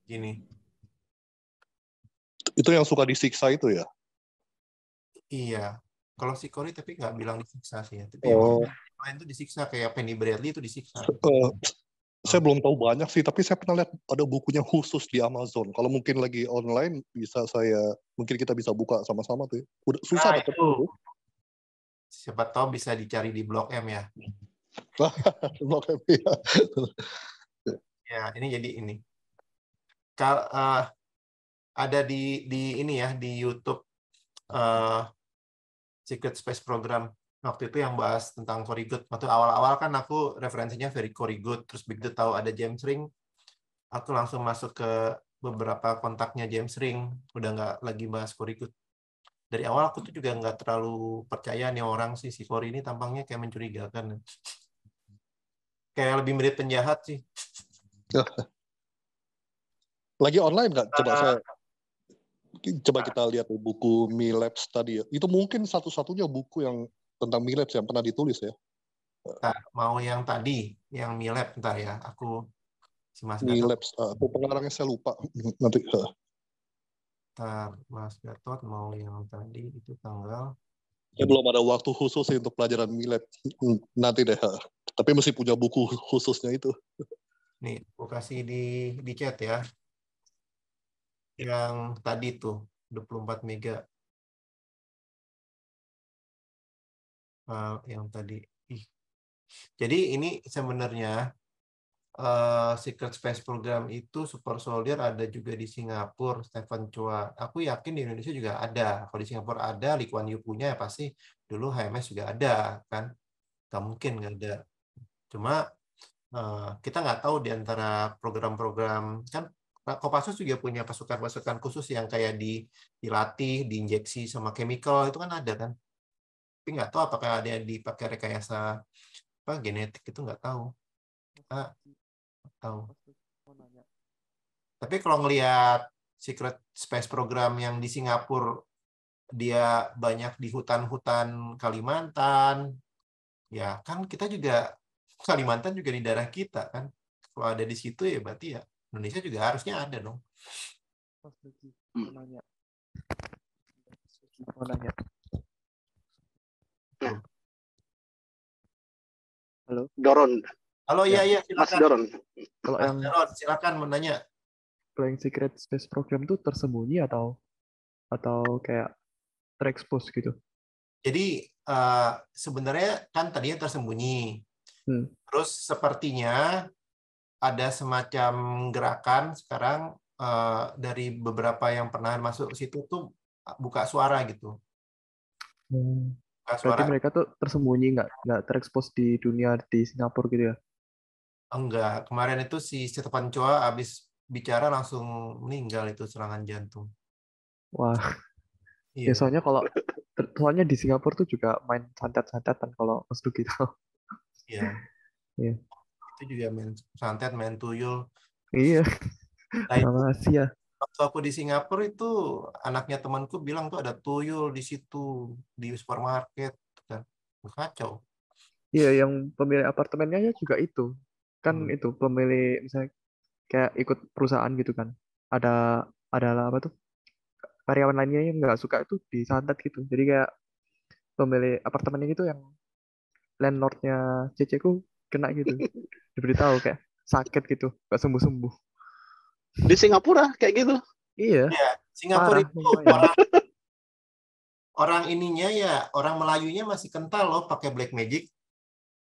ini Itu yang suka disiksa itu ya? Iya kalau si Corey tapi nggak bilang disiksa sih ya. Tapi oh. yang lain tuh disiksa kayak Penny Bradley itu disiksa. Uh, saya belum tahu banyak sih, tapi saya pernah lihat ada bukunya khusus di Amazon. Kalau mungkin lagi online bisa saya mungkin kita bisa buka sama-sama tuh. Ya. Udah susah nah, itu. Siapa tahu bisa dicari di Blog M ya. Blog M ya. ya, ini jadi ini. Kal uh, ada di di ini ya di YouTube uh, Secret Space Program nah, waktu itu yang bahas tentang Cory Good. Waktu awal-awal kan aku referensinya very Cory Good, terus begitu tahu ada James Ring, aku langsung masuk ke beberapa kontaknya James Ring, udah nggak lagi bahas Cory Good. Dari awal aku tuh juga nggak terlalu percaya nih orang sih, si Cory ini tampangnya kayak mencurigakan. Kayak lebih mirip penjahat sih. Lagi online nggak? Coba eh, saya coba ah. kita lihat buku Milabs tadi ya. Itu mungkin satu-satunya buku yang tentang Milabs yang pernah ditulis ya. Bentar, mau yang tadi, yang Milab bentar ya. Aku si Mas Milabs, uh, ah, pengarangnya saya lupa nanti. Ah. Bentar, Mas Gatot mau yang tadi itu tanggal Ya, belum ada waktu khusus sih untuk pelajaran milab hmm, nanti deh. Tapi mesti punya buku khususnya itu. Nih, aku kasih di di chat ya yang tadi tuh 24 mega uh, yang tadi. Ih. Jadi ini sebenarnya uh, Secret Space Program itu Super Soldier ada juga di Singapura, Stephen Chua. Aku yakin di Indonesia juga ada. Kalau di Singapura ada, Lee Kuan Yew punya ya pasti dulu HMS juga ada kan. Gak mungkin nggak ada. Cuma eh, kita nggak tahu di antara program-program kan Kopassus juga punya pasukan-pasukan khusus yang kayak di, dilatih, diinjeksi sama chemical itu kan ada kan. Tapi nggak tahu apakah ada yang dipakai rekayasa apa genetik itu nggak tahu. Nggak tahu. Tapi kalau ngelihat Secret Space Program yang di Singapura dia banyak di hutan-hutan Kalimantan, ya kan kita juga Kalimantan juga di daerah kita kan. Kalau ada di situ ya berarti ya Indonesia juga harusnya ada dong. Hmm. mau nanya. Halo. Doron. Halo, iya, ya, ya, silakan. Mas Doron. Kalau yang Doron, silakan menanya. Playing Secret Space Program itu tersembunyi atau atau kayak terekspos gitu? Jadi uh, sebenarnya kan tadinya tersembunyi. Hmm. Terus sepertinya ada semacam gerakan sekarang uh, dari beberapa yang pernah masuk ke situ tuh ah, buka suara gitu. Hmm. suara. mereka tuh tersembunyi nggak nggak terekspos di dunia di Singapura gitu ya? Enggak, kemarin itu si Stefan Choa habis bicara langsung meninggal itu serangan jantung. Wah. Iya. Ya, soalnya kalau soalnya di Singapura tuh juga main santet-santetan kalau masuk gitu. Iya. Iya itu juga main santet main tuyul iya nah, sama Asia waktu aku di Singapura itu anaknya temanku bilang tuh ada tuyul di situ di supermarket gitu kan kacau iya yang pemilik apartemennya juga itu kan hmm. itu pemilik misalnya kayak ikut perusahaan gitu kan ada ada apa tuh karyawan lainnya yang nggak suka itu disantet gitu jadi kayak pemilik apartemennya gitu yang landlordnya CC ku kena gitu diberitahu kayak sakit gitu gak sembuh sembuh di Singapura kayak gitu iya ya, Singapura Parah, itu orang, orang ininya ya orang Melayunya masih kental loh pakai black magic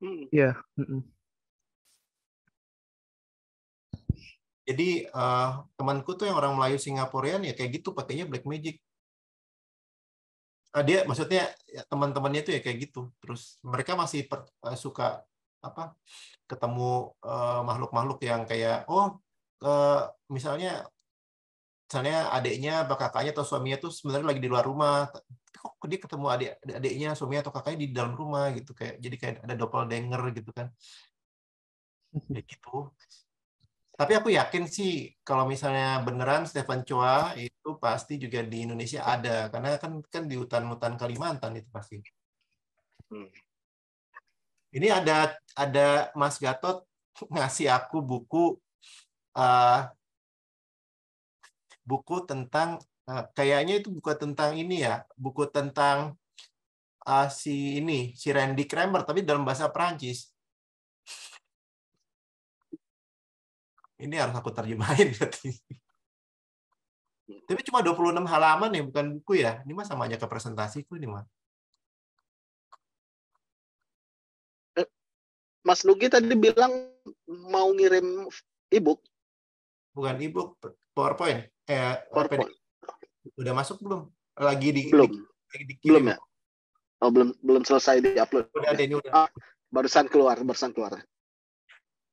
hmm. iya hmm. jadi uh, temanku tuh yang orang Melayu Singaporean ya kayak gitu pakainya black magic eh, dia maksudnya ya, teman-temannya tuh ya kayak gitu terus mereka masih per, uh, suka apa ketemu eh, makhluk-makhluk yang kayak oh eh, misalnya misalnya adiknya atau kakaknya atau suaminya tuh sebenarnya lagi di luar rumah kok dia ketemu adik adiknya suaminya atau kakaknya di dalam rumah gitu kayak jadi kayak ada double doppelganger gitu kan kayak gitu tapi aku yakin sih kalau misalnya beneran Stefan Chua itu pasti juga di Indonesia ada karena kan kan di hutan-hutan Kalimantan itu pasti hmm. Ini ada ada Mas Gatot ngasih aku buku uh, buku tentang uh, kayaknya itu buku tentang ini ya, buku tentang uh, si ini si Randy Kramer tapi dalam bahasa Perancis. Ini harus aku terjemahin Tapi cuma 26 halaman ya, bukan buku ya. Ini mah sama aja ke presentasiku ini mah. Mas Nugi tadi bilang mau ngirim ebook. Bukan ebook, PowerPoint. Eh, PowerPoint. Udah masuk belum? Lagi di belum. Di, lagi dikirim. Belum ya? Oh, belum belum selesai upload. Udah ada ini udah. Ah, barusan keluar, barusan keluar.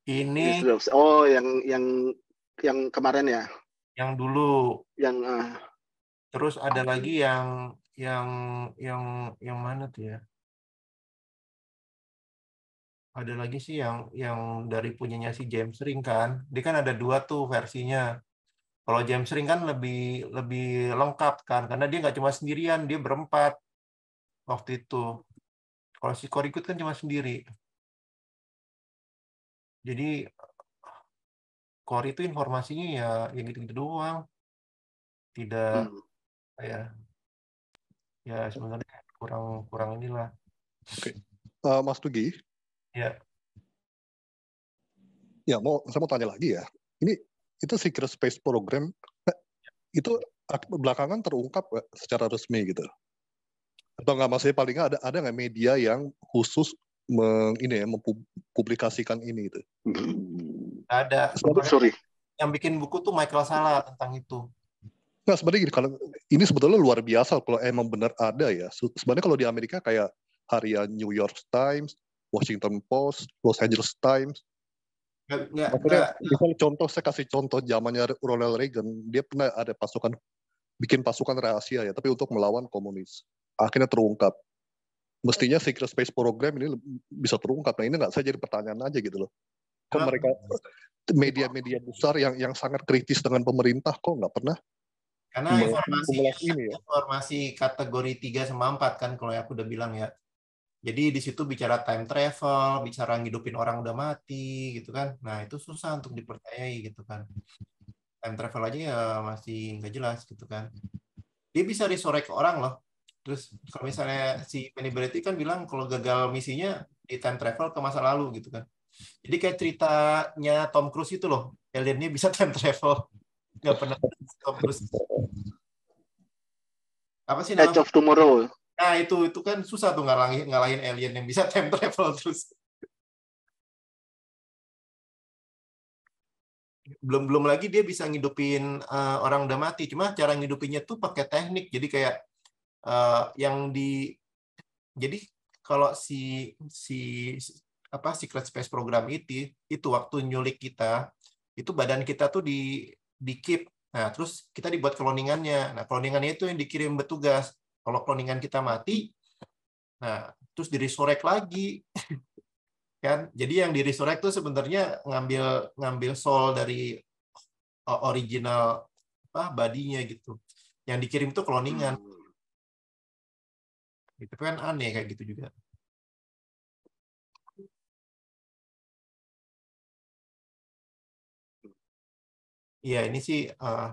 Ini Oh, yang yang yang kemarin ya. Yang dulu. Yang uh, terus ada lagi yang yang yang yang mana tuh ya? ada lagi sih yang yang dari punyanya si James Ring kan. Dia kan ada dua tuh versinya. Kalau James Ring kan lebih lebih lengkap kan karena dia nggak cuma sendirian, dia berempat waktu itu. Kalau si Korikut kan cuma sendiri. Jadi Kori itu informasinya ya yang gitu-gitu doang. Tidak hmm. ya ya sebenarnya kurang kurang inilah. Oke. Okay. Uh, eh, Mas Tugi, Ya. Ya, mau saya mau tanya lagi ya. Ini itu secret space program itu belakangan terungkap secara resmi gitu. Atau nggak maksudnya paling nggak ada ada nggak media yang khusus meng, ini ya mempublikasikan ini itu? Hmm. Ada. Sorry. Sorry. Yang bikin buku tuh Michael Sala tentang itu. Nah sebenarnya gini, kalau ini sebetulnya luar biasa kalau emang benar ada ya. Sebenarnya kalau di Amerika kayak harian New York Times, Washington Post, Los Angeles Times. Nggak, misalnya nggak, contoh saya kasih contoh zamannya Ronald Reagan, dia pernah ada pasukan bikin pasukan rahasia ya, tapi untuk melawan komunis. Akhirnya terungkap. Mestinya secret space program ini bisa terungkap. Nah ini nggak saya jadi pertanyaan aja gitu loh. Kok kan mereka media-media besar yang yang sangat kritis dengan pemerintah kok nggak pernah karena informasi ini ya. informasi kategori 3 sama 4 kan kalau aku udah bilang ya. Jadi di situ bicara time travel, bicara ngidupin orang udah mati gitu kan. Nah, itu susah untuk dipercayai gitu kan. Time travel aja ya masih nggak jelas gitu kan. Dia bisa ke orang loh. Terus kalau misalnya si Penny Brady kan bilang kalau gagal misinya di time travel ke masa lalu gitu kan. Jadi kayak ceritanya Tom Cruise itu loh, aliennya bisa time travel. Gak pernah Tom Cruise. Apa sih Edge of Tomorrow. Nah itu itu kan susah tuh ngalahin ngalahin alien yang bisa time travel terus. belum belum lagi dia bisa ngidupin uh, orang udah mati cuma cara ngidupinnya tuh pakai teknik jadi kayak uh, yang di jadi kalau si si apa secret space program itu itu waktu nyulik kita itu badan kita tuh di di keep nah terus kita dibuat kloningannya nah kloningannya itu yang dikirim bertugas kalau kloningan kita mati, nah terus diresurrect lagi. kan? Jadi yang diresurrect itu sebenarnya ngambil ngambil soul dari eh, original apa badinya gitu. Yang dikirim itu kloningan, hmm. Itu kan aneh kayak gitu juga. Iya, ini sih uh,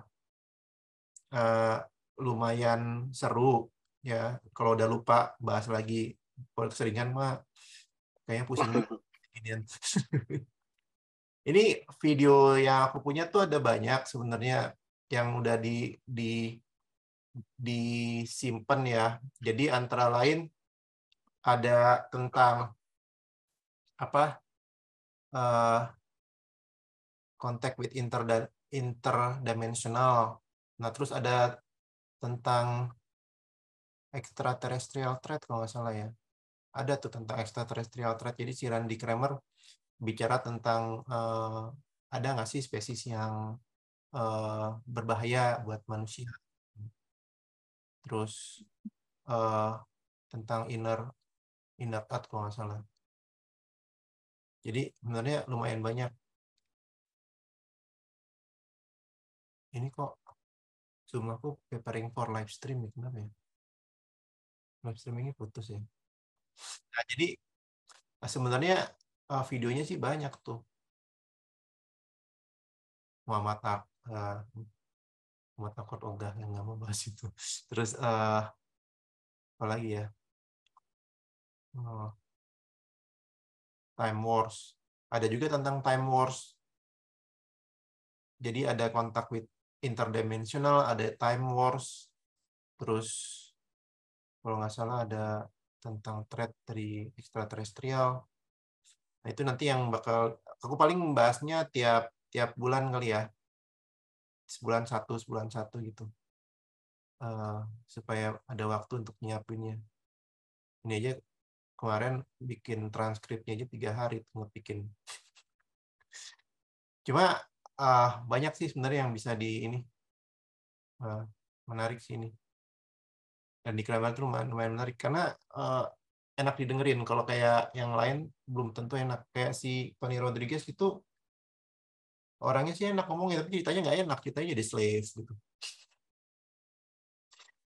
uh, lumayan seru ya kalau udah lupa bahas lagi keseringan mah kayaknya pusing ini video yang aku punya tuh ada banyak sebenarnya yang udah di di disimpan ya jadi antara lain ada tentang apa uh, eh, contact with inter interdimensional nah terus ada tentang extraterrestrial threat kalau nggak salah ya. Ada tuh tentang extraterrestrial threat. Jadi si Randy Kramer bicara tentang uh, ada nggak sih spesies yang uh, berbahaya buat manusia. Terus uh, tentang inner inner earth kalau nggak salah. Jadi sebenarnya lumayan banyak. Ini kok Zoom aku preparing for live stream ya, kenapa ya? live streamingnya putus ya nah, jadi ah, sebenarnya ah, videonya sih banyak tuh Muhammad Tak, uh, ah, Muhammad Takut Ogah yang nggak mau bahas itu terus uh, apa lagi ya uh, Time Wars ada juga tentang Time Wars jadi ada kontak with interdimensional ada Time Wars terus kalau nggak salah ada tentang threat dari extraterrestrial. nah, itu nanti yang bakal aku paling bahasnya tiap tiap bulan kali ya sebulan satu sebulan satu gitu uh, supaya ada waktu untuk nyiapinnya ini aja kemarin bikin transkripnya aja tiga hari tuh bikin cuma uh, banyak sih sebenarnya yang bisa di ini uh, menarik sih ini dan di kramat itu lumayan, menarik karena uh, enak didengerin kalau kayak yang lain belum tentu enak kayak si Tony Rodriguez itu orangnya sih enak ngomongnya tapi ceritanya nggak enak ceritanya jadi slave gitu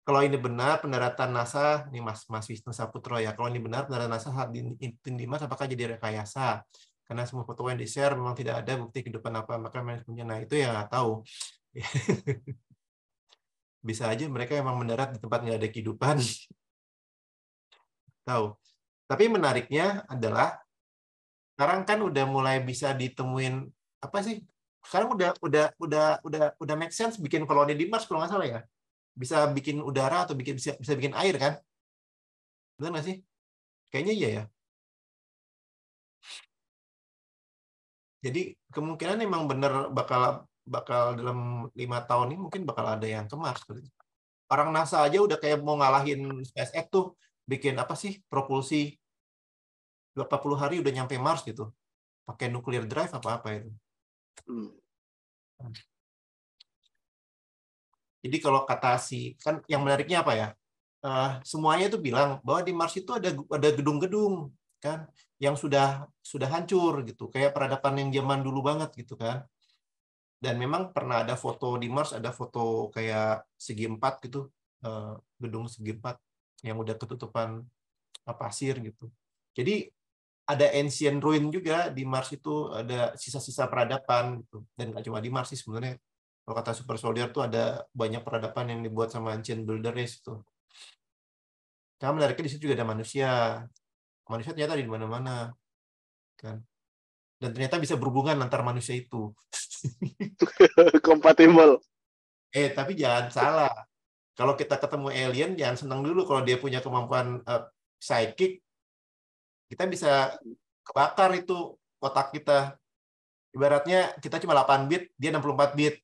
kalau ini benar pendaratan NASA nih Mas Mas Wisnu Saputro ya kalau ini benar pendaratan NASA saat di Dimas apakah jadi rekayasa karena semua foto yang di share memang tidak ada bukti kehidupan apa maka manajemennya nah itu ya nggak tahu bisa aja mereka emang mendarat di tempat nggak ada kehidupan. Tahu. Tapi menariknya adalah sekarang kan udah mulai bisa ditemuin apa sih? Sekarang udah udah udah udah udah make sense bikin koloni di Mars kalau nggak salah ya. Bisa bikin udara atau bikin bisa, bisa bikin air kan? Benar nggak sih? Kayaknya iya ya. Jadi kemungkinan emang bener bakal bakal dalam lima tahun ini mungkin bakal ada yang ke Mars. Orang NASA aja udah kayak mau ngalahin SpaceX tuh bikin apa sih propulsi puluh hari udah nyampe Mars gitu. Pakai nuclear drive apa-apa itu. Hmm. Jadi kalau kata si kan yang menariknya apa ya? Uh, semuanya itu bilang bahwa di Mars itu ada ada gedung-gedung kan yang sudah sudah hancur gitu kayak peradaban yang zaman dulu banget gitu kan dan memang pernah ada foto di Mars ada foto kayak segi empat gitu eh, gedung segi empat yang udah ketutupan eh, pasir gitu jadi ada ancient ruin juga di Mars itu ada sisa-sisa peradaban gitu dan nggak cuma di Mars sih sebenarnya kalau kata Super Soldier tuh ada banyak peradaban yang dibuat sama ancient builders itu karena menariknya di situ juga ada manusia manusia ternyata di mana-mana kan dan ternyata bisa berhubungan antar manusia itu. Kompatibel. Eh, tapi jangan salah. Kalau kita ketemu alien, jangan senang dulu kalau dia punya kemampuan uh, psychic. Kita bisa kebakar itu otak kita. Ibaratnya kita cuma 8 bit, dia 64 bit.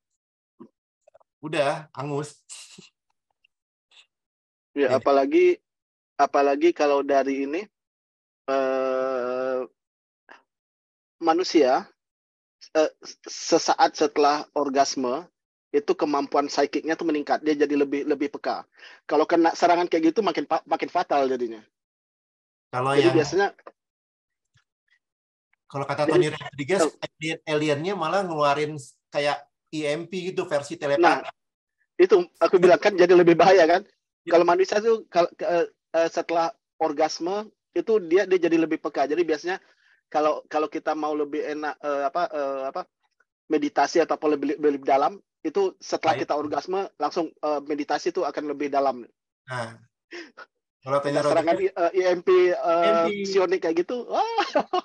Udah, angus. ya, apalagi apalagi kalau dari ini eh uh manusia sesaat setelah orgasme itu kemampuan psikiknya tuh meningkat dia jadi lebih lebih peka kalau kena serangan kayak gitu makin makin fatal jadinya kalau jadi yang, biasanya kalau kata Tony Rodriguez alien, aliennya malah ngeluarin kayak EMP gitu versi nah, telepati nah, itu aku bilang kan jadi lebih bahaya kan ya. kalau manusia tuh kalau, eh, setelah orgasme itu dia dia jadi lebih peka jadi biasanya kalau kalau kita mau lebih enak uh, apa uh, apa meditasi atau apa lebih, lebih dalam itu setelah kita orgasme langsung uh, meditasi itu akan lebih dalam. Nah. Kalau tanya serangan uh, IMP uh, kayak gitu.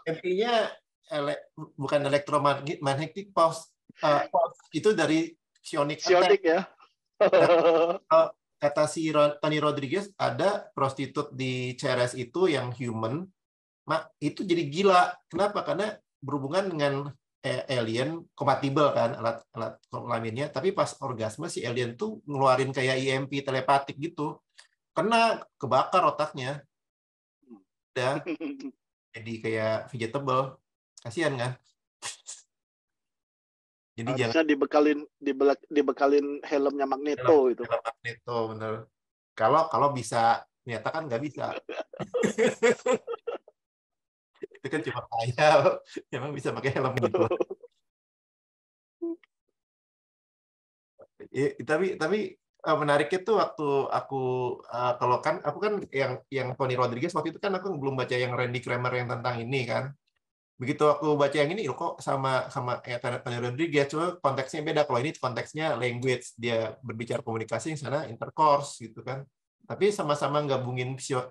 IMP-nya e ele bukan elektromagnetik pulse, uh, pulse itu dari sionik. Sionik ya. kata si Tony Rodriguez ada prostitut di Ceres itu yang human mak itu jadi gila. Kenapa? Karena berhubungan dengan eh, alien kompatibel kan alat alat kelaminnya tapi pas orgasme si alien tuh ngeluarin kayak imp e telepatik gitu kena kebakar otaknya udah jadi kayak vegetable kasihan kan jadi Harusnya jangan dibekalin dibekalin helmnya Magneto helm, itu helm Magneto bener kalau kalau bisa ternyata kan nggak bisa itu kan cuma saya emang bisa pakai helm gitu ya, tapi tapi eh, menariknya tuh waktu aku uh, kalau kan aku kan yang yang Tony Rodriguez waktu itu kan aku belum baca yang Randy Kramer yang tentang ini kan begitu aku baca yang ini kok sama sama ya, Tony Rodriguez cuma konteksnya beda kalau ini konteksnya language dia berbicara komunikasi yang sana intercourse gitu kan tapi sama-sama gabungin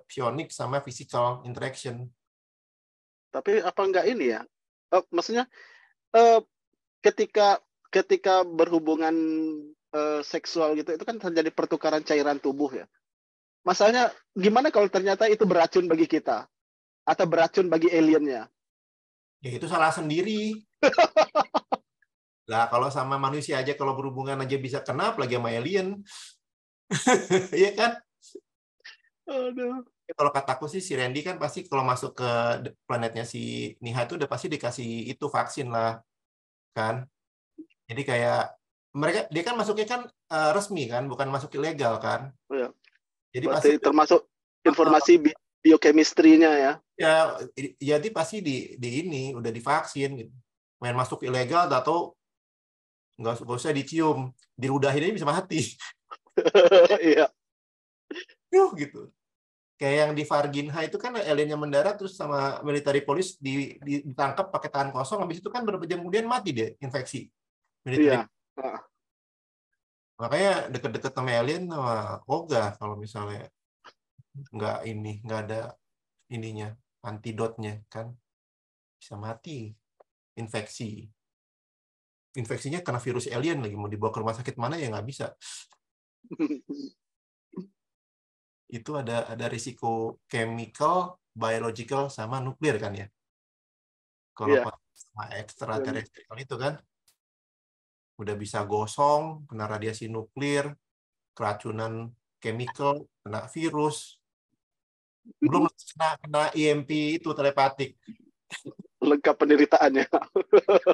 psionik sama physical interaction tapi apa enggak ini ya? oh, maksudnya eh, ketika ketika berhubungan eh, seksual gitu itu kan terjadi pertukaran cairan tubuh ya. Masalahnya gimana kalau ternyata itu beracun bagi kita atau beracun bagi aliennya? Ya itu salah sendiri. Lah kalau sama manusia aja kalau berhubungan aja bisa kena apalagi sama alien. Iya kan? Aduh kalau kataku sih si Randy kan pasti kalau masuk ke planetnya si Niha itu udah pasti dikasih itu vaksin lah kan jadi kayak mereka dia kan masuknya kan uh, resmi kan bukan masuk ilegal kan iya. ah, ah. Ya? ya. jadi pasti, termasuk informasi uh, biokemistrinya ya ya jadi pasti di di ini udah divaksin gitu main masuk ilegal atau nggak usah, dicium dirudahin aja bisa mati iya Yuh, gitu kayak yang di Farginha itu kan aliennya mendarat terus sama military police di, ditangkap pakai tangan kosong habis itu kan beberapa jam kemudian mati deh infeksi military. Iya. Makanya deket-deket sama alien sama Oga kalau misalnya nggak ini nggak ada ininya antidotnya kan bisa mati infeksi infeksinya karena virus alien lagi mau dibawa ke rumah sakit mana ya nggak bisa itu ada ada risiko chemical, biological sama nuklir kan ya. Kalau yeah. sama ekstraterestrial yeah. itu kan udah bisa gosong, kena radiasi nuklir, keracunan chemical, kena virus. Belum hmm. kena kena EMP itu telepatik. Lengkap penderitaannya.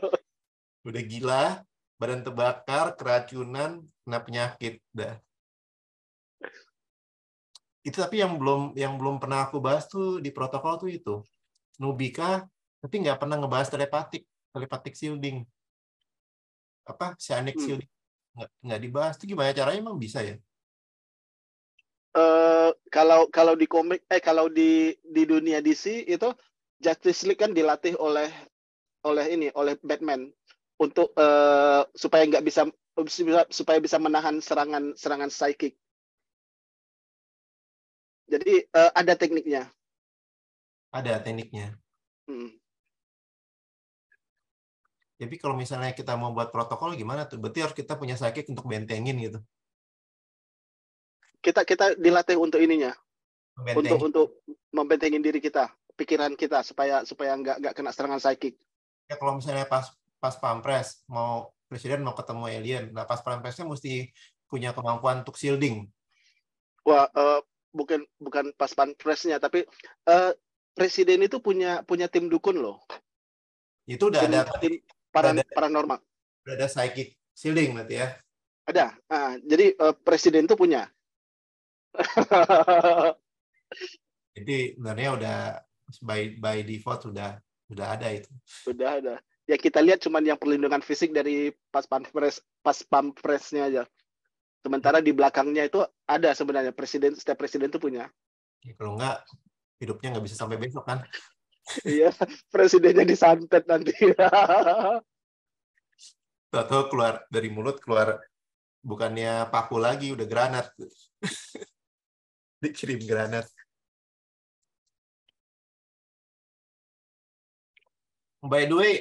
udah gila, badan terbakar, keracunan, kena penyakit. Dah itu tapi yang belum yang belum pernah aku bahas tuh di protokol tuh itu Nubika tapi nggak pernah ngebahas telepatik telepatik shielding apa psionic hmm. shielding nggak, nggak dibahas itu gimana caranya emang bisa ya Uh, kalau kalau di komik eh kalau di di dunia DC itu Justice League kan dilatih oleh oleh ini oleh Batman untuk uh, supaya nggak bisa supaya bisa menahan serangan serangan psychic jadi uh, ada tekniknya. Ada tekniknya. Hmm. Jadi kalau misalnya kita mau buat protokol gimana tuh? Berarti harus kita punya sakit untuk bentengin gitu. Kita kita dilatih untuk ininya. Untuk untuk membentengin diri kita, pikiran kita supaya supaya nggak nggak kena serangan psychic. Ya kalau misalnya pas pas pampres mau presiden mau ketemu alien, nah pas pampresnya mesti punya kemampuan untuk shielding. Wah, uh, bukan bukan pas panpresnya tapi uh, presiden itu punya punya tim dukun loh. Itu udah ada tim paranormal. Udah ada psychic shielding berarti ya. Ada. Uh, jadi uh, presiden itu punya. jadi sebenarnya udah by by default sudah sudah ada itu. sudah ada. Ya kita lihat cuman yang perlindungan fisik dari pas pampres pas pampresnya aja. Sementara di belakangnya itu ada sebenarnya presiden setiap presiden itu punya. Ya, kalau enggak hidupnya nggak bisa sampai besok kan? iya, presidennya disantet nanti. Tahu keluar dari mulut keluar bukannya paku lagi udah granat. Dikirim granat. By the way,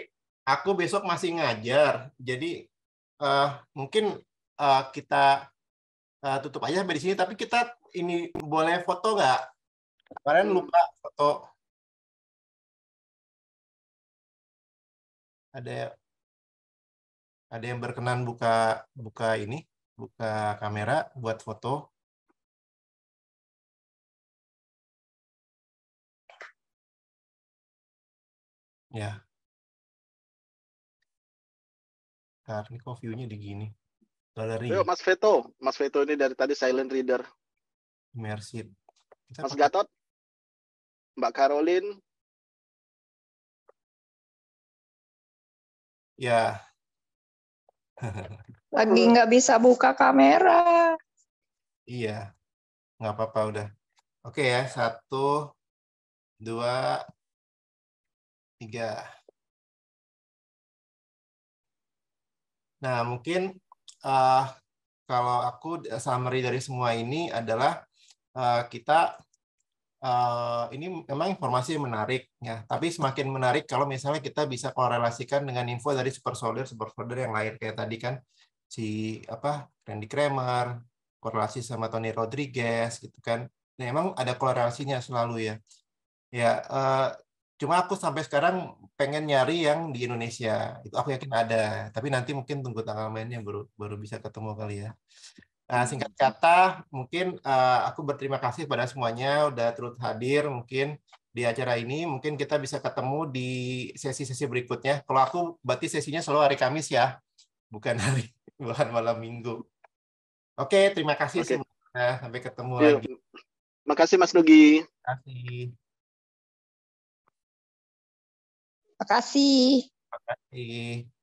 aku besok masih ngajar, jadi uh, mungkin uh, kita Eh, tutup aja sampai di sini. Tapi kita ini boleh foto nggak? Kemarin lupa foto. Ada ada yang berkenan buka buka ini, buka kamera buat foto. Ya. Karena ini kok view-nya di gini. Galeri. Yuk, Mas Veto. Mas Veto ini dari tadi silent reader. Immersive. Mas Gatot. Mbak Karolin. Ya. Lagi nggak bisa buka kamera. Iya. Nggak apa-apa udah. Oke ya. Satu, dua, tiga. Nah, mungkin uh, kalau aku eh, summary dari semua ini adalah uh, kita uh, ini memang informasi menarik ya, tapi semakin menarik kalau misalnya kita bisa korelasikan dengan info dari super soldier super soldier yang lain kayak tadi kan si apa Randy Kramer, korelasi sama Tony Rodriguez gitu kan. Nah, emang ada korelasinya selalu ya. Ya, uh, Cuma aku sampai sekarang pengen nyari yang di Indonesia. Itu aku yakin ada. Tapi nanti mungkin tunggu tanggal mainnya baru baru bisa ketemu kali ya. Nah, hmm. singkat kata, mungkin uh, aku berterima kasih pada semuanya udah terus hadir mungkin di acara ini. Mungkin kita bisa ketemu di sesi-sesi berikutnya. Kalau aku berarti sesinya selalu hari Kamis ya, bukan hari bukan malam Minggu. Oke, terima kasih okay. semuanya. Sampai ketemu Yuk. lagi. Makasih Mas Nugi. Terima kasih. Makasih. Makasih.